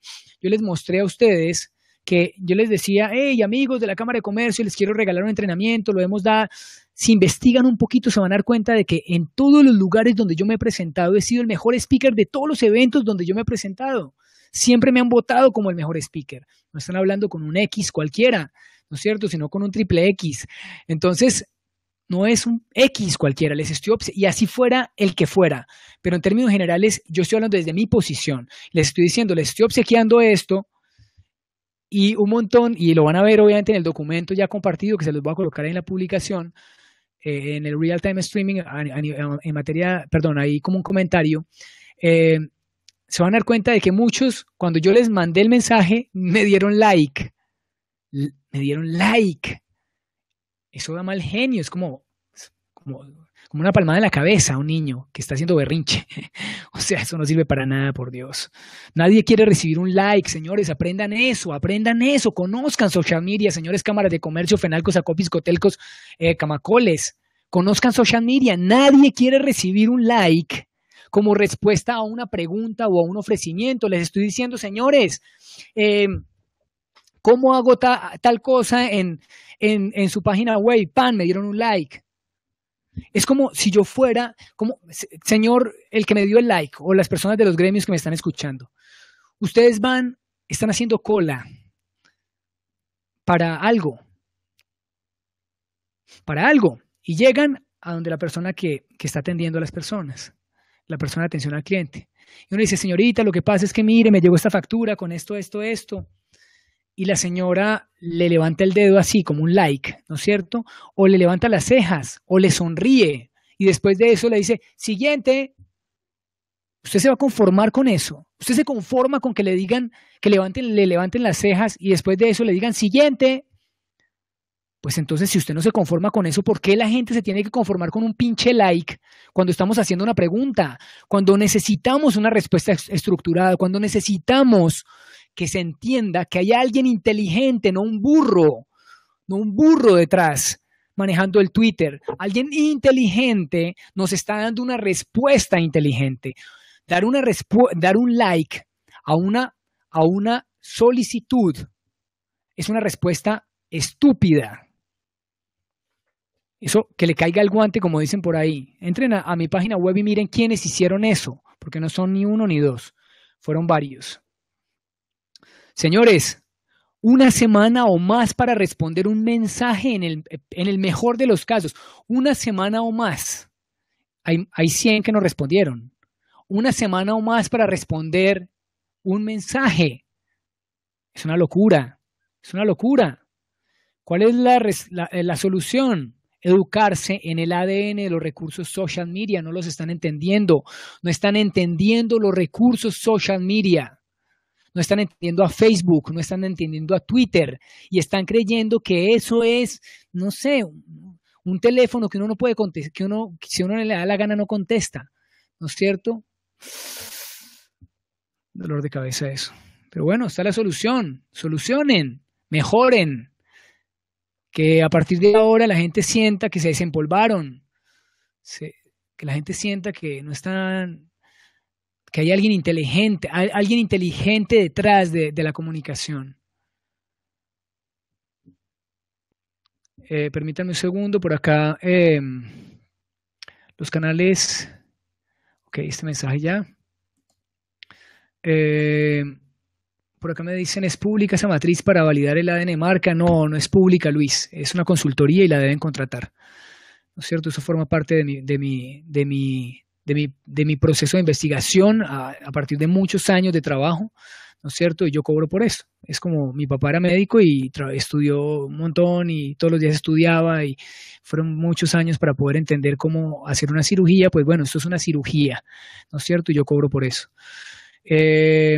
Yo les mostré a ustedes que yo les decía, hey amigos de la Cámara de Comercio, les quiero regalar un entrenamiento, lo hemos dado. Si investigan un poquito se van a dar cuenta de que en todos los lugares donde yo me he presentado he sido el mejor speaker de todos los eventos donde yo me he presentado siempre me han votado como el mejor speaker. No están hablando con un X cualquiera, ¿no es cierto? Sino con un triple X. Entonces, no es un X cualquiera, les estoy y así fuera el que fuera. Pero en términos generales, yo estoy hablando desde mi posición. Les estoy diciendo, les estoy obsequiando esto y un montón, y lo van a ver obviamente en el documento ya compartido que se los voy a colocar en la publicación, eh, en el real time streaming, en, en materia, perdón, ahí como un comentario. Eh, se van a dar cuenta de que muchos, cuando yo les mandé el mensaje, me dieron like. Me dieron like. Eso da mal genio, es como, como, una palmada en la cabeza a un niño que está haciendo berrinche. o sea, eso no sirve para nada, por Dios. Nadie quiere recibir un like, señores, aprendan eso, aprendan eso, conozcan social media, señores, cámaras de comercio, fenalcos, acopis, cotelcos, eh, camacoles. Conozcan social media, nadie quiere recibir un like como respuesta a una pregunta o a un ofrecimiento. Les estoy diciendo, señores, eh, ¿cómo hago tal cosa en, su página web? Pan, me dieron un like. Es como si yo fuera, como, señor, el que me dio el like o las personas de los gremios que me están escuchando. Ustedes van, están haciendo cola para algo. Para algo. Y llegan a donde la persona que está atendiendo a las personas la persona de atención al cliente. Y uno dice, señorita, lo que pasa es que mire, me llegó esta factura con esto, esto, esto. Y la señora le levanta el dedo así, como un like, ¿no es cierto? O le levanta las cejas, o le sonríe. Y después de eso le dice, siguiente, usted se va a conformar con eso. Usted se conforma con que le digan, que levanten, le levanten las cejas y después de eso le digan, siguiente. Pues entonces, si usted no se conforma con eso, ¿por qué la gente se tiene que conformar con un pinche like cuando estamos haciendo una pregunta? Cuando necesitamos una respuesta estructurada, cuando necesitamos que se entienda que hay alguien inteligente, no un burro, no un burro detrás manejando el Twitter. Alguien inteligente nos está dando una respuesta inteligente. Dar, una dar un like a una, a una solicitud es una respuesta estúpida. Eso, que le caiga el guante, como dicen por ahí. Entren a, mi página web y miren quiénes hicieron eso, porque no son ni uno ni dos, fueron varios. Señores, una semana o más para responder un mensaje en el, mejor de los casos. Una semana o más. Hay, 100 que no respondieron. Una semana o más para responder un mensaje. Es una locura. Es una locura. ¿Cuál es la eh, solución? educarse en el ADN de los recursos social media, no los están entendiendo, no están entendiendo los recursos social media, no están entendiendo a Facebook, no están entendiendo a Twitter y están creyendo que eso es, no sé, un, teléfono que uno no puede contestar, que uno, si uno le da la gana no contesta, ¿no es cierto? Dolor de cabeza eso. Pero bueno, está la solución, solucionen, mejoren que a partir de ahora la gente sienta que se desempolvaron, que la gente sienta que no están, que hay alguien inteligente, hay alguien inteligente detrás de, la comunicación. Eh, permítanme un segundo, por acá em, los canales. Ok, este mensaje ya. Em, por acá me dicen, ¿es pública esa matriz para validar el ADN de marca? No, no es pública, Luis. Es una consultoría y la deben contratar. ¿No es cierto? Eso forma parte de mi, de mi, de mi, de mi, de mi proceso de investigación a, a, partir de muchos años de trabajo. ¿No es cierto? Y yo cobro por eso. Es como mi papá era médico y estudió un montón y todos los días estudiaba y fueron muchos años para poder entender cómo hacer una cirugía. Pues bueno, esto es una cirugía, ¿no es cierto? Y yo cobro por eso. Eh,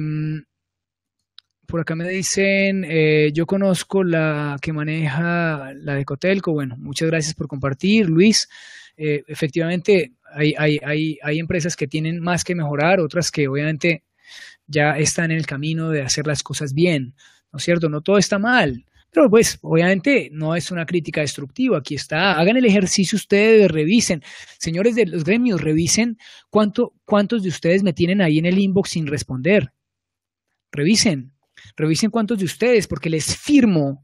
por acá me dicen, eh, yo conozco la que maneja la de Cotelco. Bueno, muchas gracias por compartir, Luis. Eh, efectivamente, hay, hay, hay, hay empresas que tienen más que mejorar, otras que obviamente ya están en el camino de hacer las cosas bien, ¿no es cierto? No todo está mal. Pero pues obviamente no es una crítica destructiva, aquí está, hagan el ejercicio ustedes, revisen, señores de los gremios, revisen cuánto, cuántos de ustedes me tienen ahí en el inbox sin responder, revisen, Revisen cuántos de ustedes, porque les firmo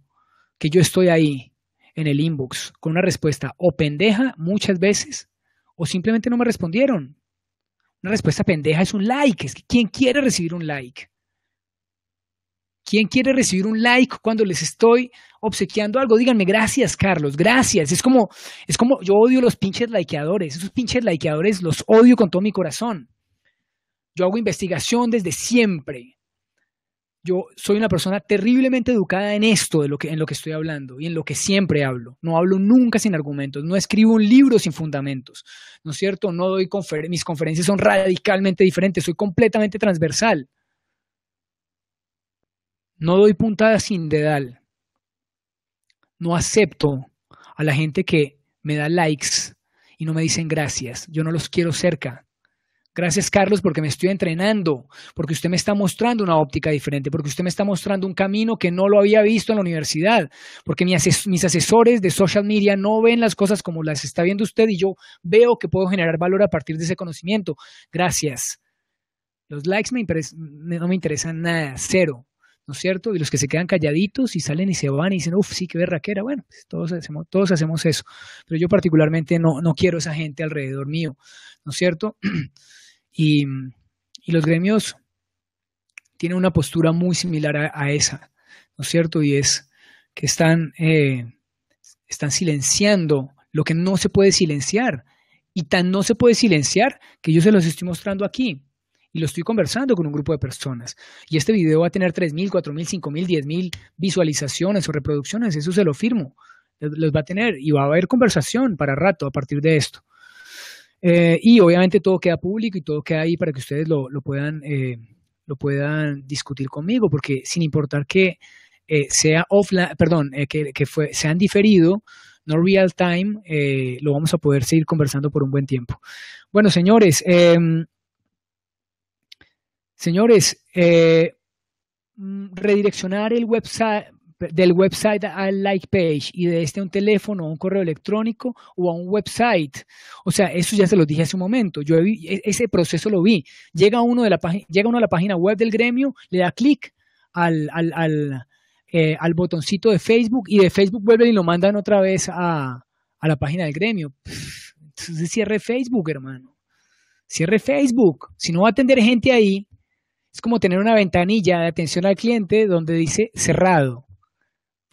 que yo estoy ahí en el inbox con una respuesta o pendeja muchas veces o simplemente no me respondieron. Una respuesta pendeja es un like. Es que ¿quién quiere recibir un like? ¿Quién quiere recibir un like cuando les estoy obsequiando algo? Díganme, gracias, Carlos, gracias. Es como, es como, yo odio los pinches likeadores. Esos pinches likeadores los odio con todo mi corazón. Yo hago investigación desde siempre yo soy una persona terriblemente educada en esto, de lo que, en lo que estoy hablando y en lo que siempre hablo. No hablo nunca sin argumentos, no escribo un libro sin fundamentos, ¿no es cierto? No doy mis conferencias son radicalmente diferentes, soy completamente transversal. No doy puntadas sin dedal. No acepto a la gente que me da likes y no me dicen gracias. Yo no los quiero cerca. Gracias, Carlos, porque me estoy entrenando, porque usted me está mostrando una óptica diferente, porque usted me está mostrando un camino que no lo había visto en la universidad, porque mis asesores de social media no ven las cosas como las está viendo usted y yo veo que puedo generar valor a partir de ese conocimiento. Gracias. Los likes me no me interesan nada, cero, ¿no es cierto? Y los que se quedan calladitos y salen y se van y dicen, uff, sí, qué raquera, Bueno, pues, todos, hacemos, todos hacemos eso, pero yo particularmente no, no quiero esa gente alrededor mío, ¿no es cierto? Y, los gremios tienen una postura muy similar a, esa, ¿no es cierto? Y es que están, eh, están silenciando lo que no se puede silenciar. Y tan no se puede silenciar que yo se los estoy mostrando aquí y lo estoy conversando con un grupo de personas. Y este video va a tener 3.000, 4.000, 5.000, 10.000 visualizaciones o reproducciones, eso se lo firmo. Los va a tener y va a haber conversación para rato a partir de esto. Eh, y obviamente todo queda público y todo queda ahí para que ustedes lo, puedan, eh, lo puedan discutir conmigo, porque sin importar que eh, sea offline, perdón, que, que fue, sean diferido, no real time, lo vamos a poder seguir conversando por un buen tiempo. Bueno, señores, em, señores, mm, redireccionar el website, del website al like page y de este a un teléfono, a un correo electrónico o a un website. O sea, eso ya se lo dije hace un momento. Yo e, ese proceso lo vi. Llega uno, de la, llega uno a la página web del gremio, le da clic al, al, al, eh, botoncito de Facebook y de Facebook vuelven y lo mandan otra vez a, la página del gremio. entonces cierre Facebook, hermano. Cierre Facebook. Si no va a atender gente ahí, es como tener una ventanilla de atención al cliente donde dice cerrado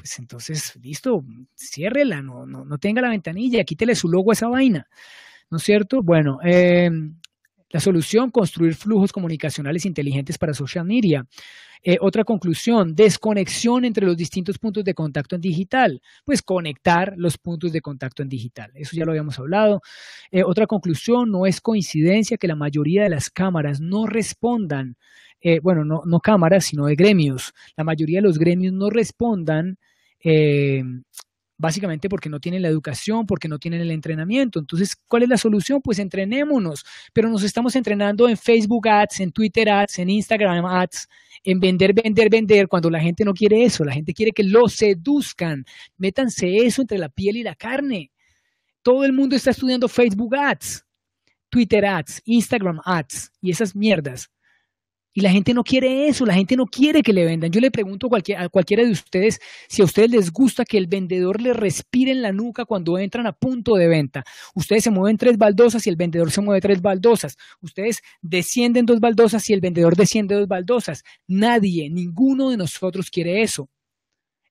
pues entonces, listo, ciérrela, no, no, tenga la ventanilla, quítele su logo a esa vaina, ¿no es cierto? Bueno, eh, la solución, construir flujos comunicacionales inteligentes para social media. Eh, otra conclusión, desconexión entre los distintos puntos de contacto en digital, pues conectar los puntos de contacto en digital. Eso ya lo habíamos hablado. Eh, otra conclusión, no es coincidencia que la mayoría de las cámaras no respondan, bueno, no, no cámaras, sino de gremios, la mayoría de los gremios no respondan eh, básicamente porque no tienen la educación, porque no tienen el entrenamiento. Entonces, ¿cuál es la solución? Pues entrenémonos, pero nos estamos entrenando en Facebook Ads, en Twitter Ads, en Instagram Ads, en vender, vender, vender, cuando la gente no quiere eso, la gente quiere que lo seduzcan, métanse eso entre la piel y la carne. Todo el mundo está estudiando Facebook Ads, Twitter Ads, Instagram Ads y esas mierdas. Y la gente no quiere eso, la gente no quiere que le vendan. Yo le pregunto a, cualquiera de ustedes si a ustedes les gusta que el vendedor le respire en la nuca cuando entran a punto de venta. Ustedes se mueven tres baldosas y el vendedor se mueve tres baldosas. Ustedes descienden dos baldosas y el vendedor desciende dos baldosas. Nadie, ninguno de nosotros quiere eso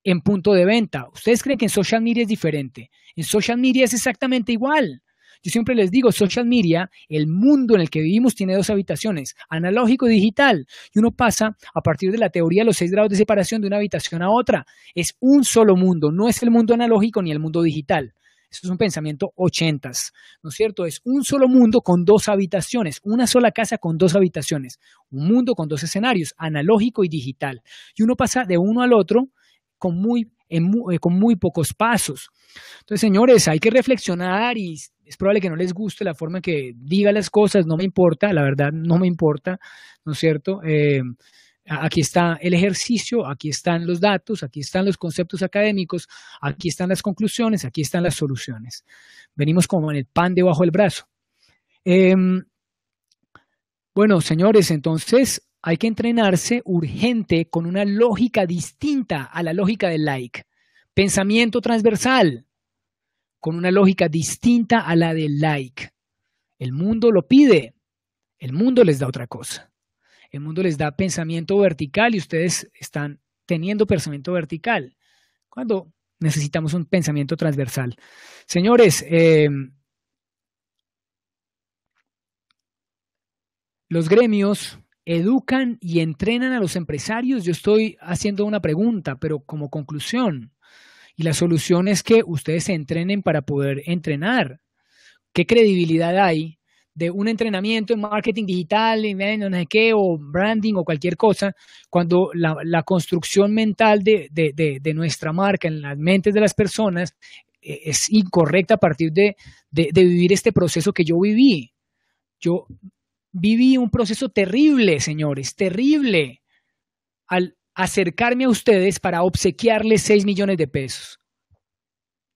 en punto de venta. ¿Ustedes creen que en social media es diferente? En social media es exactamente igual. Yo siempre les digo, social media, el mundo en el que vivimos tiene dos habitaciones, analógico y digital. Y uno pasa a partir de la teoría de los seis grados de separación de una habitación a otra. Es un solo mundo, no es el mundo analógico ni el mundo digital. Eso es un pensamiento ochentas, ¿no es cierto? Es un solo mundo con dos habitaciones, una sola casa con dos habitaciones, un mundo con dos escenarios, analógico y digital. Y uno pasa de uno al otro con muy, eh, con muy pocos pasos. Entonces, señores, hay que reflexionar y es probable que no les guste la forma en que diga las cosas, no me importa, la verdad no me importa, ¿no es cierto? Eh, aquí está el ejercicio, aquí están los datos, aquí están los conceptos académicos, aquí están las conclusiones, aquí están las soluciones. Venimos como en el pan debajo del brazo. Em, bueno, señores, entonces hay que entrenarse urgente con una lógica distinta a la lógica del like. Pensamiento transversal con una lógica distinta a la del like. El mundo lo pide, el mundo les da otra cosa. El mundo les da pensamiento vertical y ustedes están teniendo pensamiento vertical, cuando necesitamos un pensamiento transversal. Señores, em, los gremios educan y entrenan a los empresarios. Yo estoy haciendo una pregunta, pero como conclusión, y la solución es que ustedes se entrenen para poder entrenar. ¿Qué credibilidad hay de un entrenamiento en marketing digital, en no qué, o branding o cualquier cosa, cuando la, construcción mental de, nuestra marca en las mentes de las personas eh, es incorrecta a partir de, vivir este proceso que yo viví? Yo viví un proceso terrible, señores, terrible, acercarme a ustedes para obsequiarles 6 millones de pesos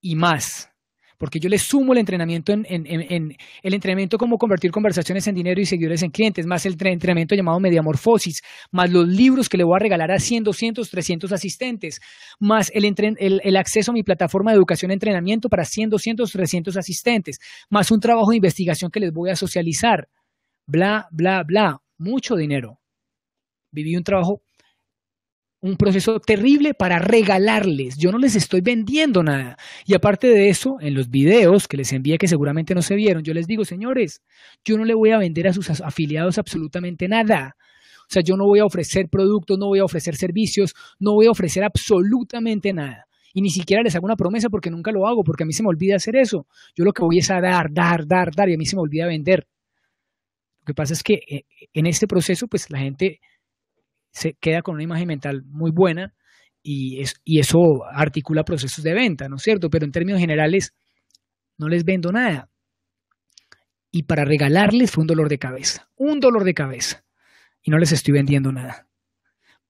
y más. Porque yo les sumo el entrenamiento en, el entrenamiento como convertir conversaciones en dinero y seguidores en clientes, más el entrenamiento llamado Mediamorfosis, más los libros que le voy a regalar a 100, 200, 300 asistentes, más el, acceso a mi plataforma de educación y entrenamiento para 100, 200, 300 asistentes, más un trabajo de investigación que les voy a socializar. Bla, bla, bla. Mucho dinero. Viví un trabajo un proceso terrible para regalarles. Yo no les estoy vendiendo nada. Y aparte de eso, en los videos que les envié que seguramente no se vieron, yo les digo, señores, yo no le voy a vender a sus afiliados absolutamente nada. O sea, yo no voy a ofrecer productos, no voy a ofrecer servicios, no voy a ofrecer absolutamente nada. Y ni siquiera les hago una promesa porque nunca lo hago, porque a mí se me olvida hacer eso. Yo lo que voy es a dar, dar, dar, dar, y a mí se me olvida vender. Lo que pasa es que eh, en este proceso, pues la gente se queda con una imagen mental muy buena y, eso articula procesos de venta, ¿no es cierto? Pero en términos generales, no les vendo nada. Y para regalarles fue un dolor de cabeza, un dolor de cabeza. Y no les estoy vendiendo nada.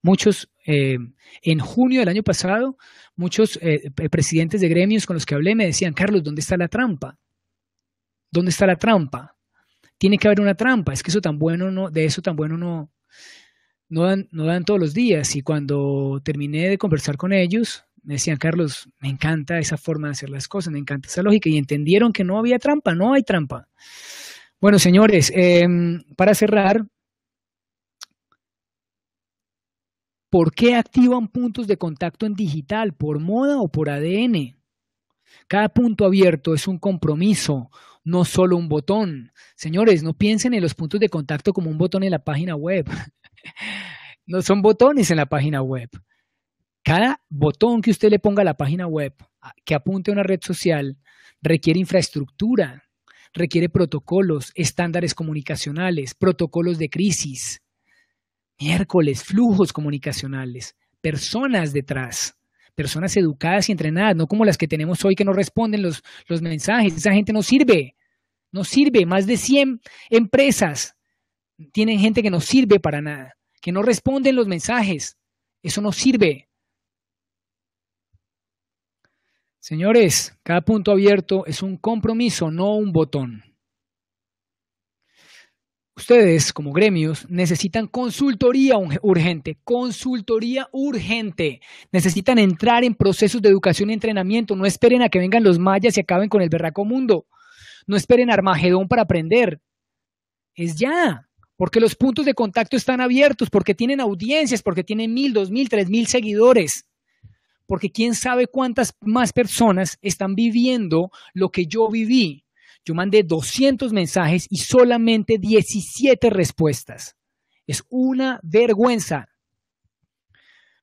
Muchos, eh, en junio del año pasado, muchos eh, eh, presidentes de gremios con los que hablé me decían, Carlos, ¿dónde está la trampa? ¿Dónde está la trampa? Tiene que haber una trampa, es que eso tan bueno no, de eso tan bueno no, no dan, todos los días. Y cuando terminé de conversar con ellos, me decían, Carlos, me encanta esa forma de hacer las cosas, me encanta esa lógica. Y entendieron que no había trampa, no hay trampa. Bueno, señores, em, para cerrar, ¿por qué activan puntos de contacto en digital? ¿Por moda o por ADN? Cada punto abierto es un compromiso, no solo un botón. Señores, no piensen en los puntos de contacto como un botón en la página web. no son botones en la página web. Cada botón que usted le ponga a la página web que apunte a una red social requiere infraestructura, requiere protocolos, estándares comunicacionales, protocolos de crisis, miércoles, flujos comunicacionales, personas detrás personas educadas y entrenadas, no como las que tenemos hoy que no responden los, mensajes. Esa gente no sirve, no sirve. Más de 100 empresas tienen gente que no sirve para nada, que no responden los mensajes. Eso no sirve. Señores, cada punto abierto es un compromiso, no un botón. Ustedes como gremios necesitan consultoría urgente, consultoría urgente. Necesitan entrar en procesos de educación y entrenamiento. No esperen a que vengan los mayas y acaben con el berraco mundo. No esperen Armagedón para aprender. Es ya, porque los puntos de contacto están abiertos, porque tienen audiencias, porque tienen mil, dos mil, tres mil seguidores. Porque quién sabe cuántas más personas están viviendo lo que yo viví yo mandé 200 mensajes y solamente 17 respuestas. Es una vergüenza.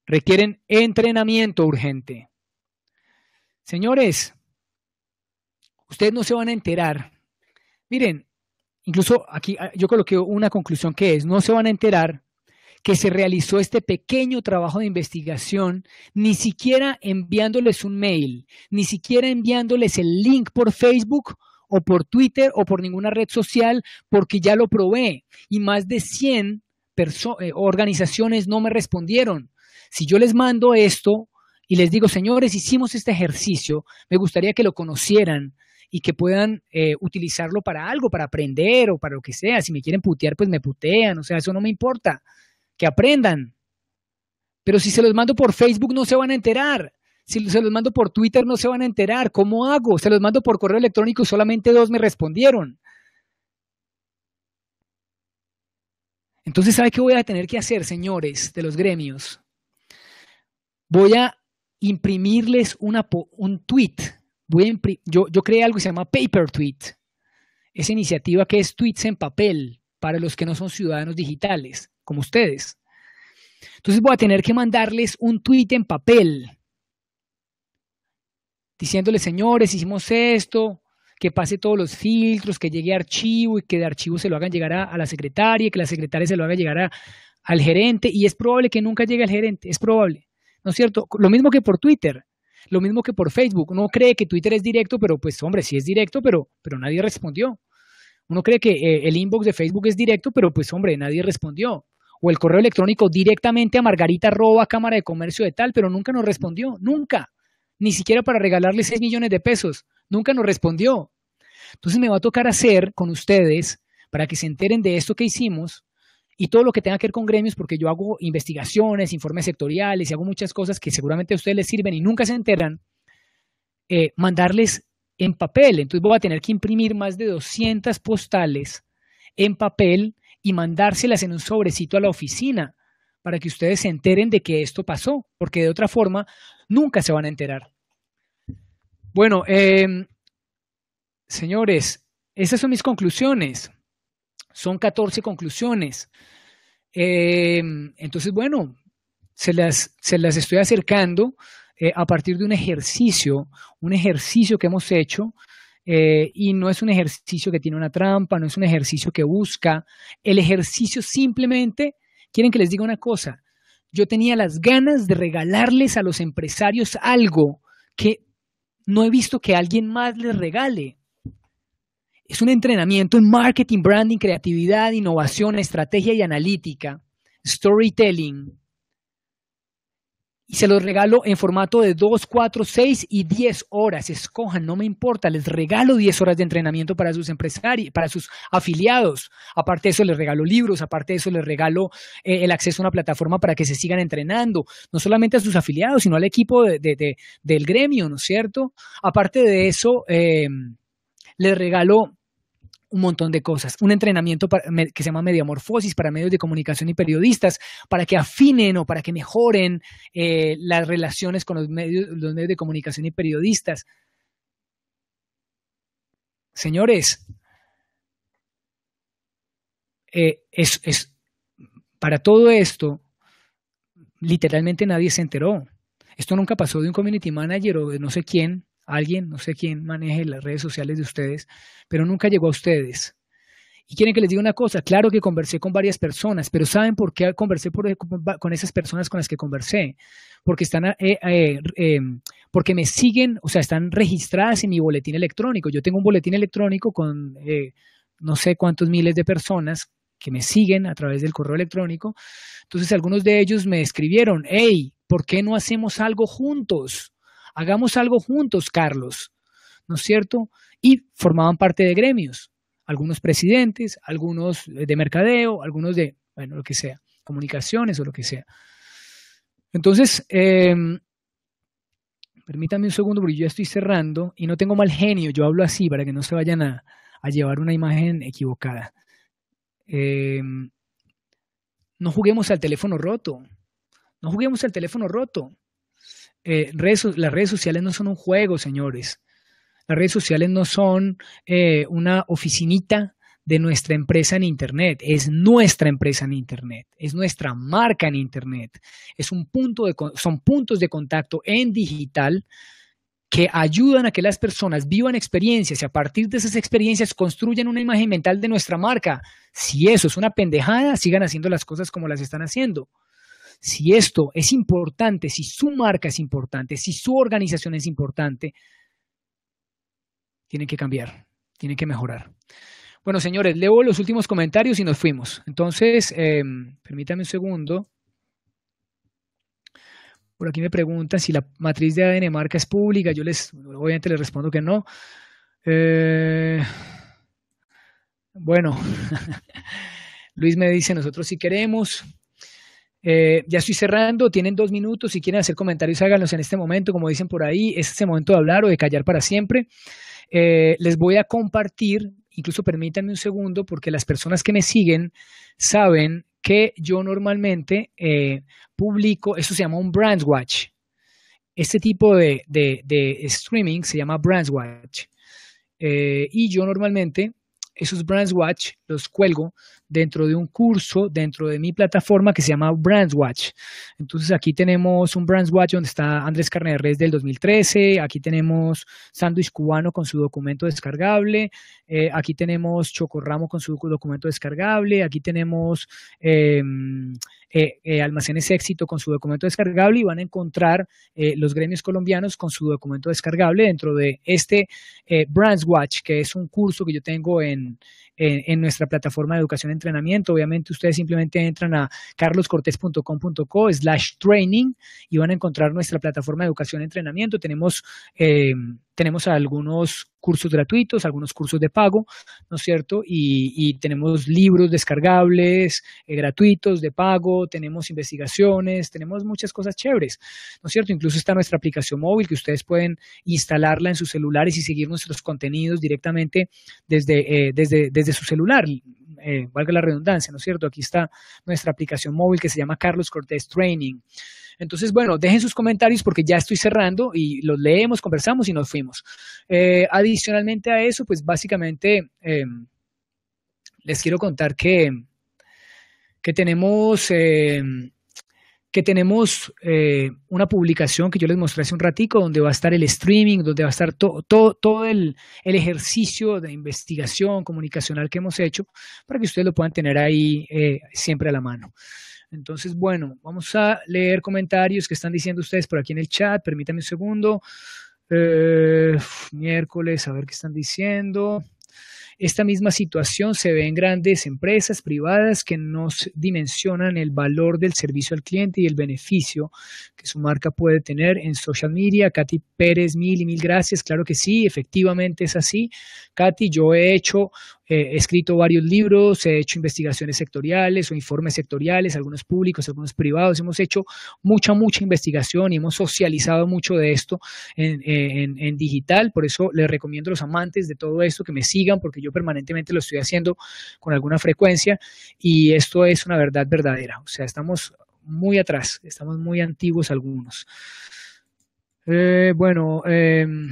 Requieren entrenamiento urgente. Señores, ustedes no se van a enterar. Miren, incluso aquí ah, yo coloqué una conclusión que es, no se van a enterar que se realizó este pequeño trabajo de investigación, ni siquiera enviándoles un mail, ni siquiera enviándoles el link por Facebook o por Twitter o por ninguna red social porque ya lo probé y más de 100 eh, organizaciones no me respondieron. Si yo les mando esto y les digo, señores, hicimos este ejercicio, me gustaría que lo conocieran y que puedan eh, utilizarlo para algo, para aprender o para lo que sea. Si me quieren putear, pues me putean, o sea, eso no me importa, que aprendan. Pero si se los mando por Facebook no se van a enterar. Si se los mando por Twitter no se van a enterar. ¿Cómo hago? Se los mando por correo electrónico y solamente dos me respondieron. Entonces, ¿sabe qué voy a tener que hacer, señores de los gremios? Voy a imprimirles un tweet. yo, yo creé algo que se llama Paper Tweet. Esa iniciativa que es tweets en papel para los que no son ciudadanos digitales, como ustedes. Entonces voy a tener que mandarles un tweet en papel diciéndole, señores, hicimos esto, que pase todos los filtros, que llegue a archivo y que de archivo se lo hagan llegar a, la secretaria, que la secretaria se lo haga llegar al gerente, y es probable que nunca llegue al gerente, es probable, ¿no es cierto? Lo mismo que por Twitter, lo mismo que por Facebook. Uno cree que Twitter es directo, pero pues hombre, sí es directo, pero, pero nadie respondió. Uno cree que eh, el inbox de Facebook es directo, pero pues hombre, nadie respondió. O el correo electrónico directamente a Margarita Roba, Cámara de Comercio de tal, pero nunca nos respondió, nunca ni siquiera para regalarle 6 millones de pesos. Nunca nos respondió. Entonces me va a tocar hacer con ustedes, para que se enteren de esto que hicimos, y todo lo que tenga que ver con gremios, porque yo hago investigaciones, informes sectoriales y hago muchas cosas que seguramente a ustedes les sirven y nunca se enteran, eh, mandarles en papel. Entonces voy a tener que imprimir más de 200 postales en papel y mandárselas en un sobrecito a la oficina para que ustedes se enteren de que esto pasó, porque de otra forma Nunca se van a enterar. Bueno, eh, señores, esas son mis conclusiones. Son 14 conclusiones. Eh, entonces, bueno, se las, estoy acercando eh, a partir de un ejercicio, un ejercicio que hemos hecho. y no es un ejercicio que tiene una trampa, no es un ejercicio que busca. El ejercicio simplemente, quieren que les diga una cosa, yo tenía las ganas de regalarles a los empresarios algo que no he visto que alguien más les regale. Es un entrenamiento en marketing, branding, creatividad, innovación, estrategia y analítica, storytelling, y se los regalo en formato de 2, 4, 6 y 10 horas. Escojan, no me importa, les regalo 10 horas de entrenamiento para sus empresarios, para sus afiliados. Aparte de eso, les regalo libros, aparte de eso, les regalo eh, el acceso a una plataforma para que se sigan entrenando, no solamente a sus afiliados, sino al equipo del gremio, ¿no es cierto? Aparte de eso, eh, les regalo un montón de cosas. Un entrenamiento que se llama Mediamorfosis para medios de comunicación y periodistas, para que afinen o para que mejoren eh, las relaciones con los medios, los medios de comunicación y periodistas. Señores, eh, es, para todo esto, literalmente nadie se enteró. Esto nunca pasó de un community manager o de no sé quién alguien, no sé quién maneje las redes sociales de ustedes, pero nunca llegó a ustedes. Y quieren que les diga una cosa, claro que conversé con varias personas, pero ¿saben por qué conversé con esas personas con las que conversé? Porque están, eh, eh, em, porque me siguen, o sea, están registradas en mi boletín electrónico. Yo tengo un boletín electrónico con eh, no sé cuántos miles de personas que me siguen a través del correo electrónico. Entonces algunos de ellos me escribieron, hey, ¿por qué no hacemos algo juntos? Hagamos algo juntos, Carlos, ¿no es cierto? Y formaban parte de gremios, algunos presidentes, algunos eh, de mercadeo, algunos de, bueno, lo que sea, comunicaciones o lo que sea. Entonces, em, permítame un segundo porque yo estoy cerrando y no tengo mal genio, yo hablo así para que no se vayan a, llevar una imagen equivocada. Em, no juguemos al teléfono roto, no juguemos al teléfono roto. Eh, las redes sociales no son un juego, señores. Las redes sociales no son eh, una oficinita de nuestra empresa en Internet, es nuestra empresa en Internet, es nuestra marca en Internet, son puntos de contacto en digital que ayudan a que las personas vivan experiencias y a partir de esas experiencias construyan una imagen mental de nuestra marca. Si eso es una pendejada, sigan haciendo las cosas como las están haciendo si esto es importante, si su marca es importante, si su organización es importante, tienen que cambiar, tienen que mejorar. Bueno, señores, leo los últimos comentarios y nos fuimos. Entonces, em, permítame un segundo. Por aquí me preguntan si la matriz de ADN marca es pública. Yo les, obviamente les respondo que no. Eh, bueno, Luis me dice, nosotros sí queremos. Eh, ya estoy cerrando, tienen dos minutos, si quieren hacer comentarios háganlos en este momento, como dicen por ahí, es ese momento de hablar o de callar para siempre. Eh, les voy a compartir, incluso permítanme un segundo, porque las personas que me siguen saben que yo normalmente eh, publico, eso se llama un Brands Watch. Este tipo de, de, de streaming se llama Brands Watch. y yo normalmente esos Brands Watch los cuelgo dentro de un curso, dentro de mi plataforma que se llama Brands Watch. Entonces aquí tenemos un Brands Watch donde está Andrés Carneres del 2013, aquí tenemos Sandwich Cubano con su documento descargable, eh, aquí tenemos Chocorramo con su documento descargable, aquí tenemos em, eh, eh, Almacenes Éxito con su documento descargable y van a encontrar los gremios colombianos con su documento descargable dentro de este Brands Watch, que es un curso que yo tengo en, en, en nuestra plataforma de educación en entrenamiento. Obviamente ustedes simplemente entran a carloscortes.com.co slash training y van a encontrar nuestra plataforma de educación y entrenamiento. Tenemos, eh, tenemos algunos cursos gratuitos, algunos cursos de pago, ¿no es cierto? Y, tenemos libros descargables, eh, gratuitos, de pago, tenemos investigaciones, tenemos muchas cosas chéveres, ¿no es cierto? Incluso está nuestra aplicación móvil que ustedes pueden instalarla en sus celulares y seguir nuestros contenidos directamente desde, eh, desde, desde su celular. Eh, valga la redundancia, ¿no es cierto? Aquí está nuestra aplicación móvil que se llama Carlos Cortés Training. Entonces, bueno, dejen sus comentarios porque ya estoy cerrando y los leemos, conversamos y nos fuimos. Eh, adicionalmente a eso, pues básicamente eh, les quiero contar que, que tenemos... Eh, que tenemos una publicación que yo les mostré hace un ratico, donde va a estar el streaming, donde va a estar todo el, ejercicio de investigación comunicacional que hemos hecho, para que ustedes lo puedan tener ahí siempre a la mano. Entonces, bueno, vamos a leer comentarios que están diciendo ustedes por aquí en el chat. Permítame un segundo. Eh, miércoles, a ver qué están diciendo. Esta misma situación se ve en grandes empresas privadas que nos dimensionan el valor del servicio al cliente y el beneficio que su marca puede tener en social media. Katy Pérez, mil y mil gracias. Claro que sí, efectivamente es así. Katy, yo he hecho he escrito varios libros, he hecho investigaciones sectoriales o informes sectoriales, algunos públicos, algunos privados. Hemos hecho mucha, mucha investigación y hemos socializado mucho de esto en, digital. Por eso les recomiendo a los amantes de todo esto que me sigan porque yo permanentemente lo estoy haciendo con alguna frecuencia y esto es una verdad verdadera. O sea, estamos muy atrás, estamos muy antiguos algunos. Eh, bueno, em,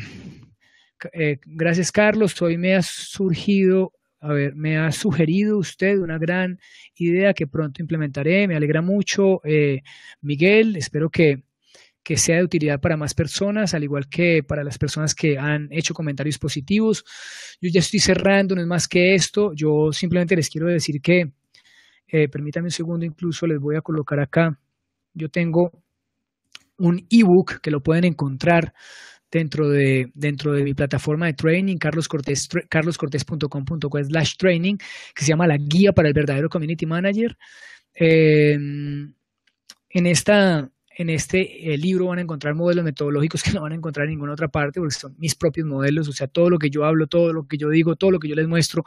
eh, gracias Carlos, hoy me ha surgido a ver, me ha sugerido usted una gran idea que pronto implementaré. Me alegra mucho, eh, Miguel. Espero que, sea de utilidad para más personas, al igual que para las personas que han hecho comentarios positivos. Yo ya estoy cerrando, no es más que esto. Yo simplemente les quiero decir que, permítame eh, permítanme un segundo, incluso les voy a colocar acá. Yo tengo un ebook que lo pueden encontrar dentro de, dentro de mi plataforma de training, carlos slash training, que se llama la guía para el verdadero community manager. Em, en esta, en este eh, libro van a encontrar modelos metodológicos que no van a encontrar en ninguna otra parte porque son mis propios modelos, o sea, todo lo que yo hablo, todo lo que yo digo, todo lo que yo les muestro,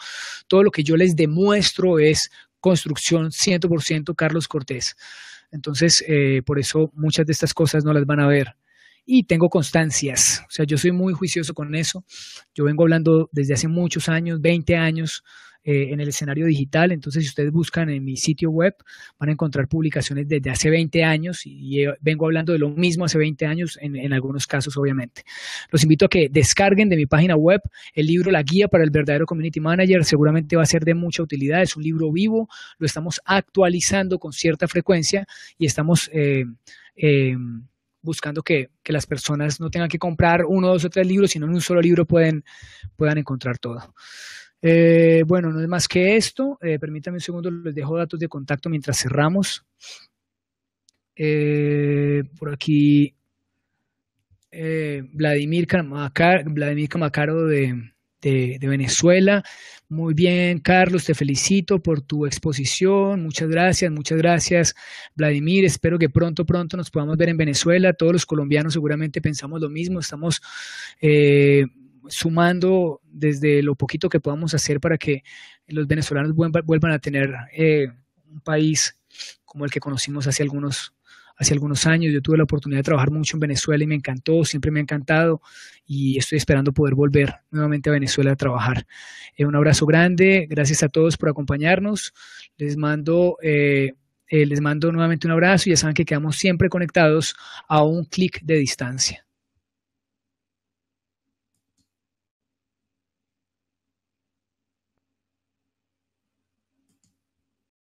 todo lo que yo les demuestro es construcción 100% Carlos Cortés. Entonces, eh, por eso muchas de estas cosas no las van a ver y tengo constancias. O sea, yo soy muy juicioso con eso. Yo vengo hablando desde hace muchos años, 20 años, eh, en el escenario digital. Entonces, si ustedes buscan en mi sitio web, van a encontrar publicaciones desde hace 20 años y, eh, vengo hablando de lo mismo hace 20 años, en, algunos casos, obviamente. Los invito a que descarguen de mi página web el libro La Guía para el Verdadero Community Manager. Seguramente va a ser de mucha utilidad. Es un libro vivo, lo estamos actualizando con cierta frecuencia y estamos... Eh, em, buscando que, las personas no tengan que comprar uno, dos o tres libros, sino en un solo libro pueden, puedan encontrar todo. Eh, bueno, no es más que esto. Eh, permítanme un segundo, les dejo datos de contacto mientras cerramos. Eh, por aquí, Vladimir, Camacaro Vladimir de, de, Venezuela. Muy bien, Carlos, te felicito por tu exposición. Muchas gracias, muchas gracias, Vladimir. Espero que pronto, pronto nos podamos ver en Venezuela. Todos los colombianos seguramente pensamos lo mismo. Estamos eh, sumando desde lo poquito que podamos hacer para que los venezolanos vuelvan a tener eh, un país como el que conocimos hace algunos hace algunos años. Yo tuve la oportunidad de trabajar mucho en Venezuela y me encantó, siempre me ha encantado y estoy esperando poder volver nuevamente a Venezuela a trabajar. Eh, un abrazo grande, gracias a todos por acompañarnos. Les mando... Eh, eh, les mando nuevamente un abrazo y ya saben que quedamos siempre conectados a un clic de distancia.